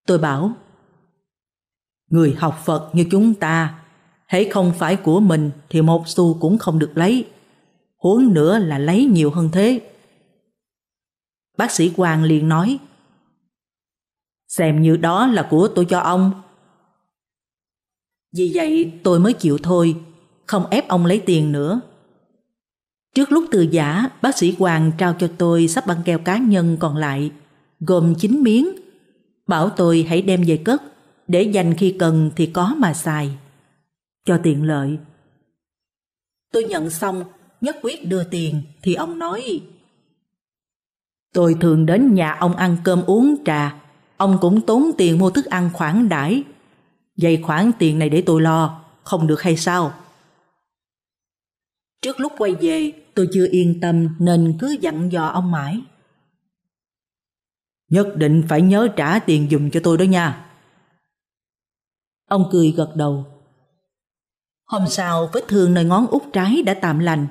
Tôi bảo Người học Phật như chúng ta hễ không phải của mình thì một xu cũng không được lấy huống nữa là lấy nhiều hơn thế Bác sĩ Quang liền nói Xem như đó là của tôi cho ông Vì vậy tôi mới chịu thôi Không ép ông lấy tiền nữa Trước lúc từ giả Bác sĩ Quang trao cho tôi sắp băng keo cá nhân còn lại Gồm 9 miếng Bảo tôi hãy đem về cất Để dành khi cần thì có mà xài Cho tiện lợi Tôi nhận xong Nhất quyết đưa tiền Thì ông nói Tôi thường đến nhà ông ăn cơm uống trà, ông cũng tốn tiền mua thức ăn khoản đãi. dây khoản tiền này để tôi lo, không được hay sao? Trước lúc quay về, tôi chưa yên tâm nên cứ dặn dò ông mãi. Nhất định phải nhớ trả tiền dùm cho tôi đó nha. Ông cười gật đầu. Hôm sau vết thương nơi ngón út trái đã tạm lành.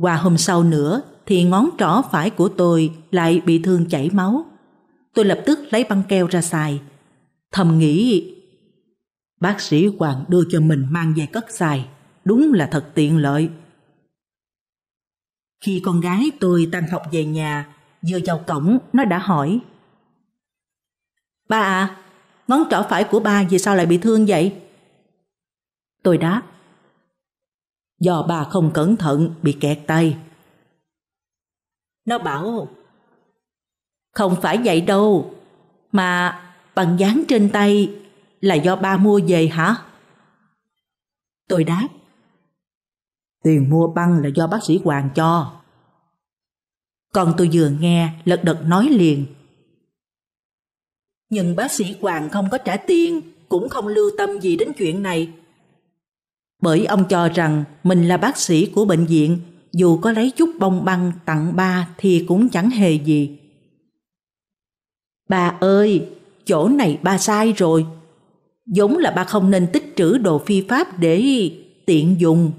Qua hôm sau nữa thì ngón trỏ phải của tôi lại bị thương chảy máu. Tôi lập tức lấy băng keo ra xài. Thầm nghĩ, bác sĩ Hoàng đưa cho mình mang về cất xài, đúng là thật tiện lợi. Khi con gái tôi tan học về nhà, vừa vào cổng nó đã hỏi. Ba à, ngón trỏ phải của ba vì sao lại bị thương vậy? Tôi đáp. Do bà không cẩn thận bị kẹt tay nó bảo Không phải vậy đâu Mà bằng dán trên tay Là do ba mua về hả Tôi đáp Tiền mua băng là do bác sĩ Hoàng cho Còn tôi vừa nghe lật đật nói liền Nhưng bác sĩ Hoàng không có trả tiền Cũng không lưu tâm gì đến chuyện này Bởi ông cho rằng mình là bác sĩ của bệnh viện dù có lấy chút bông băng tặng ba thì cũng chẳng hề gì. Bà ơi, chỗ này ba sai rồi. Giống là ba không nên tích trữ đồ phi pháp để tiện dùng.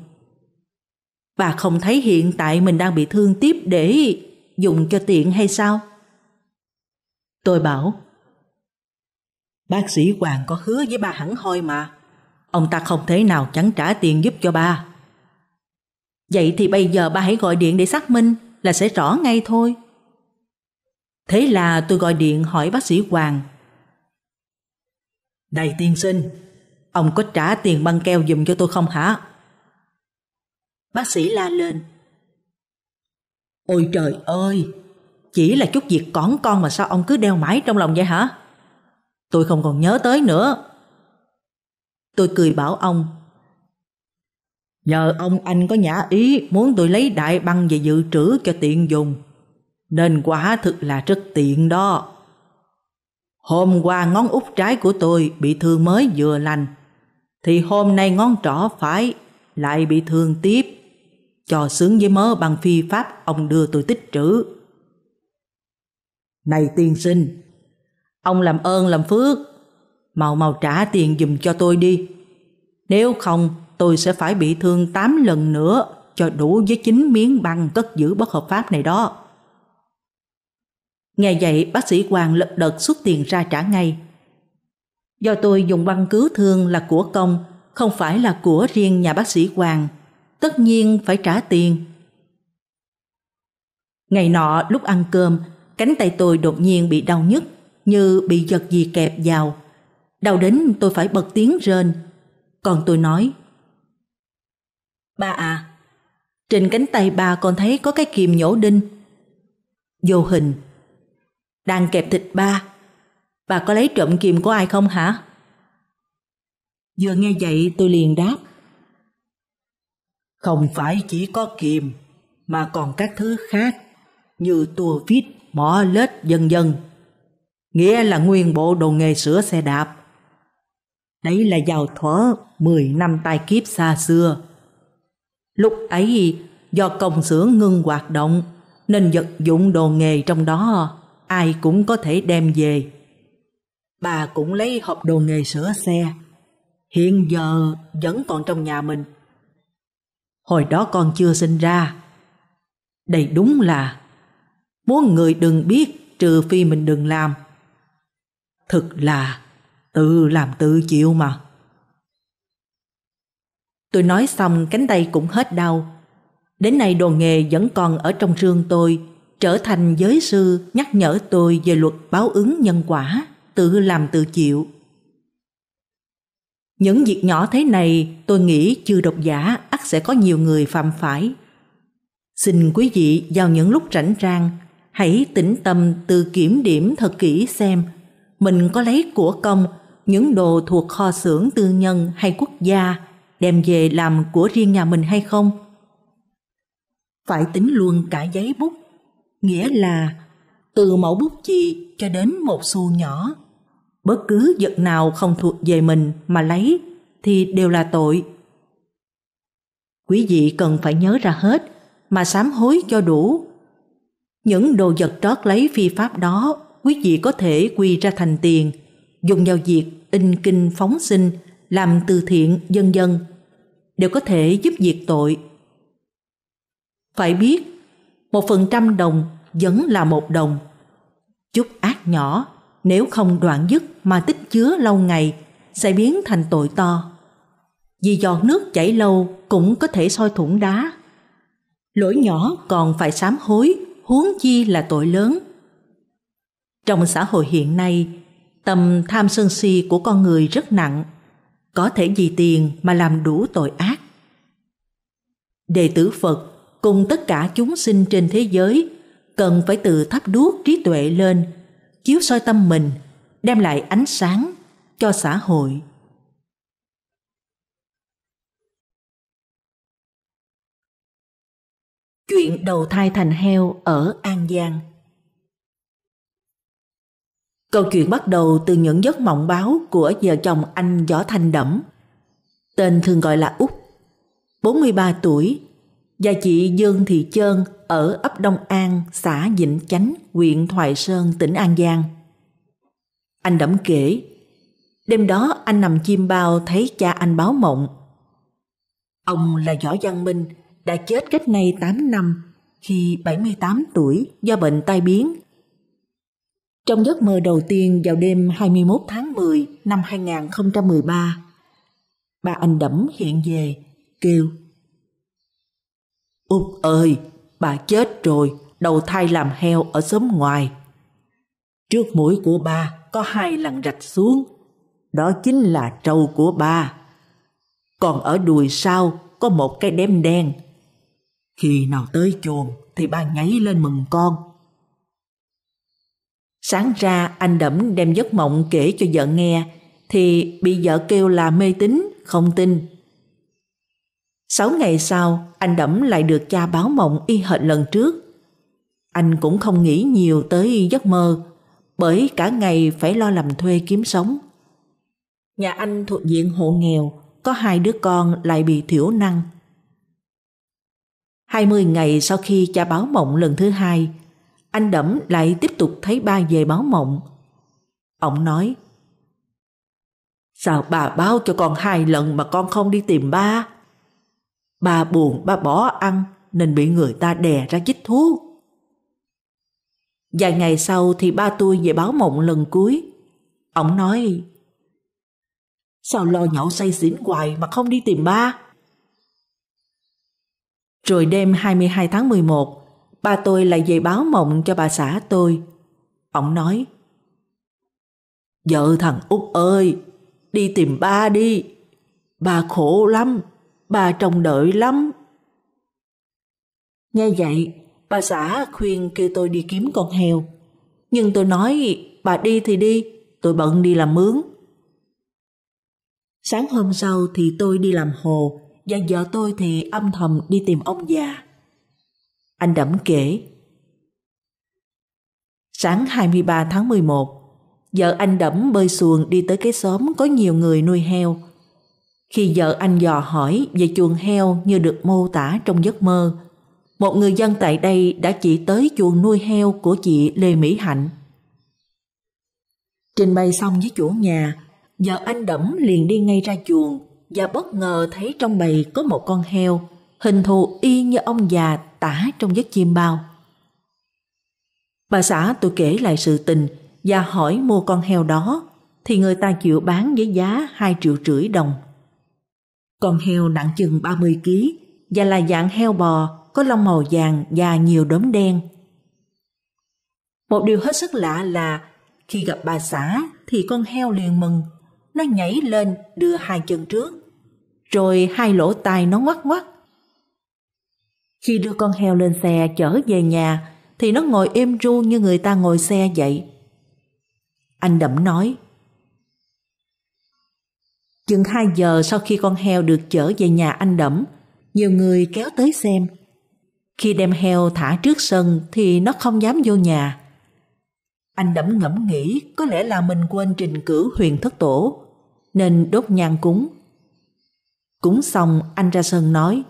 Bà không thấy hiện tại mình đang bị thương tiếp để dùng cho tiện hay sao? Tôi bảo, bác sĩ Hoàng có hứa với ba hẳn hoi mà. Ông ta không thể nào chẳng trả tiền giúp cho ba. Vậy thì bây giờ bà hãy gọi điện để xác minh là sẽ rõ ngay thôi. Thế là tôi gọi điện hỏi bác sĩ Hoàng. Này tiên sinh, ông có trả tiền băng keo dùm cho tôi không hả? Bác sĩ la lên. Ôi trời ơi, chỉ là chút việc cỏn con mà sao ông cứ đeo mãi trong lòng vậy hả? Tôi không còn nhớ tới nữa. Tôi cười bảo ông Nhờ ông anh có nhã ý muốn tôi lấy đại băng về dự trữ cho tiện dùng. Nên quả thực là rất tiện đó. Hôm qua ngón út trái của tôi bị thương mới vừa lành. Thì hôm nay ngón trỏ phải lại bị thương tiếp. Cho sướng với mớ bằng phi pháp ông đưa tôi tích trữ. Này tiên sinh, ông làm ơn làm phước. mau mau trả tiền dùm cho tôi đi. Nếu không tôi sẽ phải bị thương 8 lần nữa cho đủ với 9 miếng băng cất giữ bất hợp pháp này đó. Nghe vậy bác sĩ Hoàng lật đật xuất tiền ra trả ngay. Do tôi dùng băng cứu thương là của công, không phải là của riêng nhà bác sĩ Hoàng, tất nhiên phải trả tiền. Ngày nọ lúc ăn cơm, cánh tay tôi đột nhiên bị đau nhức như bị giật gì kẹp vào. Đau đến tôi phải bật tiếng rên. Còn tôi nói, Ba à, trên cánh tay ba con thấy có cái kìm nhổ đinh. Vô hình. Đang kẹp thịt ba. Bà có lấy trộm kìm của ai không hả? Vừa nghe vậy tôi liền đáp. Không phải chỉ có kìm mà còn các thứ khác như tua vít, mỏ lết vân vân. Nghĩa là nguyên bộ đồ nghề sửa xe đạp. Đấy là giàu thuở 10 năm tai kiếp xa xưa Lúc ấy do công xưởng ngưng hoạt động nên vật dụng đồ nghề trong đó ai cũng có thể đem về. Bà cũng lấy hộp đồ nghề sửa xe. Hiện giờ vẫn còn trong nhà mình. Hồi đó con chưa sinh ra. Đây đúng là muốn người đừng biết trừ phi mình đừng làm. Thực là tự làm tự chịu mà. Tôi nói xong cánh tay cũng hết đau. Đến nay đồ nghề vẫn còn ở trong xương tôi, trở thành giới sư nhắc nhở tôi về luật báo ứng nhân quả, tự làm tự chịu. Những việc nhỏ thế này tôi nghĩ chưa độc giả ắt sẽ có nhiều người phạm phải. Xin quý vị vào những lúc rảnh rang, hãy tĩnh tâm tự kiểm điểm thật kỹ xem mình có lấy của công những đồ thuộc kho xưởng tư nhân hay quốc gia đem về làm của riêng nhà mình hay không? Phải tính luôn cả giấy bút, nghĩa là từ mẫu bút chi cho đến một xu nhỏ. Bất cứ vật nào không thuộc về mình mà lấy thì đều là tội. Quý vị cần phải nhớ ra hết mà sám hối cho đủ. Những đồ vật trót lấy phi pháp đó quý vị có thể quy ra thành tiền, dùng vào việc in kinh phóng sinh, làm từ thiện dân dân đều có thể giúp diệt tội. Phải biết, một phần trăm đồng vẫn là một đồng. Chút ác nhỏ, nếu không đoạn dứt mà tích chứa lâu ngày, sẽ biến thành tội to. Vì giọt nước chảy lâu cũng có thể soi thủng đá. Lỗi nhỏ còn phải sám hối, huống chi là tội lớn. Trong xã hội hiện nay, tầm tham sân si của con người rất nặng có thể vì tiền mà làm đủ tội ác. Đệ tử Phật cùng tất cả chúng sinh trên thế giới cần phải từ thắp đuốc trí tuệ lên, chiếu soi tâm mình, đem lại ánh sáng cho xã hội. Chuyện đầu thai thành heo ở An Giang Câu chuyện bắt đầu từ những giấc mộng báo của vợ chồng anh Võ Thanh Đẫm. Tên thường gọi là Úc, 43 tuổi, và chị Dương Thị Trơn ở ấp Đông An, xã Vĩnh Chánh, huyện Thoại Sơn, tỉnh An Giang. Anh Đẫm kể, đêm đó anh nằm chim bao thấy cha anh báo mộng. Ông là Võ Văn Minh, đã chết cách nay 8 năm khi 78 tuổi do bệnh tai biến trong giấc mơ đầu tiên vào đêm 21 tháng 10 năm 2013. bà anh đẫm hiện về, kêu. Út ơi, bà chết rồi, đầu thai làm heo ở xóm ngoài. Trước mũi của ba có hai lần rạch xuống, đó chính là trâu của ba. Còn ở đùi sau có một cái đếm đen. Khi nào tới chuồng thì bà nhảy lên mừng con Sáng ra anh Đẫm đem giấc mộng kể cho vợ nghe thì bị vợ kêu là mê tín, không tin. Sáu ngày sau, anh Đẫm lại được cha báo mộng y hệt lần trước. Anh cũng không nghĩ nhiều tới giấc mơ, bởi cả ngày phải lo làm thuê kiếm sống. Nhà anh thuộc diện hộ nghèo, có hai đứa con lại bị thiểu năng. 20 ngày sau khi cha báo mộng lần thứ hai, anh Đẫm lại tiếp tục thấy ba về báo mộng. Ông nói, Sao bà báo cho con hai lần mà con không đi tìm ba? Ba buồn, ba bỏ ăn nên bị người ta đè ra chích thuốc. Vài ngày sau thì ba tôi về báo mộng lần cuối. Ông nói, Sao lo nhậu say xỉn hoài mà không đi tìm ba? Rồi đêm 22 tháng 11, ba tôi lại về báo mộng cho bà xã tôi. Ông nói, Vợ thằng út ơi, đi tìm ba đi. Bà khổ lắm, bà trông đợi lắm. Nghe vậy, bà xã khuyên kêu tôi đi kiếm con heo. Nhưng tôi nói, bà đi thì đi, tôi bận đi làm mướn. Sáng hôm sau thì tôi đi làm hồ, và vợ tôi thì âm thầm đi tìm ông già. Anh Đẫm kể. Sáng 23 tháng 11, vợ anh Đẫm bơi xuồng đi tới cái xóm có nhiều người nuôi heo. Khi vợ anh dò hỏi về chuồng heo như được mô tả trong giấc mơ, một người dân tại đây đã chỉ tới chuồng nuôi heo của chị Lê Mỹ Hạnh. Trình bày xong với chủ nhà, vợ anh Đẫm liền đi ngay ra chuồng và bất ngờ thấy trong bầy có một con heo, hình thù y như ông già tả trong giấc chiêm bao. Bà xã tôi kể lại sự tình và hỏi mua con heo đó thì người ta chịu bán với giá 2 triệu rưỡi đồng. Con heo nặng chừng 30 kg và là dạng heo bò có lông màu vàng và nhiều đốm đen. Một điều hết sức lạ là khi gặp bà xã thì con heo liền mừng, nó nhảy lên đưa hai chân trước, rồi hai lỗ tai nó ngoắt ngoắt khi đưa con heo lên xe chở về nhà thì nó ngồi êm ru như người ta ngồi xe vậy. Anh đẫm nói Chừng 2 giờ sau khi con heo được chở về nhà anh đẫm nhiều người kéo tới xem. Khi đem heo thả trước sân thì nó không dám vô nhà. Anh đẫm ngẫm nghĩ có lẽ là mình quên trình cử huyền thất tổ nên đốt nhang cúng. Cúng xong anh ra sân nói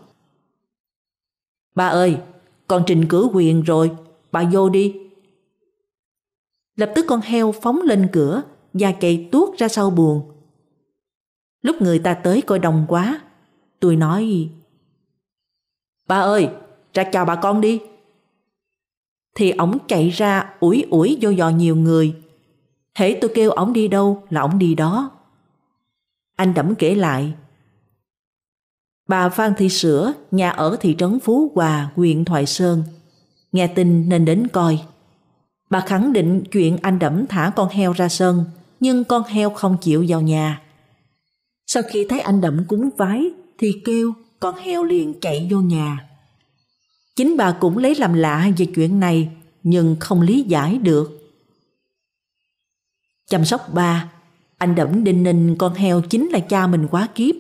Ba ơi, con trình cửa quyền rồi, bà vô đi. Lập tức con heo phóng lên cửa da chạy tuốt ra sau buồn. Lúc người ta tới coi đồng quá, tôi nói Ba ơi, ra chào bà con đi. Thì ổng chạy ra ủi ủi vô dò nhiều người. thế tôi kêu ổng đi đâu là ổng đi đó. Anh đẫm kể lại Bà Phan Thị Sữa, nhà ở thị trấn Phú Hòa, huyện Thoại Sơn, nghe tin nên đến coi. Bà khẳng định chuyện anh Đẫm thả con heo ra sân, nhưng con heo không chịu vào nhà. Sau khi thấy anh Đẫm cúng vái, thì kêu con heo liền chạy vô nhà. Chính bà cũng lấy làm lạ về chuyện này, nhưng không lý giải được. Chăm sóc ba, anh Đẫm đinh ninh con heo chính là cha mình quá kiếp,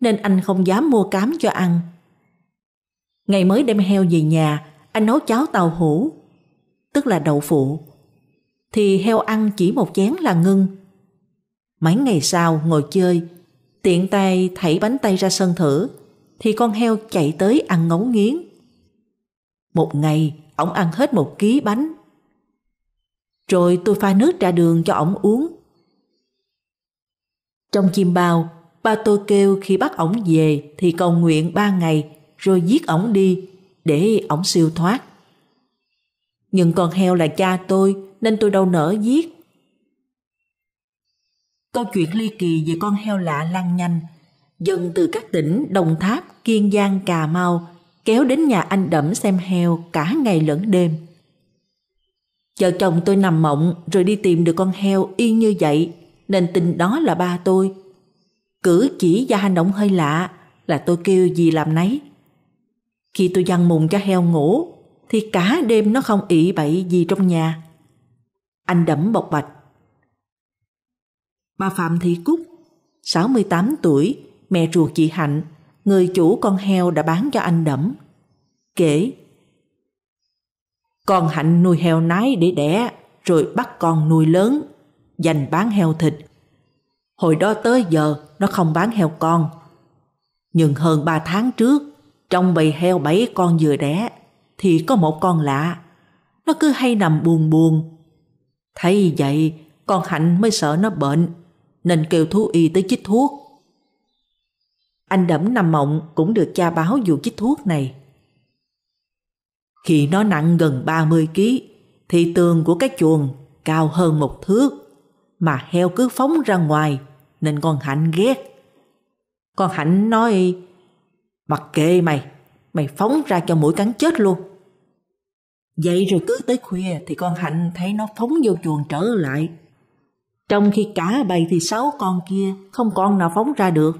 nên anh không dám mua cám cho ăn. Ngày mới đem heo về nhà, anh nấu cháo tàu hủ, tức là đậu phụ. Thì heo ăn chỉ một chén là ngưng. Mấy ngày sau ngồi chơi, tiện tay thảy bánh tay ra sân thử, thì con heo chạy tới ăn ngấu nghiến. Một ngày, ổng ăn hết một ký bánh. Rồi tôi pha nước trà đường cho ổng uống. Trong chim bao, Ba tôi kêu khi bắt ổng về thì cầu nguyện ba ngày rồi giết ổng đi để ổng siêu thoát. Nhưng con heo là cha tôi nên tôi đâu nỡ giết. Câu chuyện ly kỳ về con heo lạ lan nhanh dân từ các tỉnh Đồng Tháp, Kiên Giang, Cà Mau kéo đến nhà anh Đẫm xem heo cả ngày lẫn đêm. Vợ chồng tôi nằm mộng rồi đi tìm được con heo y như vậy nên tin đó là ba tôi cử chỉ và hành động hơi lạ là tôi kêu gì làm nấy. Khi tôi dằn mùng cho heo ngủ thì cả đêm nó không ị bậy gì trong nhà. Anh đẫm bộc bạch. Bà Phạm Thị Cúc, 68 tuổi, mẹ ruột chị Hạnh, người chủ con heo đã bán cho anh đẫm. Kể, con Hạnh nuôi heo nái để đẻ, rồi bắt con nuôi lớn, dành bán heo thịt Hồi đó tới giờ nó không bán heo con. Nhưng hơn 3 tháng trước, trong bầy heo bảy con vừa đẻ, thì có một con lạ. Nó cứ hay nằm buồn buồn. Thấy vậy, con Hạnh mới sợ nó bệnh, nên kêu thú y tới chích thuốc. Anh Đẫm nằm mộng cũng được cha báo vụ chích thuốc này. Khi nó nặng gần 30 kg thì tường của cái chuồng cao hơn một thước, mà heo cứ phóng ra ngoài nên con Hạnh ghét. Con Hạnh nói, mặc kệ mày, mày phóng ra cho mũi cắn chết luôn. Vậy rồi cứ tới khuya thì con Hạnh thấy nó phóng vô chuồng trở lại. Trong khi cả bầy thì sáu con kia không con nào phóng ra được.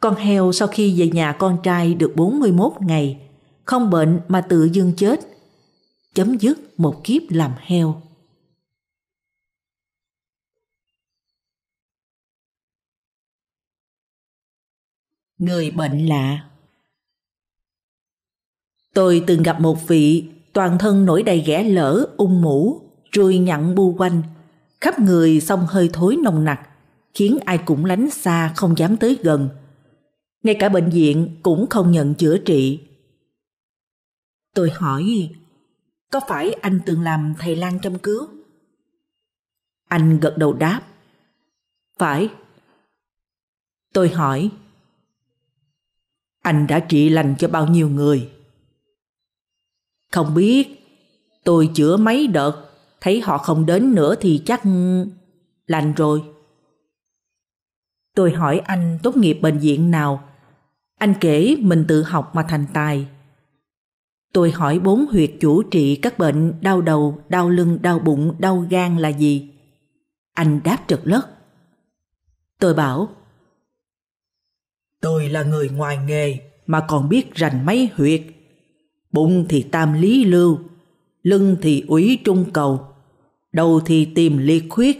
Con heo sau khi về nhà con trai được 41 ngày, không bệnh mà tự dưng chết, chấm dứt một kiếp làm heo. người bệnh lạ. Tôi từng gặp một vị toàn thân nổi đầy ghẻ lở, ung mũ, ruồi nhặn bu quanh, khắp người xong hơi thối nồng nặc, khiến ai cũng lánh xa không dám tới gần. Ngay cả bệnh viện cũng không nhận chữa trị. Tôi hỏi, có phải anh từng làm thầy lang chăm cứu? Anh gật đầu đáp. Phải. Tôi hỏi, anh đã trị lành cho bao nhiêu người. Không biết, tôi chữa mấy đợt, thấy họ không đến nữa thì chắc lành rồi. Tôi hỏi anh tốt nghiệp bệnh viện nào, anh kể mình tự học mà thành tài. Tôi hỏi bốn huyệt chủ trị các bệnh đau đầu, đau lưng, đau bụng, đau gan là gì? Anh đáp trật lất. Tôi bảo, Tôi là người ngoài nghề mà còn biết rành mấy huyệt. Bụng thì tam lý lưu, lưng thì ủy trung cầu, đầu thì tìm liệt khuyết,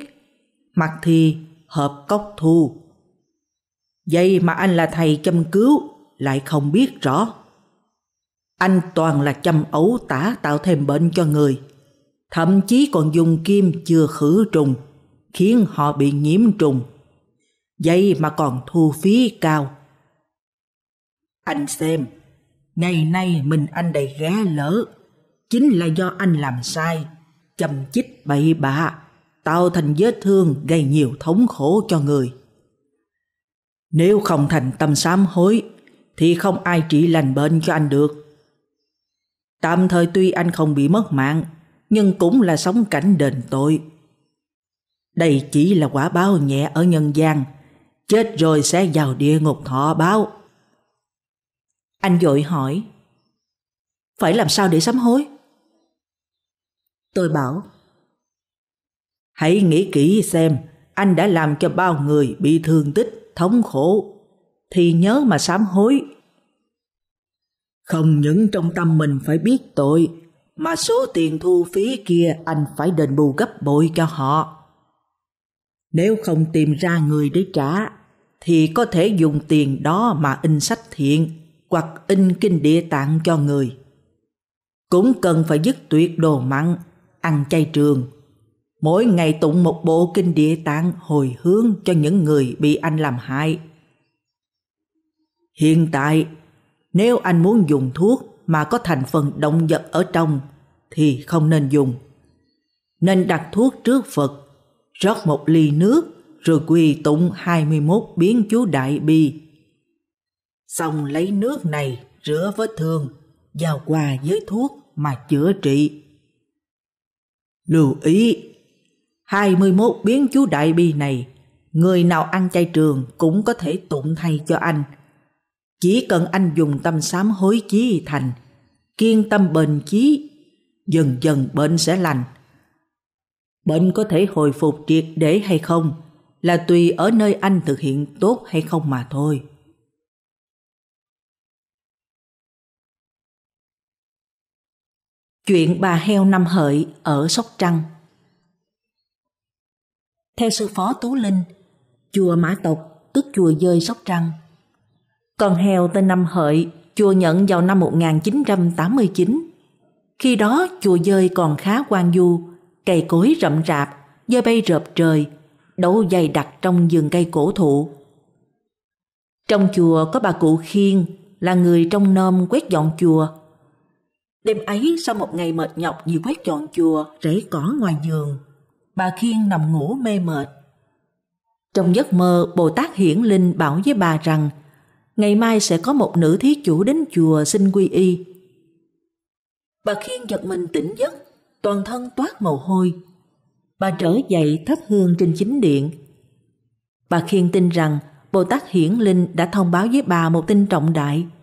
mặt thì hợp cốc thu. Vậy mà anh là thầy châm cứu lại không biết rõ. Anh toàn là châm ấu tả tạo thêm bệnh cho người, thậm chí còn dùng kim chưa khử trùng, khiến họ bị nhiễm trùng. Vậy mà còn thu phí cao anh xem, ngày nay mình anh đầy ghé lỡ, chính là do anh làm sai, chầm chích bậy bạ, tạo thành vết thương gây nhiều thống khổ cho người. Nếu không thành tâm sám hối, thì không ai trị lành bệnh cho anh được. Tạm thời tuy anh không bị mất mạng, nhưng cũng là sống cảnh đền tội. Đây chỉ là quả báo nhẹ ở nhân gian, chết rồi sẽ vào địa ngục thọ báo. Anh dội hỏi Phải làm sao để sám hối? Tôi bảo Hãy nghĩ kỹ xem anh đã làm cho bao người bị thương tích, thống khổ thì nhớ mà sám hối. Không những trong tâm mình phải biết tội mà số tiền thu phí kia anh phải đền bù gấp bội cho họ. Nếu không tìm ra người để trả thì có thể dùng tiền đó mà in sách thiện hoặc in kinh địa tạng cho người. Cũng cần phải dứt tuyệt đồ mặn, ăn chay trường. Mỗi ngày tụng một bộ kinh địa tạng hồi hướng cho những người bị anh làm hại. Hiện tại, nếu anh muốn dùng thuốc mà có thành phần động vật ở trong thì không nên dùng. Nên đặt thuốc trước Phật, rót một ly nước rồi quỳ tụng 21 biến chú đại bi xong lấy nước này rửa vết thương, giao qua với thuốc mà chữa trị. Lưu ý, 21 biến chú đại bi này, người nào ăn chay trường cũng có thể tụng thay cho anh. Chỉ cần anh dùng tâm sám hối chí thành, kiên tâm bền chí, dần dần bệnh sẽ lành. Bệnh có thể hồi phục triệt để hay không là tùy ở nơi anh thực hiện tốt hay không mà thôi. Chuyện bà heo năm hợi ở Sóc Trăng Theo sư phó Tú Linh, chùa Mã Tộc tức chùa dơi Sóc Trăng. Con heo tên năm hợi chùa nhận vào năm 1989. Khi đó chùa dơi còn khá quan du, cây cối rậm rạp, dơi bay rợp trời, đấu dày đặc trong vườn cây cổ thụ. Trong chùa có bà cụ Khiên là người trong nôm quét dọn chùa Đêm ấy sau một ngày mệt nhọc vì quét dọn chùa, rễ cỏ ngoài giường, bà Khiên nằm ngủ mê mệt. Trong giấc mơ, Bồ Tát Hiển Linh bảo với bà rằng ngày mai sẽ có một nữ thí chủ đến chùa xin quy y. Bà Khiên giật mình tỉnh giấc, toàn thân toát mồ hôi. Bà trở dậy thắp hương trên chính điện. Bà Khiên tin rằng Bồ Tát Hiển Linh đã thông báo với bà một tin trọng đại –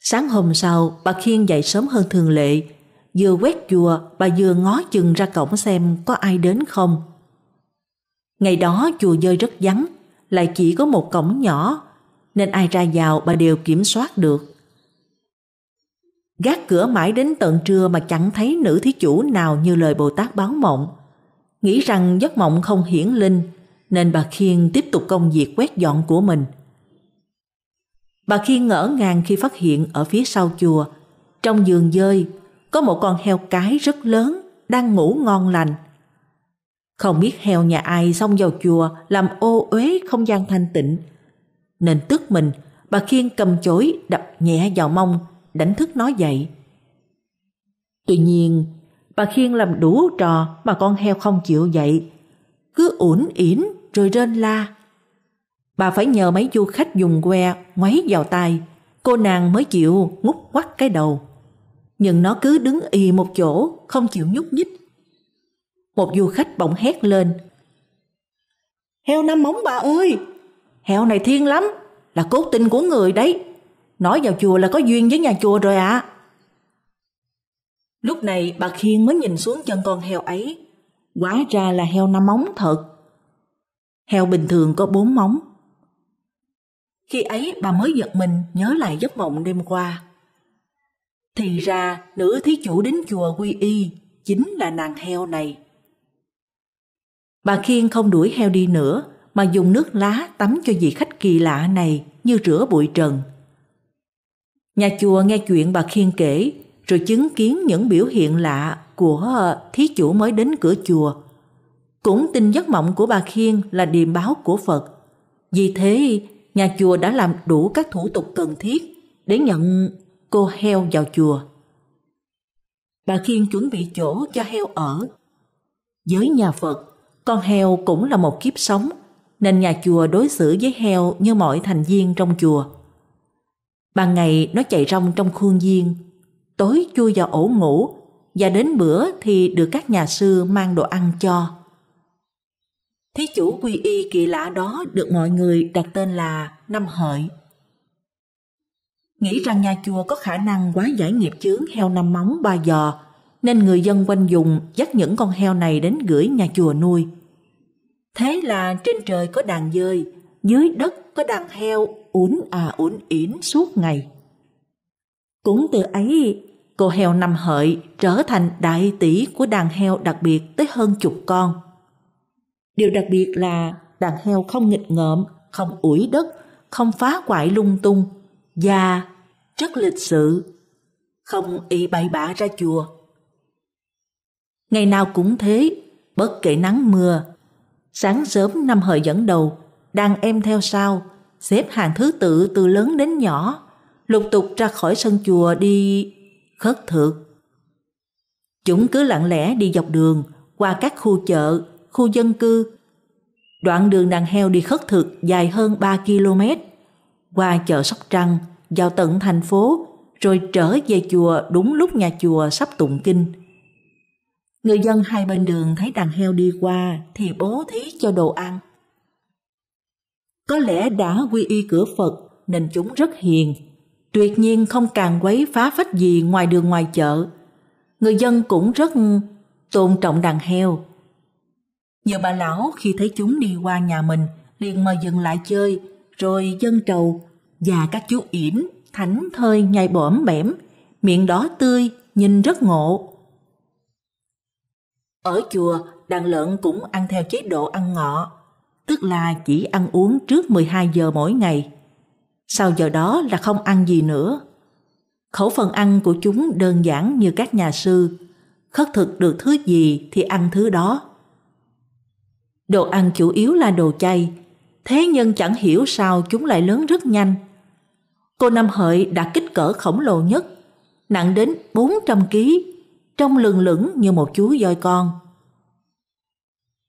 Sáng hôm sau, bà Khiên dậy sớm hơn thường lệ. Vừa quét chùa, bà vừa ngó chừng ra cổng xem có ai đến không. Ngày đó chùa dơi rất vắng, lại chỉ có một cổng nhỏ, nên ai ra vào bà đều kiểm soát được. Gác cửa mãi đến tận trưa mà chẳng thấy nữ thí chủ nào như lời Bồ Tát báo mộng. Nghĩ rằng giấc mộng không hiển linh, nên bà Khiên tiếp tục công việc quét dọn của mình – Bà khiên ngỡ ngàng khi phát hiện ở phía sau chùa, trong giường dơi, có một con heo cái rất lớn đang ngủ ngon lành. Không biết heo nhà ai xông vào chùa làm ô uế không gian thanh tịnh. Nên tức mình, bà Khiên cầm chổi đập nhẹ vào mông, đánh thức nó dậy. Tuy nhiên, bà Khiên làm đủ trò mà con heo không chịu dậy. Cứ ủn ỉn rồi rên la. Bà phải nhờ mấy du khách dùng que ngoáy vào tay, cô nàng mới chịu ngút quắt cái đầu. Nhưng nó cứ đứng y một chỗ, không chịu nhúc nhích. Một du khách bỗng hét lên. Heo năm móng bà ơi! Heo này thiên lắm, là cốt tinh của người đấy. Nói vào chùa là có duyên với nhà chùa rồi ạ. À. Lúc này bà Khiên mới nhìn xuống chân con heo ấy. Quá ra là heo năm móng thật. Heo bình thường có bốn móng, khi ấy bà mới giật mình nhớ lại giấc mộng đêm qua. Thì ra nữ thí chủ đến chùa quy y chính là nàng heo này. Bà Khiên không đuổi heo đi nữa mà dùng nước lá tắm cho vị khách kỳ lạ này như rửa bụi trần. Nhà chùa nghe chuyện bà Khiên kể rồi chứng kiến những biểu hiện lạ của thí chủ mới đến cửa chùa. Cũng tin giấc mộng của bà Khiên là điềm báo của Phật. Vì thế nhà chùa đã làm đủ các thủ tục cần thiết để nhận cô heo vào chùa. Bà Khiên chuẩn bị chỗ cho heo ở. Với nhà Phật, con heo cũng là một kiếp sống, nên nhà chùa đối xử với heo như mọi thành viên trong chùa. Ban ngày nó chạy rong trong khuôn viên, tối chui vào ổ ngủ và đến bữa thì được các nhà sư mang đồ ăn cho. Thí chủ quy y kỳ lạ đó được mọi người đặt tên là Năm Hợi. Nghĩ rằng nhà chùa có khả năng quá giải nghiệp chướng heo năm móng ba giò, nên người dân quanh vùng dắt những con heo này đến gửi nhà chùa nuôi. Thế là trên trời có đàn dơi, dưới đất có đàn heo uốn à uốn yển suốt ngày. Cũng từ ấy, cô heo năm hợi trở thành đại tỷ của đàn heo đặc biệt tới hơn chục con. Điều đặc biệt là đàn heo không nghịch ngợm, không ủi đất, không phá hoại lung tung và rất lịch sự, không ị bậy bạ ra chùa. Ngày nào cũng thế, bất kể nắng mưa, sáng sớm năm hợi dẫn đầu, đàn em theo sau, xếp hàng thứ tự từ lớn đến nhỏ, lục tục ra khỏi sân chùa đi khất thực. Chúng cứ lặng lẽ đi dọc đường, qua các khu chợ, khu dân cư. Đoạn đường đàn heo đi khất thực dài hơn 3 km, qua chợ Sóc Trăng, vào tận thành phố, rồi trở về chùa đúng lúc nhà chùa sắp tụng kinh. Người dân hai bên đường thấy đàn heo đi qua thì bố thí cho đồ ăn. Có lẽ đã quy y cửa Phật nên chúng rất hiền, tuyệt nhiên không càng quấy phá phách gì ngoài đường ngoài chợ. Người dân cũng rất tôn trọng đàn heo, nhiều bà lão khi thấy chúng đi qua nhà mình liền mời dừng lại chơi, rồi dân trầu. Và các chú yểm, thánh thơi nhai bõm bẻm, miệng đó tươi, nhìn rất ngộ. Ở chùa, đàn lợn cũng ăn theo chế độ ăn ngọ, tức là chỉ ăn uống trước 12 giờ mỗi ngày. Sau giờ đó là không ăn gì nữa. Khẩu phần ăn của chúng đơn giản như các nhà sư, khất thực được thứ gì thì ăn thứ đó. Đồ ăn chủ yếu là đồ chay, thế nhưng chẳng hiểu sao chúng lại lớn rất nhanh. Cô Năm Hợi đã kích cỡ khổng lồ nhất, nặng đến 400 kg, trông lừng lửng như một chú voi con.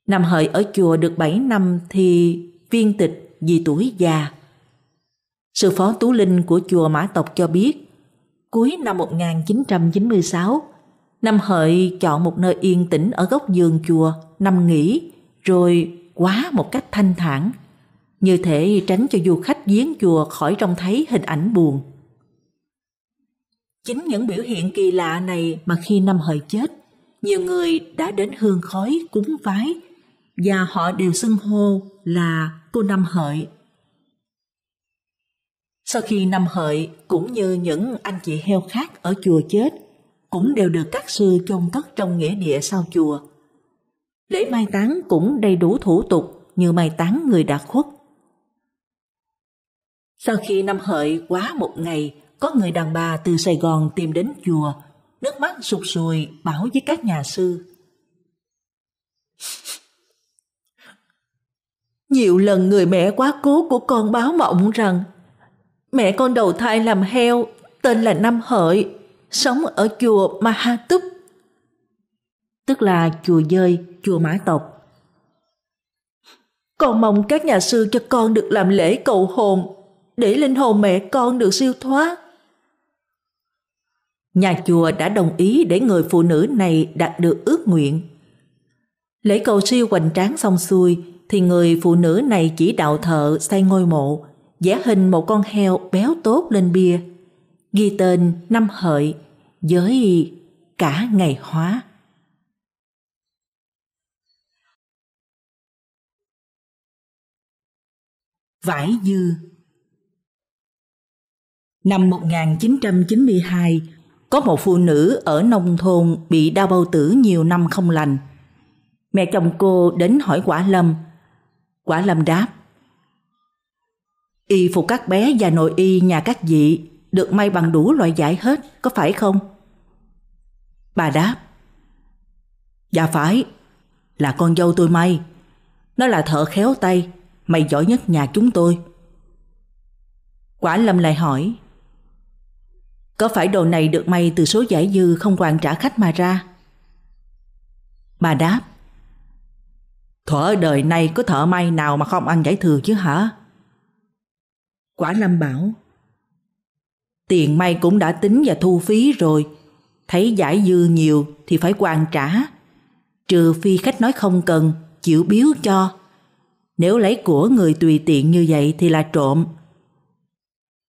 Năm Hợi ở chùa được 7 năm thì viên tịch vì tuổi già. Sư phó Tú Linh của chùa Mã Tộc cho biết, cuối năm 1996, Năm Hợi chọn một nơi yên tĩnh ở góc giường chùa, nằm nghỉ, rồi quá một cách thanh thản, như thể tránh cho du khách giếng chùa khỏi trông thấy hình ảnh buồn. Chính những biểu hiện kỳ lạ này mà khi năm hợi chết, nhiều người đã đến hương khói cúng vái và họ đều xưng hô là cô năm hợi. Sau khi năm hợi cũng như những anh chị heo khác ở chùa chết cũng đều được các sư chôn cất trong nghĩa địa sau chùa. Lễ mai táng cũng đầy đủ thủ tục như mai táng người đã khuất. Sau khi năm hợi quá một ngày, có người đàn bà từ Sài Gòn tìm đến chùa, nước mắt sụt sùi bảo với các nhà sư. Nhiều lần người mẹ quá cố của con báo mộng rằng mẹ con đầu thai làm heo tên là Năm Hợi, sống ở chùa Mahatub tức là chùa dơi, chùa mã tộc. Con mong các nhà sư cho con được làm lễ cầu hồn, để linh hồn mẹ con được siêu thoát. Nhà chùa đã đồng ý để người phụ nữ này đạt được ước nguyện. Lễ cầu siêu hoành tráng xong xuôi thì người phụ nữ này chỉ đạo thợ xây ngôi mộ, vẽ hình một con heo béo tốt lên bia, ghi tên năm hợi với cả ngày hóa. vải dư. Năm 1992, có một phụ nữ ở nông thôn bị đau bao tử nhiều năm không lành. Mẹ chồng cô đến hỏi Quả Lâm. Quả Lâm đáp. Y phục các bé và nội y nhà các dị được may bằng đủ loại vải hết, có phải không? Bà đáp. Dạ phải, là con dâu tôi may. Nó là thợ khéo tay, mày giỏi nhất nhà chúng tôi. Quả Lâm lại hỏi, có phải đồ này được may từ số giải dư không hoàn trả khách mà ra? Bà đáp, thở đời này có thợ may nào mà không ăn giải thừa chứ hả? Quả Lâm bảo, tiền may cũng đã tính và thu phí rồi, thấy giải dư nhiều thì phải hoàn trả, trừ phi khách nói không cần, chịu biếu cho. Nếu lấy của người tùy tiện như vậy thì là trộm.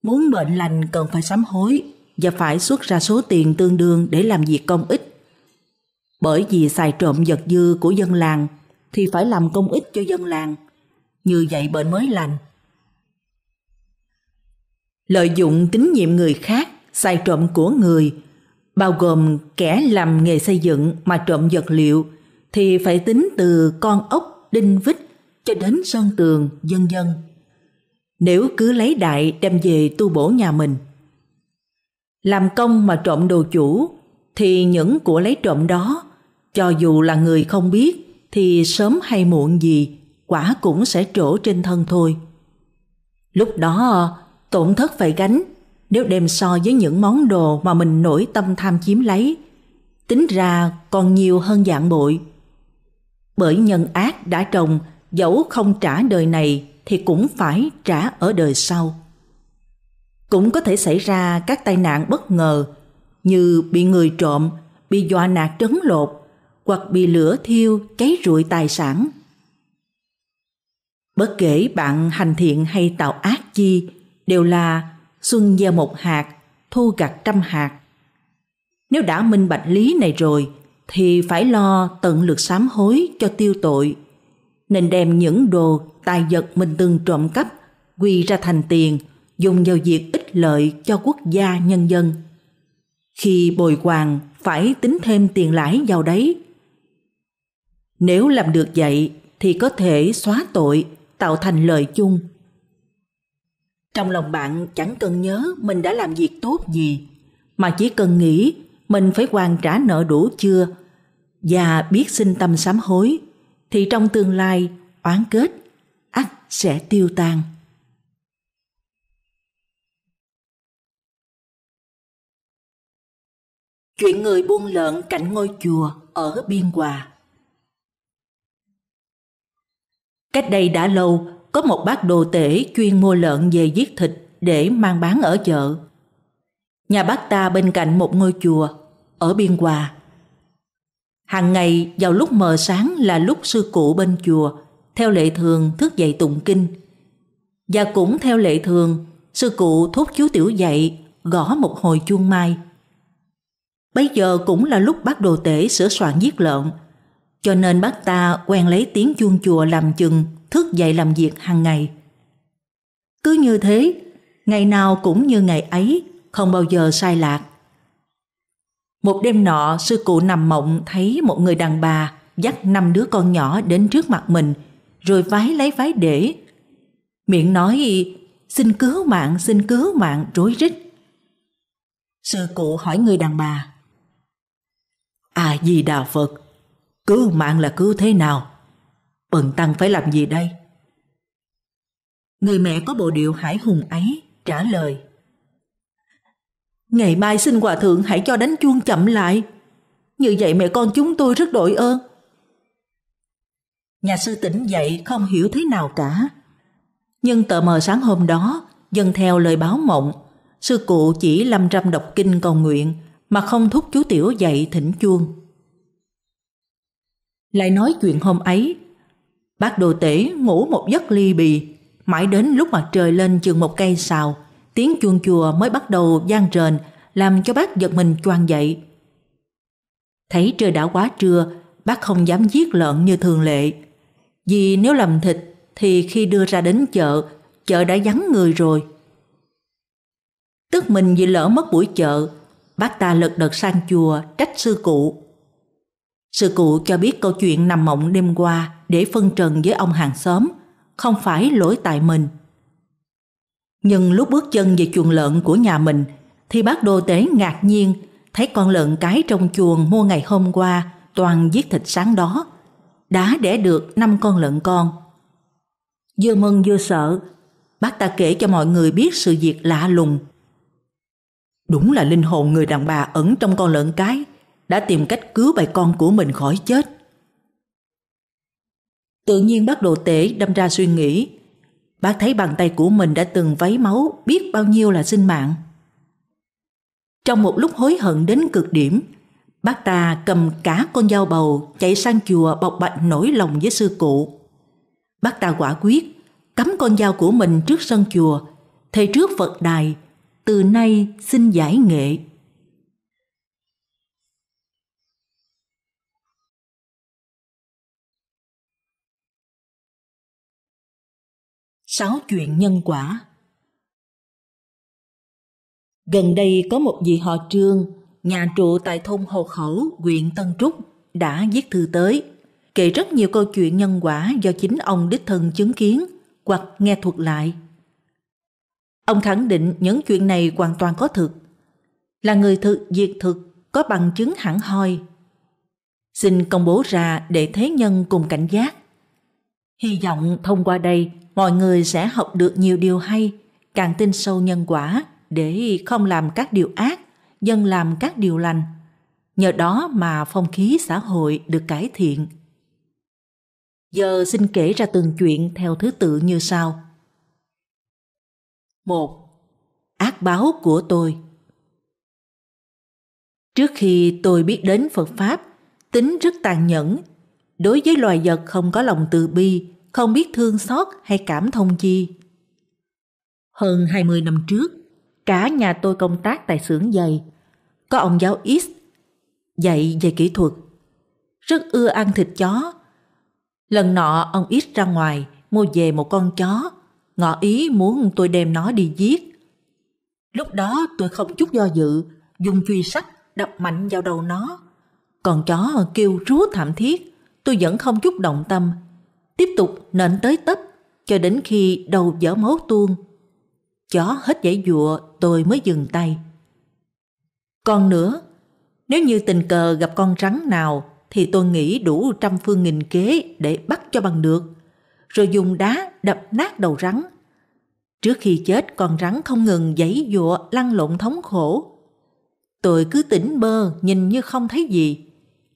Muốn bệnh lành cần phải sám hối và phải xuất ra số tiền tương đương để làm việc công ích. Bởi vì xài trộm vật dư của dân làng thì phải làm công ích cho dân làng. Như vậy bệnh mới lành. Lợi dụng tín nhiệm người khác, xài trộm của người, bao gồm kẻ làm nghề xây dựng mà trộm vật liệu thì phải tính từ con ốc, đinh vít cho đến sơn tường, dân dân. Nếu cứ lấy đại đem về tu bổ nhà mình. Làm công mà trộm đồ chủ thì những của lấy trộm đó, cho dù là người không biết thì sớm hay muộn gì quả cũng sẽ trổ trên thân thôi. Lúc đó tổn thất phải gánh nếu đem so với những món đồ mà mình nổi tâm tham chiếm lấy, tính ra còn nhiều hơn dạng bội. Bởi nhân ác đã trồng dẫu không trả đời này thì cũng phải trả ở đời sau. Cũng có thể xảy ra các tai nạn bất ngờ như bị người trộm, bị dọa nạt trấn lột hoặc bị lửa thiêu cháy rụi tài sản. Bất kể bạn hành thiện hay tạo ác chi đều là xuân gieo một hạt, thu gặt trăm hạt. Nếu đã minh bạch lý này rồi thì phải lo tận lực sám hối cho tiêu tội nên đem những đồ tài vật mình từng trộm cắp quy ra thành tiền dùng vào việc ích lợi cho quốc gia nhân dân. Khi bồi hoàn phải tính thêm tiền lãi vào đấy. Nếu làm được vậy thì có thể xóa tội, tạo thành lợi chung. Trong lòng bạn chẳng cần nhớ mình đã làm việc tốt gì, mà chỉ cần nghĩ mình phải hoàn trả nợ đủ chưa và biết xin tâm sám hối thì trong tương lai oán kết ắt sẽ tiêu tan. Chuyện người buôn lợn cạnh ngôi chùa ở Biên Hòa Cách đây đã lâu, có một bác đồ tể chuyên mua lợn về giết thịt để mang bán ở chợ. Nhà bác ta bên cạnh một ngôi chùa ở Biên Hòa Hàng ngày vào lúc mờ sáng là lúc sư cụ bên chùa theo lệ thường thức dậy tụng kinh. Và cũng theo lệ thường, sư cụ thúc chú tiểu dậy, gõ một hồi chuông mai. Bây giờ cũng là lúc bác đồ tể sửa soạn giết lợn, cho nên bác ta quen lấy tiếng chuông chùa làm chừng thức dậy làm việc hàng ngày. Cứ như thế, ngày nào cũng như ngày ấy, không bao giờ sai lạc. Một đêm nọ, sư cụ nằm mộng thấy một người đàn bà dắt năm đứa con nhỏ đến trước mặt mình, rồi vái lấy vái để. Miệng nói, xin cứu mạng, xin cứu mạng, rối rít. Sư cụ hỏi người đàn bà, À gì đạo Phật, cứu mạng là cứu thế nào? Bần tăng phải làm gì đây? Người mẹ có bộ điệu hải hùng ấy trả lời Ngày mai xin hòa thượng hãy cho đánh chuông chậm lại. Như vậy mẹ con chúng tôi rất đội ơn. Nhà sư tỉnh dậy không hiểu thế nào cả. Nhưng tờ mờ sáng hôm đó, dân theo lời báo mộng, sư cụ chỉ lâm râm đọc kinh cầu nguyện mà không thúc chú Tiểu dậy thỉnh chuông. Lại nói chuyện hôm ấy, bác đồ tể ngủ một giấc ly bì, mãi đến lúc mặt trời lên chừng một cây xào tiếng chuông chùa mới bắt đầu gian rền, làm cho bác giật mình choang dậy. Thấy trời đã quá trưa, bác không dám giết lợn như thường lệ. Vì nếu làm thịt thì khi đưa ra đến chợ, chợ đã vắng người rồi. Tức mình vì lỡ mất buổi chợ, bác ta lật đật sang chùa trách sư cụ. Sư cụ cho biết câu chuyện nằm mộng đêm qua để phân trần với ông hàng xóm, không phải lỗi tại mình. Nhưng lúc bước chân về chuồng lợn của nhà mình thì bác đô tế ngạc nhiên thấy con lợn cái trong chuồng mua ngày hôm qua toàn giết thịt sáng đó. Đã đẻ được năm con lợn con. Vừa mừng vừa sợ, bác ta kể cho mọi người biết sự việc lạ lùng. Đúng là linh hồn người đàn bà ẩn trong con lợn cái đã tìm cách cứu bài con của mình khỏi chết. Tự nhiên bác đồ tể đâm ra suy nghĩ Bác thấy bàn tay của mình đã từng vấy máu biết bao nhiêu là sinh mạng. Trong một lúc hối hận đến cực điểm, bác ta cầm cả con dao bầu chạy sang chùa bộc bạch nổi lòng với sư cụ. Bác ta quả quyết cắm con dao của mình trước sân chùa, thầy trước Phật đài, từ nay xin giải nghệ Sáu chuyện nhân quả Gần đây có một vị họ trương, nhà trụ tại thôn Hồ Khẩu, huyện Tân Trúc, đã viết thư tới, kể rất nhiều câu chuyện nhân quả do chính ông đích thân chứng kiến hoặc nghe thuật lại. Ông khẳng định những chuyện này hoàn toàn có thực, là người thực diệt thực có bằng chứng hẳn hoi. Xin công bố ra để thế nhân cùng cảnh giác. Hy vọng thông qua đây mọi người sẽ học được nhiều điều hay, càng tin sâu nhân quả để không làm các điều ác, dân làm các điều lành. Nhờ đó mà phong khí xã hội được cải thiện. Giờ xin kể ra từng chuyện theo thứ tự như sau. một Ác báo của tôi Trước khi tôi biết đến Phật Pháp, tính rất tàn nhẫn. Đối với loài vật không có lòng từ bi, không biết thương xót hay cảm thông chi. Hơn 20 năm trước, cả nhà tôi công tác tại xưởng giày. Có ông giáo X dạy về kỹ thuật. Rất ưa ăn thịt chó. Lần nọ ông X ra ngoài mua về một con chó, ngỏ ý muốn tôi đem nó đi giết. Lúc đó tôi không chút do dự, dùng truy sắt đập mạnh vào đầu nó. Còn chó kêu rú thảm thiết, tôi vẫn không chút động tâm tiếp tục nện tới tấp cho đến khi đầu dở máu tuôn. Chó hết dãy dụa tôi mới dừng tay. Còn nữa, nếu như tình cờ gặp con rắn nào thì tôi nghĩ đủ trăm phương nghìn kế để bắt cho bằng được, rồi dùng đá đập nát đầu rắn. Trước khi chết con rắn không ngừng giãy dụa lăn lộn thống khổ. Tôi cứ tỉnh bơ nhìn như không thấy gì,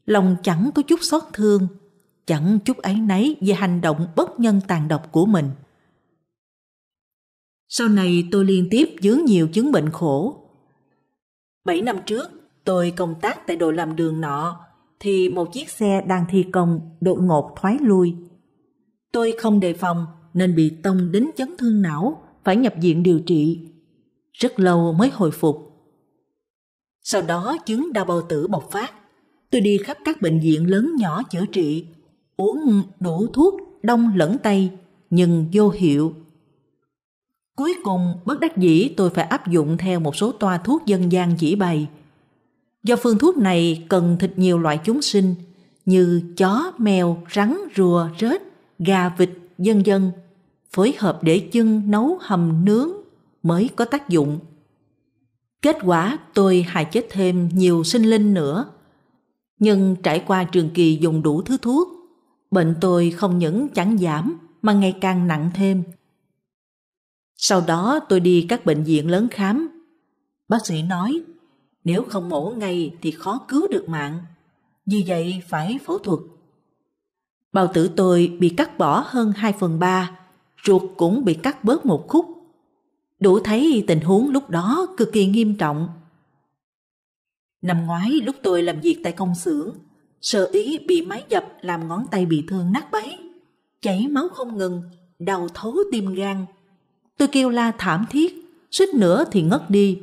lòng chẳng có chút xót thương chẳng chút áy náy về hành động bất nhân tàn độc của mình. Sau này tôi liên tiếp dướng nhiều chứng bệnh khổ. Bảy năm trước, tôi công tác tại đội làm đường nọ, thì một chiếc xe đang thi công đột ngột thoái lui. Tôi không đề phòng nên bị tông đến chấn thương não, phải nhập viện điều trị. Rất lâu mới hồi phục. Sau đó chứng đau bao tử bộc phát. Tôi đi khắp các bệnh viện lớn nhỏ chữa trị uống đủ thuốc đông lẫn tây nhưng vô hiệu. Cuối cùng, bất đắc dĩ tôi phải áp dụng theo một số toa thuốc dân gian chỉ bày. Do phương thuốc này cần thịt nhiều loại chúng sinh như chó, mèo, rắn, rùa, rết, gà, vịt, dân dân, phối hợp để chân nấu, hầm, nướng mới có tác dụng. Kết quả tôi hại chết thêm nhiều sinh linh nữa. Nhưng trải qua trường kỳ dùng đủ thứ thuốc, bệnh tôi không những chẳng giảm mà ngày càng nặng thêm. Sau đó tôi đi các bệnh viện lớn khám. Bác sĩ nói, nếu không mổ ngay thì khó cứu được mạng. Vì vậy phải phẫu thuật. Bào tử tôi bị cắt bỏ hơn 2 phần 3, ruột cũng bị cắt bớt một khúc. Đủ thấy tình huống lúc đó cực kỳ nghiêm trọng. Năm ngoái lúc tôi làm việc tại công xưởng, Sợ ý bị máy dập làm ngón tay bị thương nát bấy. Chảy máu không ngừng, đau thấu tim gan. Tôi kêu la thảm thiết, suýt nữa thì ngất đi.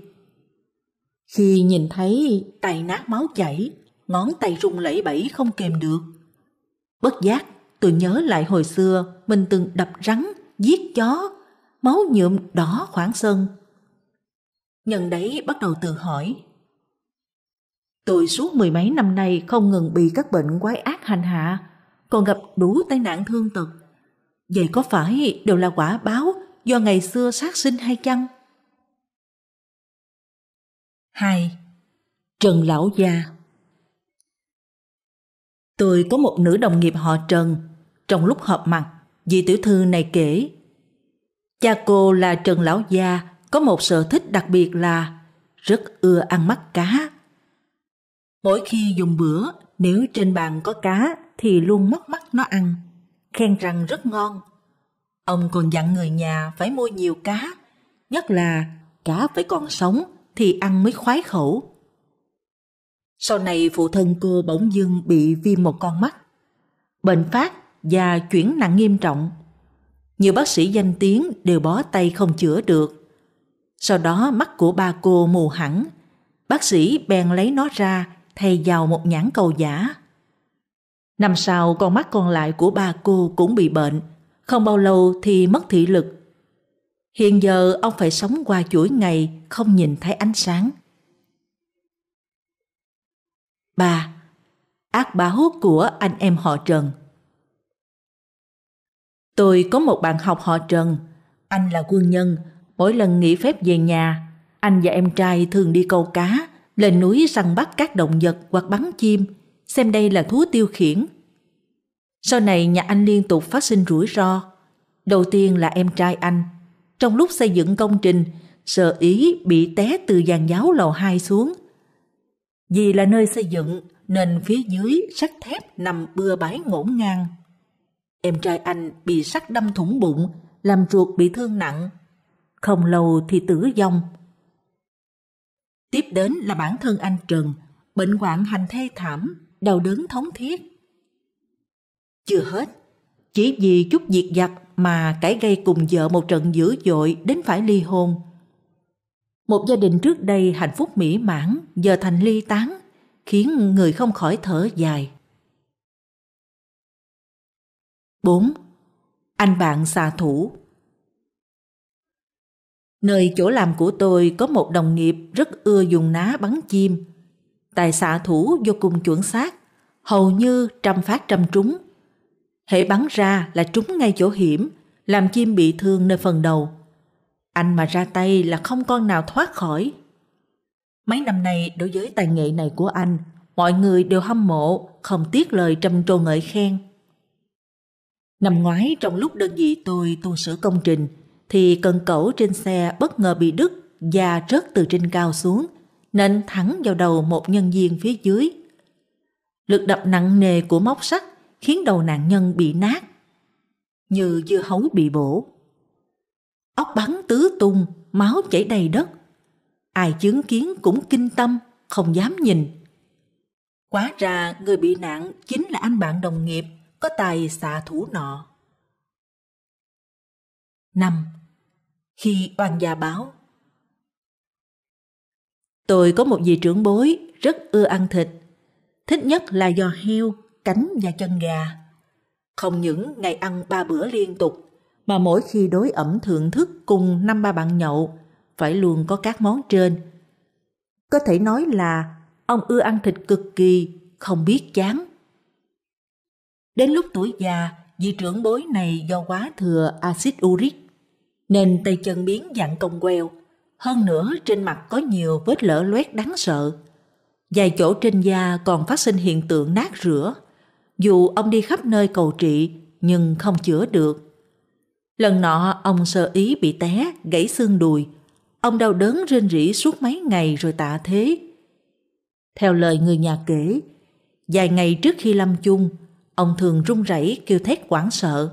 Khi nhìn thấy tay nát máu chảy, ngón tay rung lẩy bẩy không kềm được. Bất giác, tôi nhớ lại hồi xưa mình từng đập rắn, giết chó, máu nhuộm đỏ khoảng sân. Nhân đấy bắt đầu tự hỏi Tôi suốt mười mấy năm nay không ngừng bị các bệnh quái ác hành hạ, còn gặp đủ tai nạn thương tật. Vậy có phải đều là quả báo do ngày xưa sát sinh hay chăng? hai, Trần Lão Gia Tôi có một nữ đồng nghiệp họ Trần Trong lúc họp mặt vị tiểu thư này kể Cha cô là Trần Lão Gia Có một sở thích đặc biệt là Rất ưa ăn mắt cá Mỗi khi dùng bữa, nếu trên bàn có cá thì luôn móc mắt nó ăn, khen rằng rất ngon. Ông còn dặn người nhà phải mua nhiều cá, nhất là cá phải con sống thì ăn mới khoái khẩu. Sau này phụ thân cô bỗng dưng bị viêm một con mắt, bệnh phát và chuyển nặng nghiêm trọng. Nhiều bác sĩ danh tiếng đều bó tay không chữa được. Sau đó mắt của ba cô mù hẳn, bác sĩ bèn lấy nó ra thay vào một nhãn cầu giả. Năm sau con mắt còn lại của ba cô cũng bị bệnh, không bao lâu thì mất thị lực. Hiện giờ ông phải sống qua chuỗi ngày không nhìn thấy ánh sáng. Ba, Ác báo của anh em họ Trần Tôi có một bạn học họ Trần, anh là quân nhân, mỗi lần nghỉ phép về nhà, anh và em trai thường đi câu cá lên núi săn bắt các động vật hoặc bắn chim, xem đây là thú tiêu khiển. Sau này nhà anh liên tục phát sinh rủi ro. Đầu tiên là em trai anh. Trong lúc xây dựng công trình, sợ ý bị té từ giàn giáo lầu 2 xuống. Vì là nơi xây dựng nên phía dưới sắt thép nằm bừa bãi ngổn ngang. Em trai anh bị sắt đâm thủng bụng, làm ruột bị thương nặng. Không lâu thì tử vong. Tiếp đến là bản thân anh Trần, bệnh hoạn hành thê thảm, đau đớn thống thiết. Chưa hết, chỉ vì chút diệt giặc mà cãi gây cùng vợ một trận dữ dội đến phải ly hôn. Một gia đình trước đây hạnh phúc mỹ mãn giờ thành ly tán, khiến người không khỏi thở dài. 4. Anh bạn xạ thủ Nơi chỗ làm của tôi có một đồng nghiệp rất ưa dùng ná bắn chim. Tài xạ thủ vô cùng chuẩn xác, hầu như trăm phát trăm trúng. Hệ bắn ra là trúng ngay chỗ hiểm, làm chim bị thương nơi phần đầu. Anh mà ra tay là không con nào thoát khỏi. Mấy năm nay đối với tài nghệ này của anh, mọi người đều hâm mộ, không tiếc lời trầm trồ ngợi khen. Năm ngoái trong lúc đơn vị tôi tu sửa công trình – thì cần cẩu trên xe bất ngờ bị đứt và rớt từ trên cao xuống, nên thẳng vào đầu một nhân viên phía dưới. Lực đập nặng nề của móc sắt khiến đầu nạn nhân bị nát, như dưa hấu bị bổ. Ốc bắn tứ tung, máu chảy đầy đất. Ai chứng kiến cũng kinh tâm, không dám nhìn. Quá ra người bị nạn chính là anh bạn đồng nghiệp có tài xạ thủ nọ. 5 khi oan gia báo. Tôi có một vị trưởng bối rất ưa ăn thịt, thích nhất là giò heo, cánh và chân gà. Không những ngày ăn ba bữa liên tục, mà mỗi khi đối ẩm thưởng thức cùng năm ba bạn nhậu, phải luôn có các món trên. Có thể nói là ông ưa ăn thịt cực kỳ, không biết chán. Đến lúc tuổi già, vị trưởng bối này do quá thừa axit uric nên tay chân biến dạng cong queo, hơn nữa trên mặt có nhiều vết lở loét đáng sợ. Vài chỗ trên da còn phát sinh hiện tượng nát rửa, dù ông đi khắp nơi cầu trị nhưng không chữa được. Lần nọ ông sơ ý bị té, gãy xương đùi, ông đau đớn rên rỉ suốt mấy ngày rồi tạ thế. Theo lời người nhà kể, vài ngày trước khi lâm chung, ông thường run rẩy kêu thét hoảng sợ.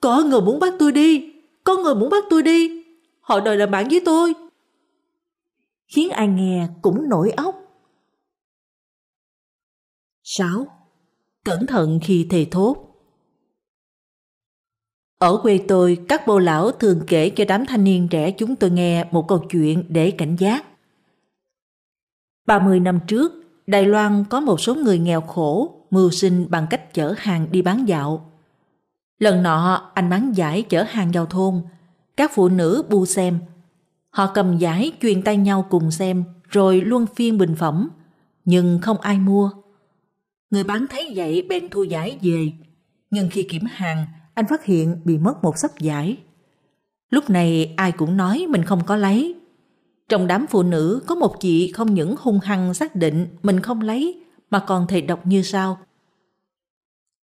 Có người muốn bắt tôi đi Có người muốn bắt tôi đi Họ đòi làm bạn với tôi Khiến ai nghe cũng nổi óc 6. Cẩn thận khi thề thốt Ở quê tôi, các bô lão thường kể cho đám thanh niên trẻ chúng tôi nghe một câu chuyện để cảnh giác. 30 năm trước, Đài Loan có một số người nghèo khổ, mưu sinh bằng cách chở hàng đi bán dạo. Lần nọ anh bán giải chở hàng vào thôn, các phụ nữ bu xem. Họ cầm giải truyền tay nhau cùng xem rồi luân phiên bình phẩm, nhưng không ai mua. Người bán thấy vậy bèn thu giải về, nhưng khi kiểm hàng anh phát hiện bị mất một sấp giải. Lúc này ai cũng nói mình không có lấy. Trong đám phụ nữ có một chị không những hung hăng xác định mình không lấy mà còn thầy độc như sau.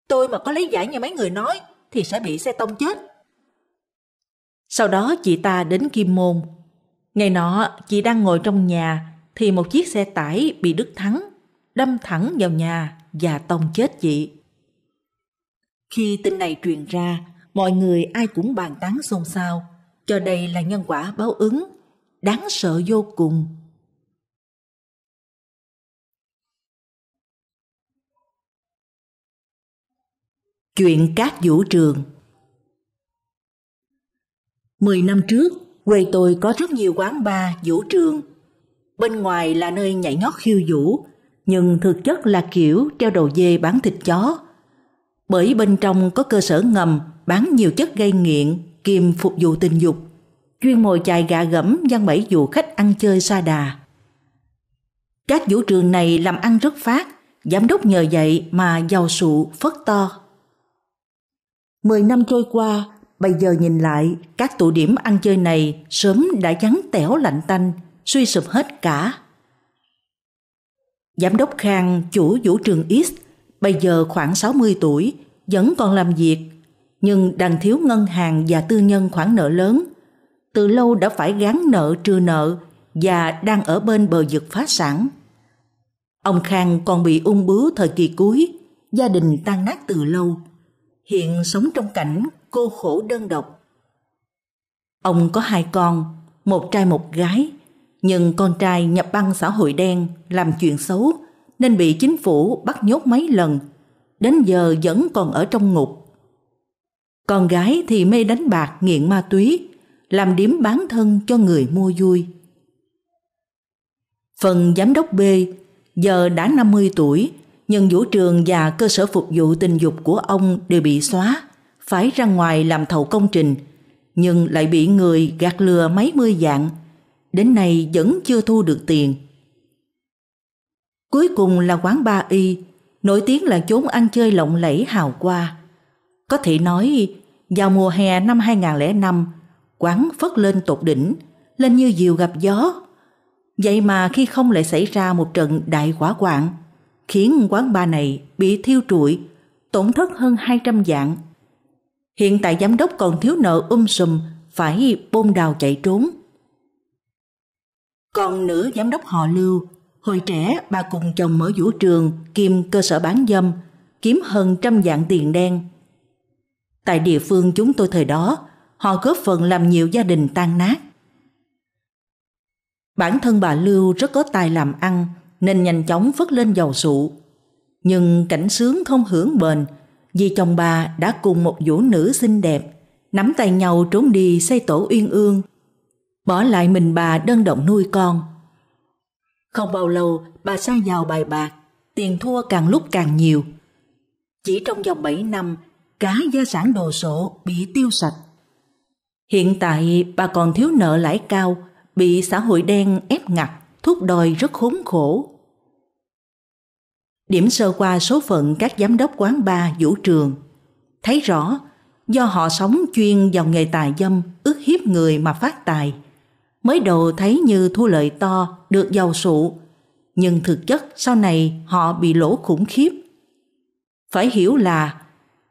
Tôi mà có lấy giải như mấy người nói thì sẽ bị xe tông chết. Sau đó chị ta đến Kim Môn. Ngày nọ, chị đang ngồi trong nhà thì một chiếc xe tải bị Đức Thắng đâm thẳng vào nhà và tông chết chị. Khi tin này truyền ra, mọi người ai cũng bàn tán xôn xao, cho đây là nhân quả báo ứng, đáng sợ vô cùng. Chuyện các vũ trường Mười năm trước, quê tôi có rất nhiều quán bar, vũ trường. Bên ngoài là nơi nhảy nhót khiêu vũ, nhưng thực chất là kiểu treo đầu dê bán thịt chó. Bởi bên trong có cơ sở ngầm bán nhiều chất gây nghiện, kiềm phục vụ tình dục, chuyên mồi chài gà gẫm gian bẫy dụ khách ăn chơi xa đà. Các vũ trường này làm ăn rất phát, giám đốc nhờ vậy mà giàu sụ, phất to. Mười năm trôi qua, bây giờ nhìn lại, các tụ điểm ăn chơi này sớm đã trắng tẻo lạnh tanh, suy sụp hết cả. Giám đốc Khang, chủ vũ trường East, bây giờ khoảng 60 tuổi, vẫn còn làm việc, nhưng đang thiếu ngân hàng và tư nhân khoản nợ lớn. Từ lâu đã phải gán nợ trừ nợ và đang ở bên bờ vực phá sản. Ông Khang còn bị ung bướu thời kỳ cuối, gia đình tan nát từ lâu hiện sống trong cảnh cô khổ đơn độc. Ông có hai con, một trai một gái, nhưng con trai nhập băng xã hội đen làm chuyện xấu nên bị chính phủ bắt nhốt mấy lần, đến giờ vẫn còn ở trong ngục. Con gái thì mê đánh bạc nghiện ma túy, làm điểm bán thân cho người mua vui. Phần giám đốc B giờ đã 50 tuổi nhân vũ trường và cơ sở phục vụ tình dục của ông đều bị xóa, phải ra ngoài làm thầu công trình, nhưng lại bị người gạt lừa mấy mươi dạng, đến nay vẫn chưa thu được tiền. Cuối cùng là quán Ba Y, nổi tiếng là chốn ăn chơi lộng lẫy hào qua. Có thể nói, vào mùa hè năm 2005, quán phất lên tột đỉnh, lên như diều gặp gió. Vậy mà khi không lại xảy ra một trận đại quả quạng, khiến quán bar này bị thiêu trụi, tổn thất hơn 200 dạng. Hiện tại giám đốc còn thiếu nợ um sùm phải bôn đào chạy trốn. Còn nữ giám đốc họ Lưu, hồi trẻ bà cùng chồng mở vũ trường kiêm cơ sở bán dâm, kiếm hơn trăm dạng tiền đen. Tại địa phương chúng tôi thời đó, họ góp phần làm nhiều gia đình tan nát. Bản thân bà Lưu rất có tài làm ăn, nên nhanh chóng phất lên dầu sụ. Nhưng cảnh sướng không hưởng bền vì chồng bà đã cùng một vũ nữ xinh đẹp nắm tay nhau trốn đi xây tổ uyên ương bỏ lại mình bà đơn độc nuôi con. Không bao lâu bà sa vào bài bạc tiền thua càng lúc càng nhiều. Chỉ trong vòng 7 năm cả gia sản đồ sộ bị tiêu sạch. Hiện tại bà còn thiếu nợ lãi cao bị xã hội đen ép ngặt thúc đòi rất khốn khổ điểm sơ qua số phận các giám đốc quán bar vũ trường. Thấy rõ, do họ sống chuyên vào nghề tài dâm, ức hiếp người mà phát tài. Mới đầu thấy như thu lợi to, được giàu sụ, nhưng thực chất sau này họ bị lỗ khủng khiếp. Phải hiểu là,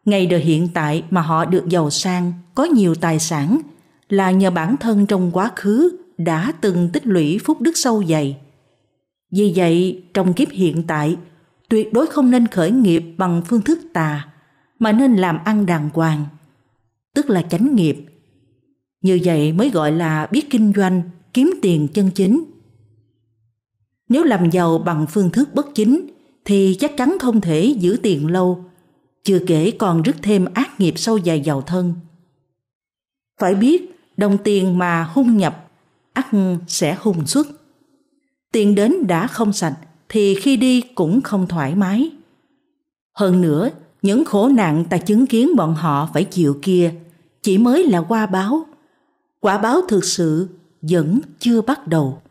ngày đời hiện tại mà họ được giàu sang, có nhiều tài sản, là nhờ bản thân trong quá khứ đã từng tích lũy phúc đức sâu dày. Vì vậy, trong kiếp hiện tại, tuyệt đối không nên khởi nghiệp bằng phương thức tà mà nên làm ăn đàng hoàng, tức là chánh nghiệp. Như vậy mới gọi là biết kinh doanh, kiếm tiền chân chính. Nếu làm giàu bằng phương thức bất chính thì chắc chắn không thể giữ tiền lâu, chưa kể còn rước thêm ác nghiệp sâu dài giàu thân. Phải biết, đồng tiền mà hung nhập, ắt sẽ hung xuất. Tiền đến đã không sạch, thì khi đi cũng không thoải mái. Hơn nữa, những khổ nạn ta chứng kiến bọn họ phải chịu kia chỉ mới là qua báo. Quả báo thực sự vẫn chưa bắt đầu.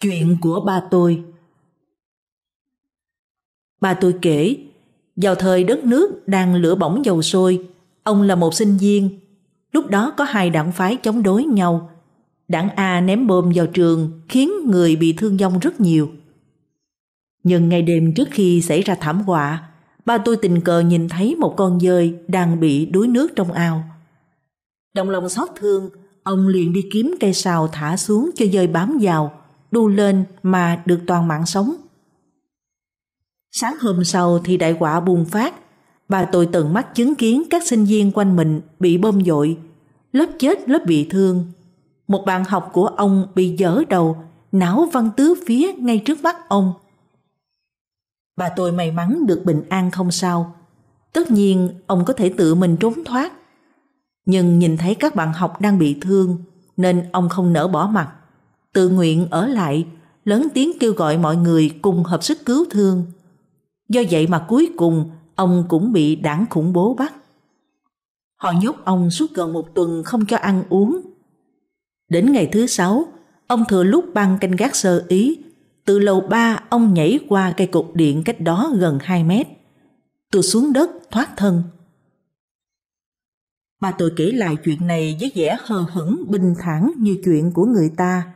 Chuyện của ba tôi Ba tôi kể, vào thời đất nước đang lửa bỏng dầu sôi, ông là một sinh viên Lúc đó có hai đảng phái chống đối nhau. Đảng A ném bom vào trường khiến người bị thương vong rất nhiều. Nhưng ngày đêm trước khi xảy ra thảm họa, ba tôi tình cờ nhìn thấy một con dơi đang bị đuối nước trong ao. Đồng lòng xót thương, ông liền đi kiếm cây sào thả xuống cho dơi bám vào, đu lên mà được toàn mạng sống. Sáng hôm sau thì đại họa bùng phát, và tôi tận mắt chứng kiến các sinh viên quanh mình bị bơm dội, lớp chết lớp bị thương. Một bạn học của ông bị dở đầu, não văn tứ phía ngay trước mắt ông. bà tôi may mắn được bình an không sao. Tất nhiên ông có thể tự mình trốn thoát. Nhưng nhìn thấy các bạn học đang bị thương nên ông không nỡ bỏ mặt. Tự nguyện ở lại, lớn tiếng kêu gọi mọi người cùng hợp sức cứu thương. Do vậy mà cuối cùng ông cũng bị đảng khủng bố bắt. Họ nhốt ông suốt gần một tuần không cho ăn uống. Đến ngày thứ sáu, ông thừa lúc băng canh gác sơ ý, từ lầu ba ông nhảy qua cây cột điện cách đó gần 2 mét. từ xuống đất thoát thân. Bà tôi kể lại chuyện này với vẻ hờ hững bình thản như chuyện của người ta.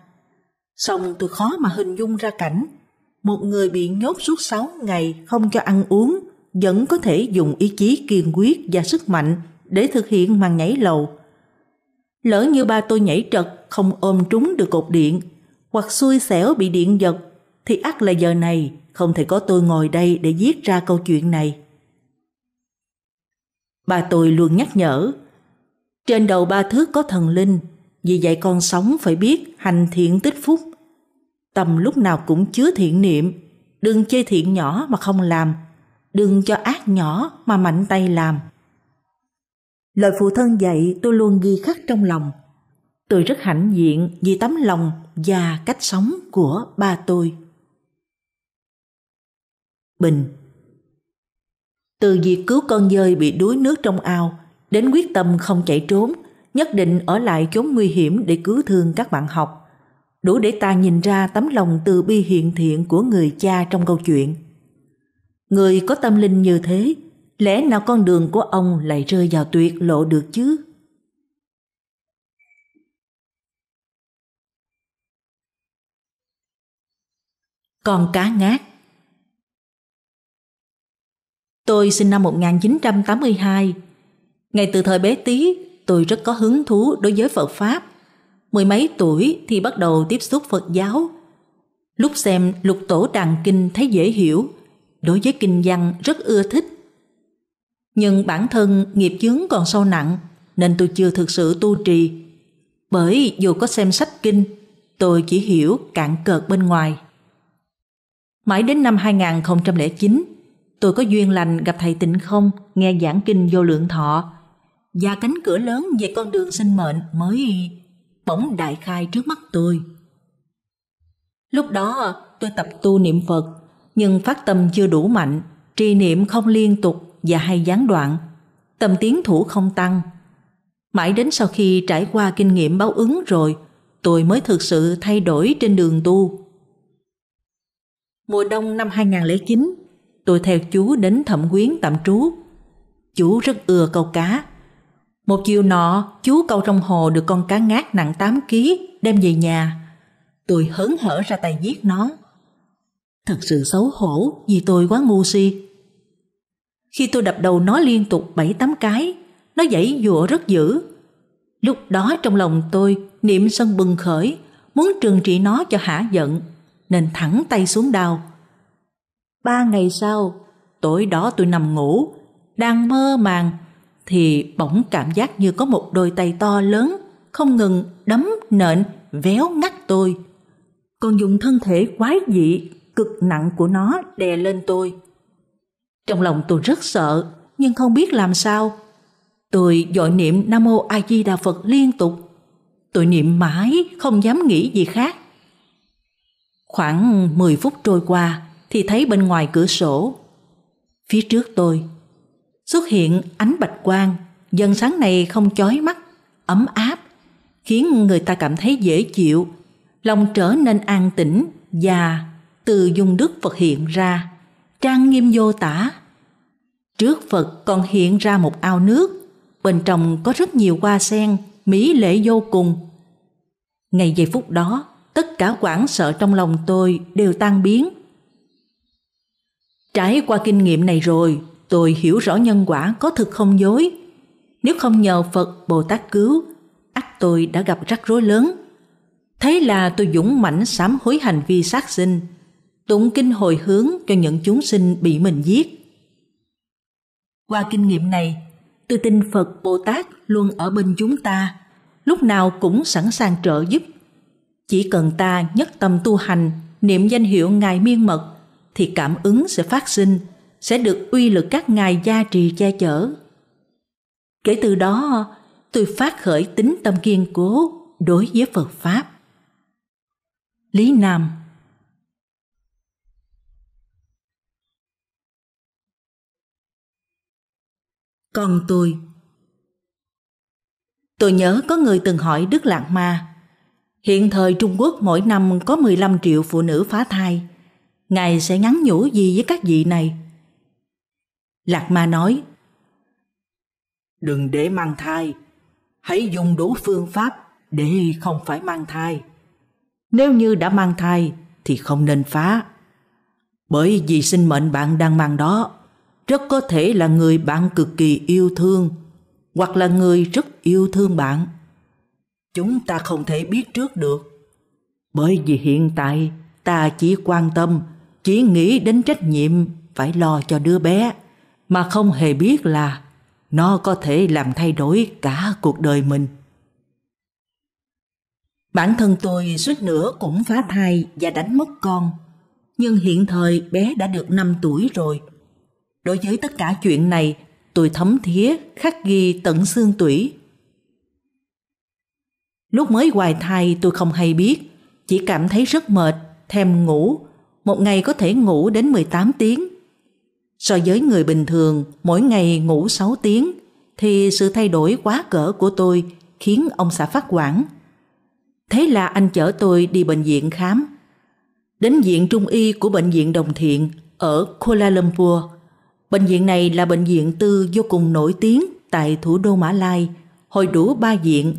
Xong tôi khó mà hình dung ra cảnh một người bị nhốt suốt 6 ngày không cho ăn uống, vẫn có thể dùng ý chí kiên quyết và sức mạnh để thực hiện màn nhảy lầu. Lỡ như ba tôi nhảy trật không ôm trúng được cột điện hoặc xui xẻo bị điện giật thì ắt là giờ này không thể có tôi ngồi đây để viết ra câu chuyện này. Bà tôi luôn nhắc nhở Trên đầu ba thước có thần linh Vì vậy con sống phải biết hành thiện tích phúc Tâm lúc nào cũng chứa thiện niệm Đừng chơi thiện nhỏ mà không làm đừng cho ác nhỏ mà mạnh tay làm. Lời phụ thân dạy tôi luôn ghi khắc trong lòng. Tôi rất hãnh diện vì tấm lòng và cách sống của ba tôi. Bình Từ việc cứu con dơi bị đuối nước trong ao đến quyết tâm không chạy trốn, nhất định ở lại chốn nguy hiểm để cứu thương các bạn học. Đủ để ta nhìn ra tấm lòng từ bi hiện thiện của người cha trong câu chuyện. Người có tâm linh như thế, lẽ nào con đường của ông lại rơi vào tuyệt lộ được chứ? Con cá ngát Tôi sinh năm 1982. Ngay từ thời bé tí, tôi rất có hứng thú đối với Phật Pháp. Mười mấy tuổi thì bắt đầu tiếp xúc Phật giáo. Lúc xem lục tổ đàn kinh thấy dễ hiểu, đối với kinh văn rất ưa thích. Nhưng bản thân nghiệp chướng còn sâu nặng nên tôi chưa thực sự tu trì. Bởi dù có xem sách kinh, tôi chỉ hiểu cạn cợt bên ngoài. Mãi đến năm 2009, tôi có duyên lành gặp thầy Tịnh Không nghe giảng kinh vô lượng thọ và cánh cửa lớn về con đường sinh mệnh mới bỗng đại khai trước mắt tôi. Lúc đó tôi tập tu niệm Phật nhưng phát tâm chưa đủ mạnh, trì niệm không liên tục và hay gián đoạn, tâm tiến thủ không tăng. Mãi đến sau khi trải qua kinh nghiệm báo ứng rồi, tôi mới thực sự thay đổi trên đường tu. Mùa đông năm 2009, tôi theo chú đến thẩm quyến tạm trú. Chú rất ưa câu cá. Một chiều nọ, chú câu trong hồ được con cá ngát nặng 8 kg đem về nhà. Tôi hớn hở ra tay giết nó. Thật sự xấu hổ vì tôi quá ngu si. Khi tôi đập đầu nó liên tục 7-8 cái, nó giãy dụa rất dữ. Lúc đó trong lòng tôi niệm sân bừng khởi, muốn trừng trị nó cho hả giận, nên thẳng tay xuống đào. Ba ngày sau, tối đó tôi nằm ngủ, đang mơ màng, thì bỗng cảm giác như có một đôi tay to lớn, không ngừng đấm nện, véo ngắt tôi. Còn dùng thân thể quái dị cực nặng của nó đè lên tôi. Trong lòng tôi rất sợ, nhưng không biết làm sao. Tôi dội niệm Nam Mô A Di Đà Phật liên tục. Tôi niệm mãi, không dám nghĩ gì khác. Khoảng 10 phút trôi qua thì thấy bên ngoài cửa sổ, phía trước tôi, xuất hiện ánh bạch quang, dần sáng này không chói mắt, ấm áp, khiến người ta cảm thấy dễ chịu, lòng trở nên an tĩnh và từ dung đức Phật hiện ra, trang nghiêm vô tả. Trước Phật còn hiện ra một ao nước, bên trong có rất nhiều hoa sen, mỹ lệ vô cùng. Ngày giây phút đó, tất cả quảng sợ trong lòng tôi đều tan biến. Trải qua kinh nghiệm này rồi, tôi hiểu rõ nhân quả có thực không dối. Nếu không nhờ Phật Bồ Tát cứu, ắt tôi đã gặp rắc rối lớn. Thế là tôi dũng mãnh sám hối hành vi sát sinh, tụng kinh hồi hướng cho những chúng sinh bị mình giết. Qua kinh nghiệm này, tôi tin Phật Bồ Tát luôn ở bên chúng ta, lúc nào cũng sẵn sàng trợ giúp. Chỉ cần ta nhất tâm tu hành, niệm danh hiệu Ngài miên mật, thì cảm ứng sẽ phát sinh, sẽ được uy lực các Ngài gia trì che chở. Kể từ đó, tôi phát khởi tính tâm kiên cố đối với Phật Pháp. Lý Nam con tôi. Tôi nhớ có người từng hỏi Đức Lạc Ma, hiện thời Trung Quốc mỗi năm có 15 triệu phụ nữ phá thai, Ngài sẽ nhắn nhủ gì với các vị này? Lạc Ma nói, Đừng để mang thai, hãy dùng đủ phương pháp để không phải mang thai. Nếu như đã mang thai thì không nên phá, bởi vì sinh mệnh bạn đang mang đó rất có thể là người bạn cực kỳ yêu thương hoặc là người rất yêu thương bạn chúng ta không thể biết trước được bởi vì hiện tại ta chỉ quan tâm chỉ nghĩ đến trách nhiệm phải lo cho đứa bé mà không hề biết là nó có thể làm thay đổi cả cuộc đời mình bản thân tôi suýt nữa cũng phá thai và đánh mất con nhưng hiện thời bé đã được 5 tuổi rồi Đối với tất cả chuyện này, tôi thấm thía khắc ghi tận xương tủy. Lúc mới hoài thai tôi không hay biết, chỉ cảm thấy rất mệt, thèm ngủ, một ngày có thể ngủ đến 18 tiếng. So với người bình thường, mỗi ngày ngủ 6 tiếng, thì sự thay đổi quá cỡ của tôi khiến ông xã phát quản. Thế là anh chở tôi đi bệnh viện khám. Đến viện trung y của bệnh viện Đồng Thiện ở Kuala Lumpur – Bệnh viện này là bệnh viện tư vô cùng nổi tiếng tại thủ đô Mã Lai, Hồi đủ ba viện,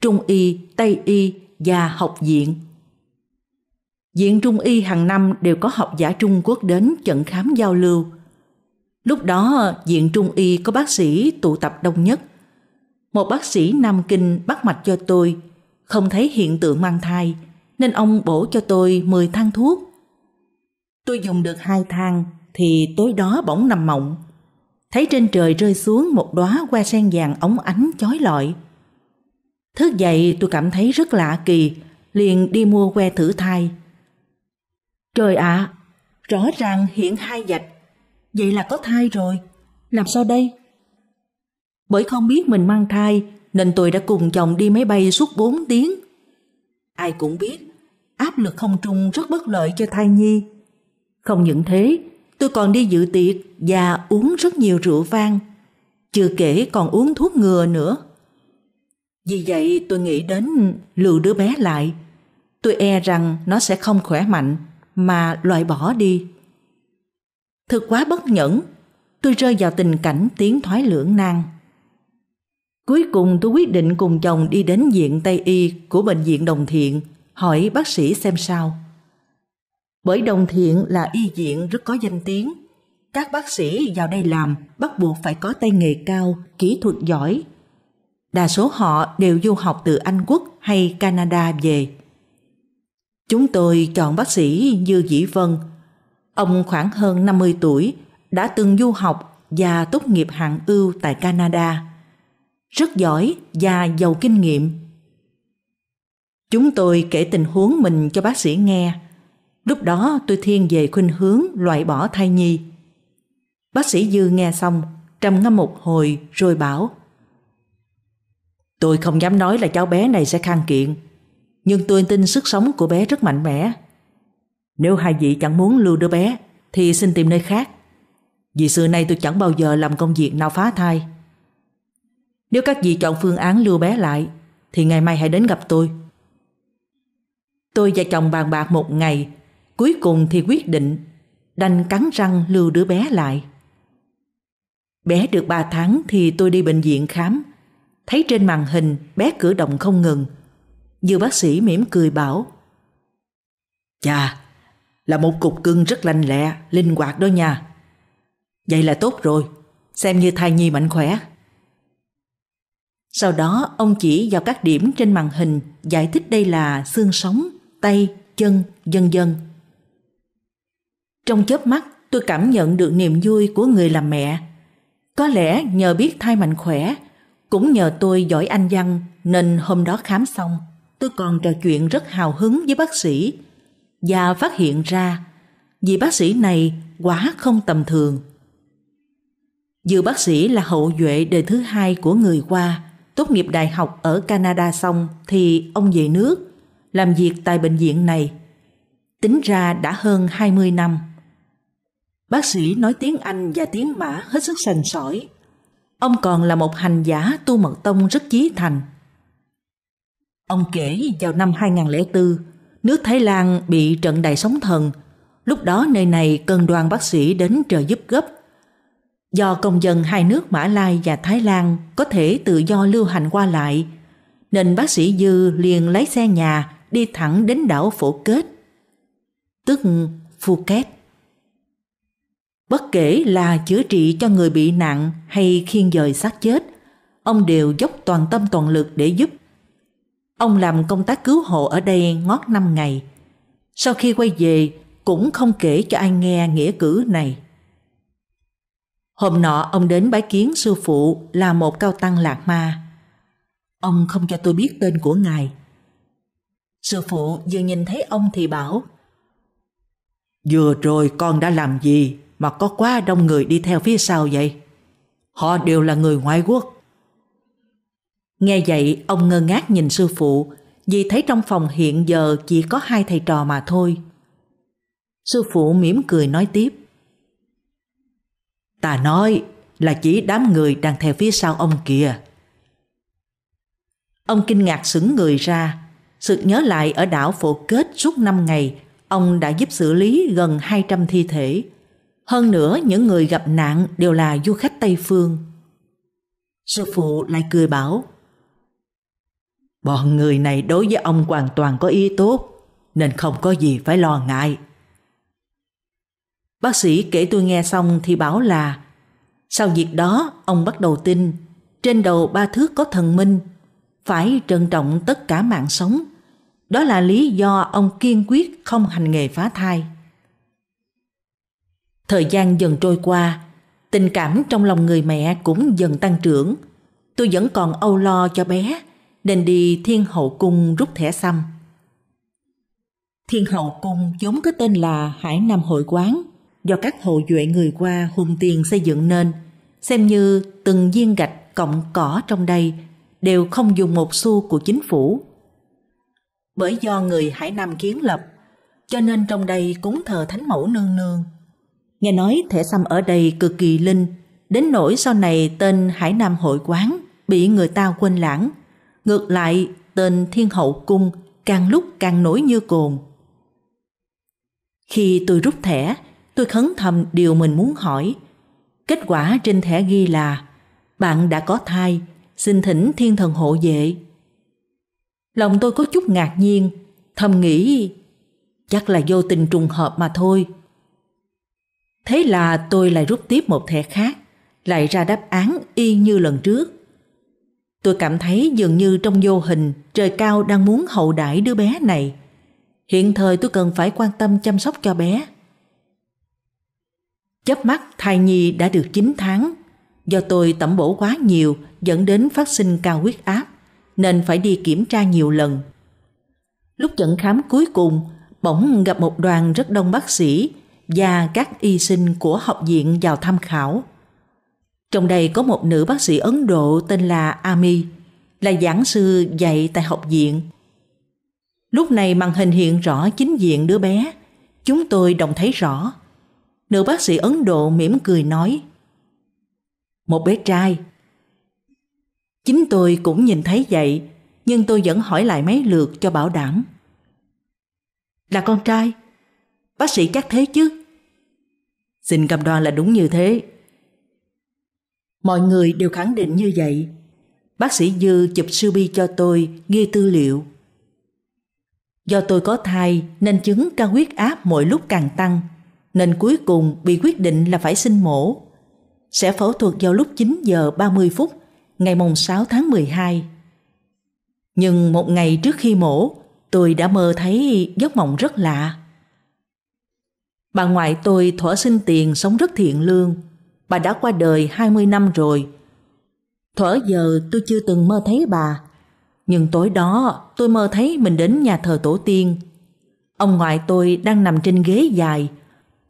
Trung y, Tây y và học viện. Viện Trung y hàng năm đều có học giả Trung Quốc đến trận khám giao lưu. Lúc đó, viện Trung y có bác sĩ tụ tập đông nhất. Một bác sĩ Nam Kinh bắt mạch cho tôi, không thấy hiện tượng mang thai, nên ông bổ cho tôi 10 thang thuốc. Tôi dùng được hai thang thì tối đó bỗng nằm mộng. Thấy trên trời rơi xuống một đóa hoa sen vàng óng ánh chói lọi. Thức dậy tôi cảm thấy rất lạ kỳ, liền đi mua que thử thai. Trời ạ, à, rõ ràng hiện hai dạch, vậy là có thai rồi, làm sao đây? Bởi không biết mình mang thai nên tôi đã cùng chồng đi máy bay suốt 4 tiếng. Ai cũng biết, áp lực không trung rất bất lợi cho thai nhi. Không những thế, tôi còn đi dự tiệc và uống rất nhiều rượu vang, chưa kể còn uống thuốc ngừa nữa. Vì vậy tôi nghĩ đến lừa đứa bé lại. Tôi e rằng nó sẽ không khỏe mạnh mà loại bỏ đi. Thực quá bất nhẫn, tôi rơi vào tình cảnh tiến thoái lưỡng nan. Cuối cùng tôi quyết định cùng chồng đi đến viện Tây Y của Bệnh viện Đồng Thiện hỏi bác sĩ xem sao bởi đồng thiện là y diện rất có danh tiếng. Các bác sĩ vào đây làm bắt buộc phải có tay nghề cao, kỹ thuật giỏi. Đa số họ đều du học từ Anh Quốc hay Canada về. Chúng tôi chọn bác sĩ như Dĩ Vân. Ông khoảng hơn 50 tuổi, đã từng du học và tốt nghiệp hạng ưu tại Canada. Rất giỏi và giàu kinh nghiệm. Chúng tôi kể tình huống mình cho bác sĩ nghe Lúc đó tôi thiên về khuynh hướng loại bỏ thai nhi. Bác sĩ Dư nghe xong, trầm ngâm một hồi rồi bảo Tôi không dám nói là cháu bé này sẽ khang kiện, nhưng tôi tin sức sống của bé rất mạnh mẽ. Nếu hai vị chẳng muốn lưu đứa bé thì xin tìm nơi khác. Vì xưa nay tôi chẳng bao giờ làm công việc nào phá thai. Nếu các vị chọn phương án lưu bé lại thì ngày mai hãy đến gặp tôi. Tôi và chồng bàn bạc một ngày Cuối cùng thì quyết định đành cắn răng lưu đứa bé lại. Bé được ba tháng thì tôi đi bệnh viện khám. Thấy trên màn hình bé cử động không ngừng. Dư bác sĩ mỉm cười bảo Chà, là một cục cưng rất lành lẹ, linh hoạt đó nha. Vậy là tốt rồi, xem như thai nhi mạnh khỏe. Sau đó ông chỉ vào các điểm trên màn hình giải thích đây là xương sống, tay, chân, dân dân. Trong chớp mắt, tôi cảm nhận được niềm vui của người làm mẹ. Có lẽ nhờ biết thai mạnh khỏe, cũng nhờ tôi giỏi anh văn nên hôm đó khám xong, tôi còn trò chuyện rất hào hứng với bác sĩ và phát hiện ra vị bác sĩ này quá không tầm thường. Dự bác sĩ là hậu duệ đời thứ hai của người qua, tốt nghiệp đại học ở Canada xong thì ông về nước, làm việc tại bệnh viện này. Tính ra đã hơn 20 năm. Bác sĩ nói tiếng Anh và tiếng Mã hết sức sành sỏi. Ông còn là một hành giả tu mật tông rất chí thành. Ông kể vào năm 2004, nước Thái Lan bị trận đại sóng thần. Lúc đó nơi này cần đoàn bác sĩ đến trợ giúp gấp. Do công dân hai nước Mã Lai và Thái Lan có thể tự do lưu hành qua lại, nên bác sĩ Dư liền lấy xe nhà đi thẳng đến đảo Phổ Kết, tức Phuket. Bất kể là chữa trị cho người bị nặng hay khiên dời xác chết, ông đều dốc toàn tâm toàn lực để giúp. Ông làm công tác cứu hộ ở đây ngót năm ngày. Sau khi quay về, cũng không kể cho ai nghe nghĩa cử này. Hôm nọ ông đến bái kiến sư phụ là một cao tăng lạc ma. Ông không cho tôi biết tên của ngài. Sư phụ vừa nhìn thấy ông thì bảo Vừa rồi con đã làm gì? mà có quá đông người đi theo phía sau vậy? Họ đều là người ngoại quốc. Nghe vậy, ông ngơ ngác nhìn sư phụ, vì thấy trong phòng hiện giờ chỉ có hai thầy trò mà thôi. Sư phụ mỉm cười nói tiếp. Ta nói là chỉ đám người đang theo phía sau ông kìa. Ông kinh ngạc sững người ra, sự nhớ lại ở đảo Phổ Kết suốt năm ngày, ông đã giúp xử lý gần 200 thi thể, hơn nữa những người gặp nạn đều là du khách Tây Phương. Sư phụ lại cười bảo Bọn người này đối với ông hoàn toàn có ý tốt nên không có gì phải lo ngại. Bác sĩ kể tôi nghe xong thì bảo là sau việc đó ông bắt đầu tin trên đầu ba thước có thần minh phải trân trọng tất cả mạng sống. Đó là lý do ông kiên quyết không hành nghề phá thai. Thời gian dần trôi qua, tình cảm trong lòng người mẹ cũng dần tăng trưởng. Tôi vẫn còn âu lo cho bé, nên đi Thiên Hậu Cung rút thẻ xăm. Thiên Hậu Cung vốn có tên là Hải Nam Hội Quán, do các hộ duệ người qua hùng tiền xây dựng nên, xem như từng viên gạch cộng cỏ trong đây đều không dùng một xu của chính phủ. Bởi do người Hải Nam kiến lập, cho nên trong đây cúng thờ Thánh Mẫu Nương Nương Nghe nói thẻ xăm ở đây cực kỳ linh, đến nỗi sau này tên Hải Nam hội quán bị người ta quên lãng. Ngược lại, tên Thiên Hậu Cung càng lúc càng nổi như cồn. Khi tôi rút thẻ, tôi khấn thầm điều mình muốn hỏi. Kết quả trên thẻ ghi là Bạn đã có thai, xin thỉnh thiên thần hộ vệ. Lòng tôi có chút ngạc nhiên, thầm nghĩ chắc là vô tình trùng hợp mà thôi. Thế là tôi lại rút tiếp một thẻ khác, lại ra đáp án y như lần trước. Tôi cảm thấy dường như trong vô hình trời cao đang muốn hậu đãi đứa bé này. Hiện thời tôi cần phải quan tâm chăm sóc cho bé. Chớp mắt thai nhi đã được 9 tháng. Do tôi tẩm bổ quá nhiều dẫn đến phát sinh cao huyết áp nên phải đi kiểm tra nhiều lần. Lúc dẫn khám cuối cùng bỗng gặp một đoàn rất đông bác sĩ và các y sinh của học viện vào tham khảo. Trong đây có một nữ bác sĩ Ấn Độ tên là Ami, là giảng sư dạy tại học viện. Lúc này màn hình hiện rõ chính diện đứa bé, chúng tôi đồng thấy rõ. Nữ bác sĩ Ấn Độ mỉm cười nói Một bé trai Chính tôi cũng nhìn thấy vậy Nhưng tôi vẫn hỏi lại mấy lượt cho bảo đảm Là con trai Bác sĩ chắc thế chứ. Xin cam đoan là đúng như thế. Mọi người đều khẳng định như vậy. Bác sĩ Dư chụp siêu bi cho tôi, ghi tư liệu. Do tôi có thai nên chứng cao huyết áp mỗi lúc càng tăng, nên cuối cùng bị quyết định là phải sinh mổ. Sẽ phẫu thuật vào lúc 9 giờ 30 phút ngày mùng 6 tháng 12. Nhưng một ngày trước khi mổ, tôi đã mơ thấy giấc mộng rất lạ. Bà ngoại tôi thỏa sinh tiền sống rất thiện lương. Bà đã qua đời 20 năm rồi. Thỏa giờ tôi chưa từng mơ thấy bà. Nhưng tối đó tôi mơ thấy mình đến nhà thờ tổ tiên. Ông ngoại tôi đang nằm trên ghế dài.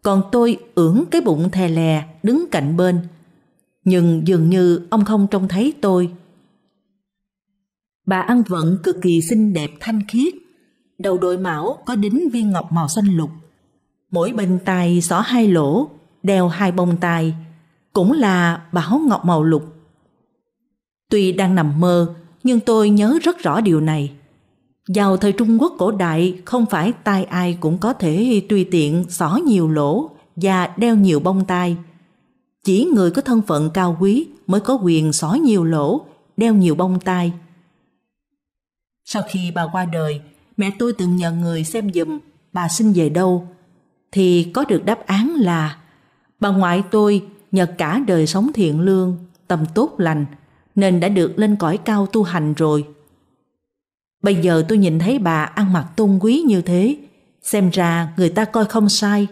Còn tôi ưỡn cái bụng thè lè đứng cạnh bên. Nhưng dường như ông không trông thấy tôi. Bà ăn vận cực kỳ xinh đẹp thanh khiết. Đầu đội mão có đính viên ngọc màu xanh lục mỗi bên tai xỏ hai lỗ, đeo hai bông tai, cũng là bảo ngọc màu lục. Tuy đang nằm mơ, nhưng tôi nhớ rất rõ điều này. Vào thời Trung Quốc cổ đại, không phải tai ai cũng có thể tùy tiện xỏ nhiều lỗ và đeo nhiều bông tai. Chỉ người có thân phận cao quý mới có quyền xỏ nhiều lỗ, đeo nhiều bông tai. Sau khi bà qua đời, mẹ tôi từng nhờ người xem giùm bà sinh về đâu thì có được đáp án là bà ngoại tôi nhờ cả đời sống thiện lương, tâm tốt lành nên đã được lên cõi cao tu hành rồi. Bây giờ tôi nhìn thấy bà ăn mặc tôn quý như thế, xem ra người ta coi không sai.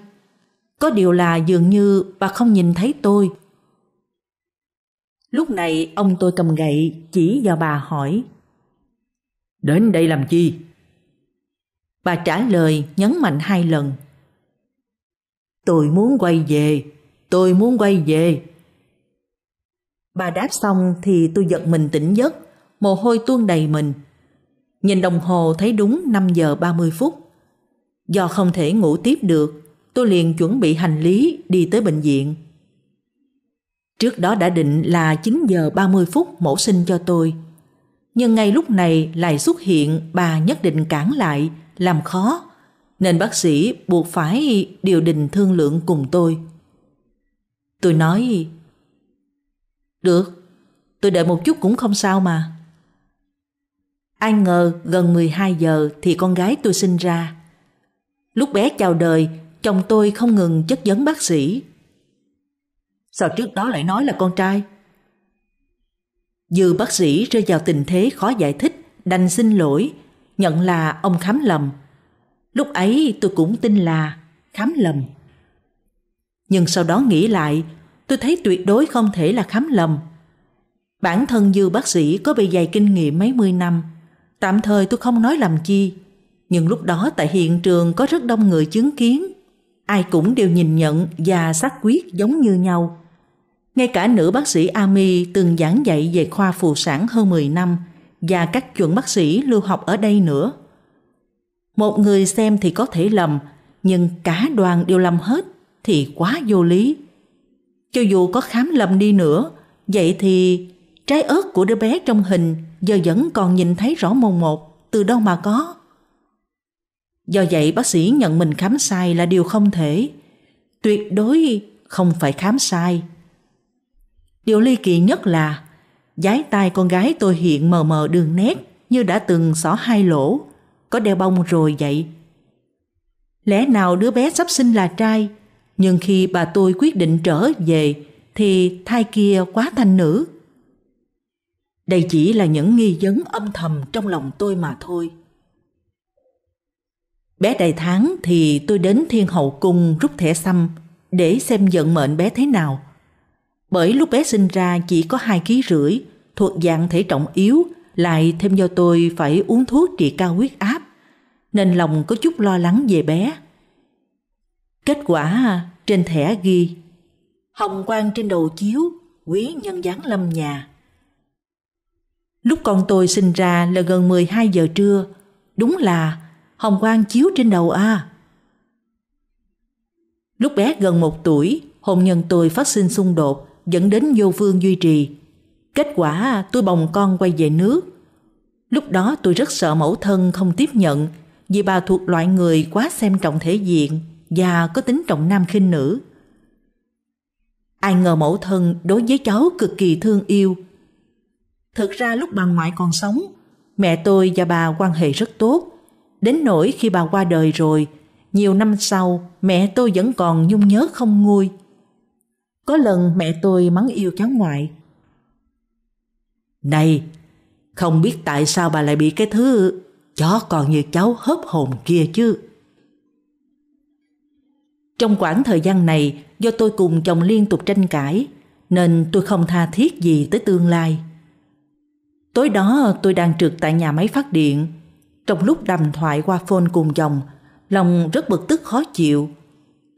Có điều là dường như bà không nhìn thấy tôi. Lúc này ông tôi cầm gậy chỉ vào bà hỏi. Đến đây làm chi? Bà trả lời nhấn mạnh hai lần. Tôi muốn quay về, tôi muốn quay về. Bà đáp xong thì tôi giật mình tỉnh giấc, mồ hôi tuôn đầy mình. Nhìn đồng hồ thấy đúng năm giờ ba mươi phút. Do không thể ngủ tiếp được, tôi liền chuẩn bị hành lý đi tới bệnh viện. Trước đó đã định là chín giờ ba mươi phút mổ sinh cho tôi. Nhưng ngay lúc này lại xuất hiện bà nhất định cản lại, làm khó nên bác sĩ buộc phải điều đình thương lượng cùng tôi. Tôi nói, được, tôi đợi một chút cũng không sao mà. Ai ngờ gần 12 giờ thì con gái tôi sinh ra. Lúc bé chào đời, chồng tôi không ngừng chất vấn bác sĩ. Sao trước đó lại nói là con trai? Dư bác sĩ rơi vào tình thế khó giải thích, đành xin lỗi, nhận là ông khám lầm Lúc ấy tôi cũng tin là khám lầm. Nhưng sau đó nghĩ lại, tôi thấy tuyệt đối không thể là khám lầm. Bản thân dư bác sĩ có bề dày kinh nghiệm mấy mươi năm, tạm thời tôi không nói làm chi. Nhưng lúc đó tại hiện trường có rất đông người chứng kiến, ai cũng đều nhìn nhận và xác quyết giống như nhau. Ngay cả nữ bác sĩ Ami từng giảng dạy về khoa phụ sản hơn 10 năm và các chuẩn bác sĩ lưu học ở đây nữa. Một người xem thì có thể lầm, nhưng cả đoàn đều lầm hết thì quá vô lý. Cho dù có khám lầm đi nữa, vậy thì trái ớt của đứa bé trong hình giờ vẫn còn nhìn thấy rõ mồn một, từ đâu mà có. Do vậy bác sĩ nhận mình khám sai là điều không thể, tuyệt đối không phải khám sai. Điều ly kỳ nhất là giái tay con gái tôi hiện mờ mờ đường nét như đã từng xỏ hai lỗ có đeo bông rồi vậy. Lẽ nào đứa bé sắp sinh là trai, nhưng khi bà tôi quyết định trở về thì thai kia quá thanh nữ. Đây chỉ là những nghi vấn âm thầm trong lòng tôi mà thôi. Bé đầy tháng thì tôi đến Thiên Hậu Cung rút thẻ xăm để xem vận mệnh bé thế nào. Bởi lúc bé sinh ra chỉ có hai kg rưỡi, thuộc dạng thể trọng yếu, lại thêm do tôi phải uống thuốc trị cao huyết áp nên lòng có chút lo lắng về bé. Kết quả trên thẻ ghi Hồng quang trên đầu chiếu, quý nhân dáng lâm nhà. Lúc con tôi sinh ra là gần 12 giờ trưa, đúng là hồng quang chiếu trên đầu a. À. Lúc bé gần một tuổi, hôn nhân tôi phát sinh xung đột dẫn đến vô phương duy trì. Kết quả tôi bồng con quay về nước. Lúc đó tôi rất sợ mẫu thân không tiếp nhận vì bà thuộc loại người quá xem trọng thể diện và có tính trọng nam khinh nữ. Ai ngờ mẫu thân đối với cháu cực kỳ thương yêu. Thực ra lúc bà ngoại còn sống, mẹ tôi và bà quan hệ rất tốt. Đến nỗi khi bà qua đời rồi, nhiều năm sau mẹ tôi vẫn còn nhung nhớ không nguôi. Có lần mẹ tôi mắng yêu cháu ngoại. Này, không biết tại sao bà lại bị cái thứ chó còn như cháu hớp hồn kia chứ. Trong khoảng thời gian này, do tôi cùng chồng liên tục tranh cãi, nên tôi không tha thiết gì tới tương lai. Tối đó tôi đang trực tại nhà máy phát điện. Trong lúc đàm thoại qua phone cùng chồng, lòng rất bực tức khó chịu.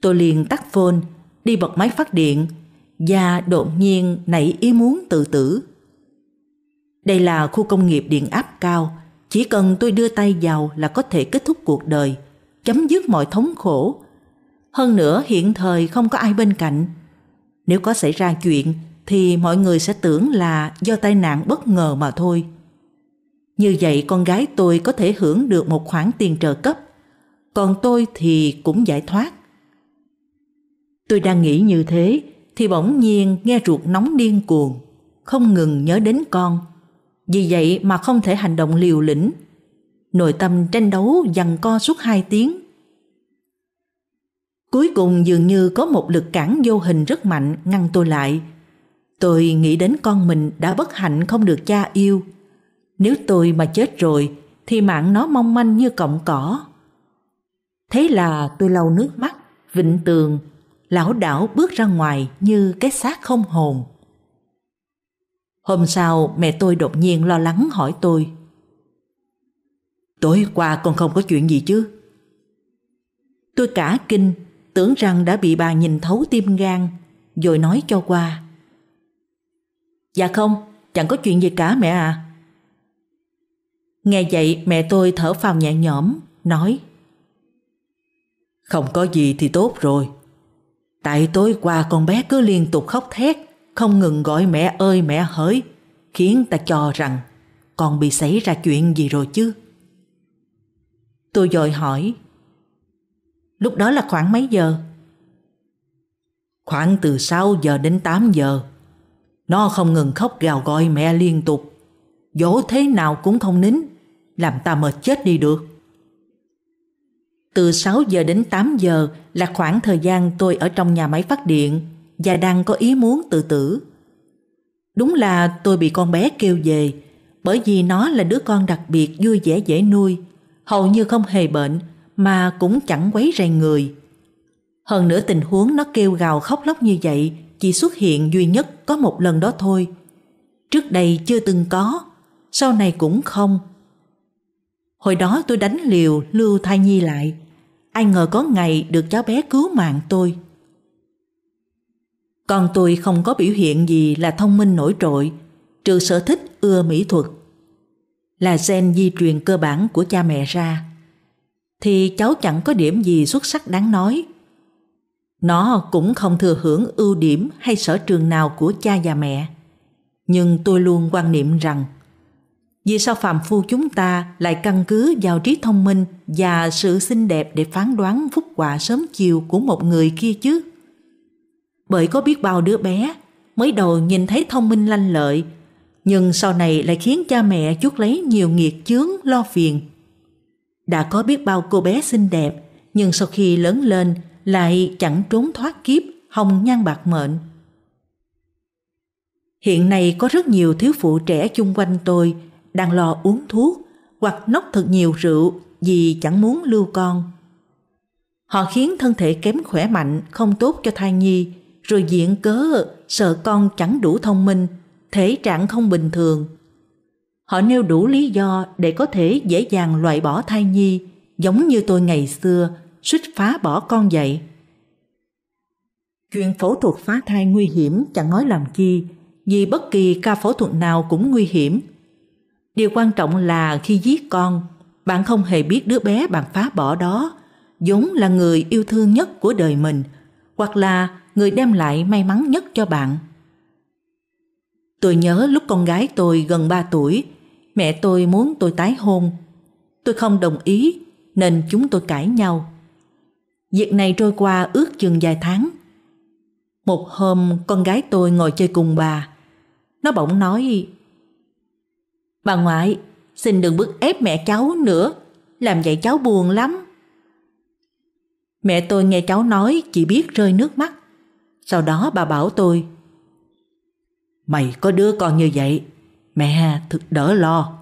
Tôi liền tắt phone, đi bật máy phát điện và đột nhiên nảy ý muốn tự tử. Đây là khu công nghiệp điện áp cao, chỉ cần tôi đưa tay vào là có thể kết thúc cuộc đời, chấm dứt mọi thống khổ. Hơn nữa hiện thời không có ai bên cạnh. Nếu có xảy ra chuyện thì mọi người sẽ tưởng là do tai nạn bất ngờ mà thôi. Như vậy con gái tôi có thể hưởng được một khoản tiền trợ cấp, còn tôi thì cũng giải thoát. Tôi đang nghĩ như thế thì bỗng nhiên nghe ruột nóng điên cuồng, không ngừng nhớ đến con. Vì vậy mà không thể hành động liều lĩnh. Nội tâm tranh đấu dằn co suốt hai tiếng. Cuối cùng dường như có một lực cản vô hình rất mạnh ngăn tôi lại. Tôi nghĩ đến con mình đã bất hạnh không được cha yêu. Nếu tôi mà chết rồi thì mạng nó mong manh như cọng cỏ. Thế là tôi lau nước mắt, vịnh tường, lão đảo bước ra ngoài như cái xác không hồn. Hôm sau mẹ tôi đột nhiên lo lắng hỏi tôi Tối qua con không có chuyện gì chứ Tôi cả kinh Tưởng rằng đã bị bà nhìn thấu tim gan Rồi nói cho qua Dạ không Chẳng có chuyện gì cả mẹ à Nghe vậy mẹ tôi thở phào nhẹ nhõm Nói Không có gì thì tốt rồi Tại tối qua con bé cứ liên tục khóc thét không ngừng gọi mẹ ơi mẹ hỡi, khiến ta cho rằng con bị xảy ra chuyện gì rồi chứ. Tôi dội hỏi, lúc đó là khoảng mấy giờ? Khoảng từ 6 giờ đến 8 giờ, nó không ngừng khóc gào gọi mẹ liên tục, dỗ thế nào cũng không nín, làm ta mệt chết đi được. Từ 6 giờ đến 8 giờ là khoảng thời gian tôi ở trong nhà máy phát điện và đang có ý muốn tự tử. Đúng là tôi bị con bé kêu về bởi vì nó là đứa con đặc biệt vui vẻ dễ nuôi, hầu như không hề bệnh mà cũng chẳng quấy rầy người. Hơn nữa tình huống nó kêu gào khóc lóc như vậy chỉ xuất hiện duy nhất có một lần đó thôi. Trước đây chưa từng có, sau này cũng không. Hồi đó tôi đánh liều lưu thai nhi lại, ai ngờ có ngày được cháu bé cứu mạng tôi. Con tôi không có biểu hiện gì là thông minh nổi trội, trừ sở thích ưa mỹ thuật. Là gen di truyền cơ bản của cha mẹ ra. Thì cháu chẳng có điểm gì xuất sắc đáng nói. Nó cũng không thừa hưởng ưu điểm hay sở trường nào của cha và mẹ. Nhưng tôi luôn quan niệm rằng vì sao phàm phu chúng ta lại căn cứ vào trí thông minh và sự xinh đẹp để phán đoán phúc quả sớm chiều của một người kia chứ? bởi có biết bao đứa bé mới đầu nhìn thấy thông minh lanh lợi nhưng sau này lại khiến cha mẹ chuốc lấy nhiều nghiệt chướng lo phiền. Đã có biết bao cô bé xinh đẹp nhưng sau khi lớn lên lại chẳng trốn thoát kiếp hồng nhan bạc mệnh. Hiện nay có rất nhiều thiếu phụ trẻ chung quanh tôi đang lo uống thuốc hoặc nốc thật nhiều rượu vì chẳng muốn lưu con. Họ khiến thân thể kém khỏe mạnh, không tốt cho thai nhi, rồi diện cớ sợ con chẳng đủ thông minh, thể trạng không bình thường. Họ nêu đủ lý do để có thể dễ dàng loại bỏ thai nhi, giống như tôi ngày xưa suýt phá bỏ con vậy. Chuyện phẫu thuật phá thai nguy hiểm chẳng nói làm chi, vì bất kỳ ca phẫu thuật nào cũng nguy hiểm. Điều quan trọng là khi giết con, bạn không hề biết đứa bé bạn phá bỏ đó vốn là người yêu thương nhất của đời mình, hoặc là người đem lại may mắn nhất cho bạn. Tôi nhớ lúc con gái tôi gần 3 tuổi, mẹ tôi muốn tôi tái hôn. Tôi không đồng ý nên chúng tôi cãi nhau. Việc này trôi qua ước chừng vài tháng. Một hôm con gái tôi ngồi chơi cùng bà. Nó bỗng nói Bà ngoại, xin đừng bức ép mẹ cháu nữa, làm vậy cháu buồn lắm. Mẹ tôi nghe cháu nói chỉ biết rơi nước mắt. Sau đó bà bảo tôi Mày có đứa con như vậy Mẹ thực đỡ lo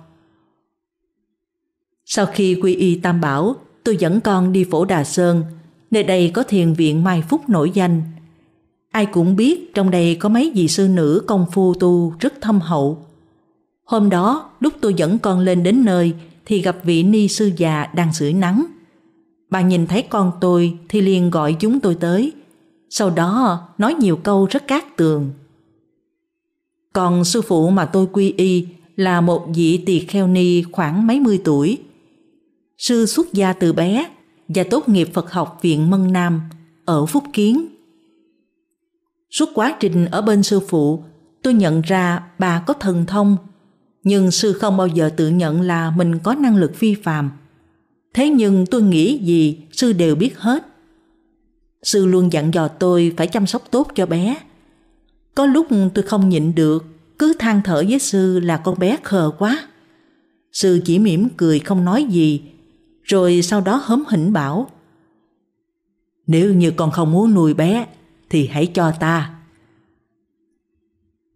Sau khi quy y tam bảo Tôi dẫn con đi phổ Đà Sơn Nơi đây có thiền viện Mai Phúc nổi danh Ai cũng biết trong đây có mấy vị sư nữ công phu tu rất thâm hậu. Hôm đó, lúc tôi dẫn con lên đến nơi thì gặp vị ni sư già đang sưởi nắng. Bà nhìn thấy con tôi thì liền gọi chúng tôi tới – sau đó nói nhiều câu rất cát tường. Còn sư phụ mà tôi quy y là một vị tỳ kheo ni khoảng mấy mươi tuổi. Sư xuất gia từ bé và tốt nghiệp Phật học Viện Mân Nam ở Phúc Kiến. Suốt quá trình ở bên sư phụ, tôi nhận ra bà có thần thông, nhưng sư không bao giờ tự nhận là mình có năng lực phi phàm. Thế nhưng tôi nghĩ gì sư đều biết hết. Sư luôn dặn dò tôi phải chăm sóc tốt cho bé. Có lúc tôi không nhịn được, cứ than thở với sư là con bé khờ quá. Sư chỉ mỉm cười không nói gì, rồi sau đó hớm hỉnh bảo. Nếu như con không muốn nuôi bé, thì hãy cho ta.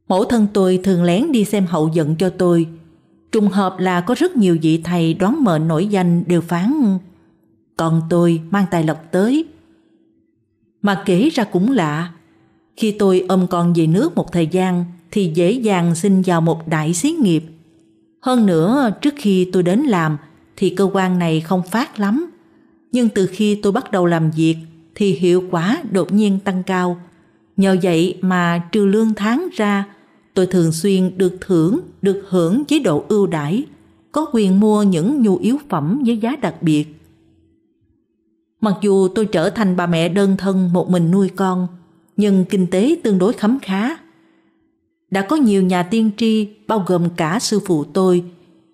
Mẫu thân tôi thường lén đi xem hậu giận cho tôi. Trùng hợp là có rất nhiều vị thầy đoán mệnh nổi danh đều phán con tôi mang tài lộc tới mà kể ra cũng lạ, khi tôi ôm con về nước một thời gian thì dễ dàng xin vào một đại xí nghiệp. Hơn nữa, trước khi tôi đến làm thì cơ quan này không phát lắm. Nhưng từ khi tôi bắt đầu làm việc thì hiệu quả đột nhiên tăng cao. Nhờ vậy mà trừ lương tháng ra, tôi thường xuyên được thưởng, được hưởng chế độ ưu đãi, có quyền mua những nhu yếu phẩm với giá đặc biệt. Mặc dù tôi trở thành bà mẹ đơn thân một mình nuôi con, nhưng kinh tế tương đối khấm khá. Đã có nhiều nhà tiên tri, bao gồm cả sư phụ tôi,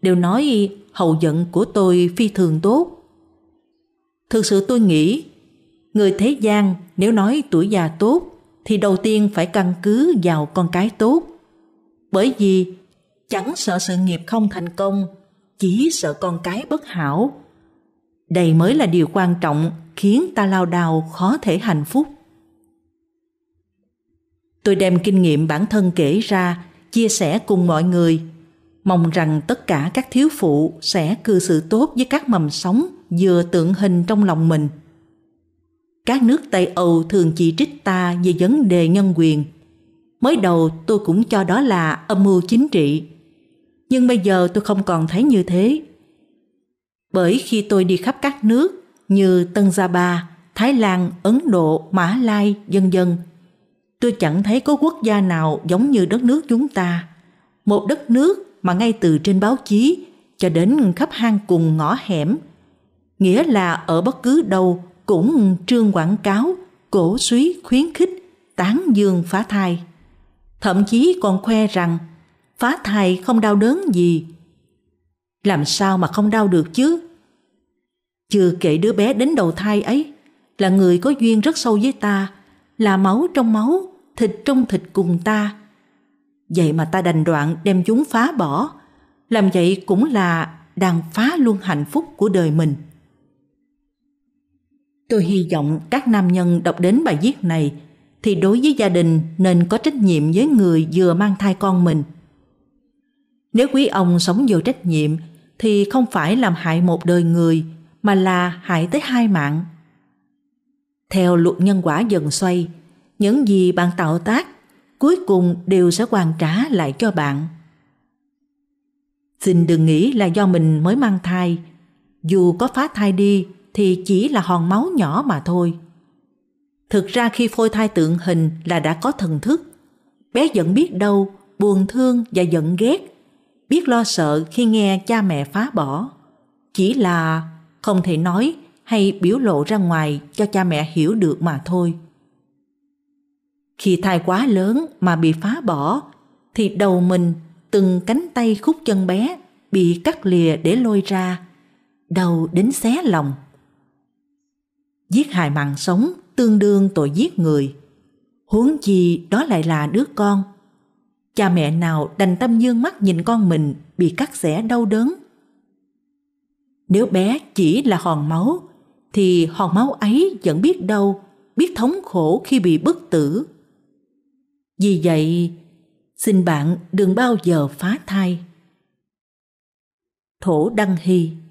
đều nói hậu vận của tôi phi thường tốt. Thực sự tôi nghĩ, người thế gian nếu nói tuổi già tốt thì đầu tiên phải căn cứ vào con cái tốt. Bởi vì chẳng sợ sự nghiệp không thành công, chỉ sợ con cái bất hảo đây mới là điều quan trọng khiến ta lao đao khó thể hạnh phúc tôi đem kinh nghiệm bản thân kể ra chia sẻ cùng mọi người mong rằng tất cả các thiếu phụ sẽ cư xử tốt với các mầm sống vừa tượng hình trong lòng mình các nước tây âu thường chỉ trích ta về vấn đề nhân quyền mới đầu tôi cũng cho đó là âm mưu chính trị nhưng bây giờ tôi không còn thấy như thế bởi khi tôi đi khắp các nước như Tân Gia Ba, Thái Lan, Ấn Độ, Mã Lai, dân dân, tôi chẳng thấy có quốc gia nào giống như đất nước chúng ta. Một đất nước mà ngay từ trên báo chí cho đến khắp hang cùng ngõ hẻm, nghĩa là ở bất cứ đâu cũng trương quảng cáo, cổ suý khuyến khích, tán dương phá thai. Thậm chí còn khoe rằng phá thai không đau đớn gì làm sao mà không đau được chứ? Chưa kể đứa bé đến đầu thai ấy, là người có duyên rất sâu với ta, là máu trong máu, thịt trong thịt cùng ta. Vậy mà ta đành đoạn đem chúng phá bỏ, làm vậy cũng là đang phá luôn hạnh phúc của đời mình. Tôi hy vọng các nam nhân đọc đến bài viết này thì đối với gia đình nên có trách nhiệm với người vừa mang thai con mình. Nếu quý ông sống vô trách nhiệm thì không phải làm hại một đời người mà là hại tới hai mạng. Theo luật nhân quả dần xoay, những gì bạn tạo tác cuối cùng đều sẽ hoàn trả lại cho bạn. Xin đừng nghĩ là do mình mới mang thai, dù có phá thai đi thì chỉ là hòn máu nhỏ mà thôi. Thực ra khi phôi thai tượng hình là đã có thần thức, bé vẫn biết đâu buồn thương và giận ghét biết lo sợ khi nghe cha mẹ phá bỏ. Chỉ là không thể nói hay biểu lộ ra ngoài cho cha mẹ hiểu được mà thôi. Khi thai quá lớn mà bị phá bỏ, thì đầu mình, từng cánh tay khúc chân bé bị cắt lìa để lôi ra, đầu đến xé lòng. Giết hại mạng sống tương đương tội giết người. Huống chi đó lại là đứa con – Cha mẹ nào đành tâm dương mắt nhìn con mình bị cắt xẻ đau đớn. Nếu bé chỉ là hòn máu, thì hòn máu ấy vẫn biết đau, biết thống khổ khi bị bức tử. Vì vậy, xin bạn đừng bao giờ phá thai. Thổ Đăng Hy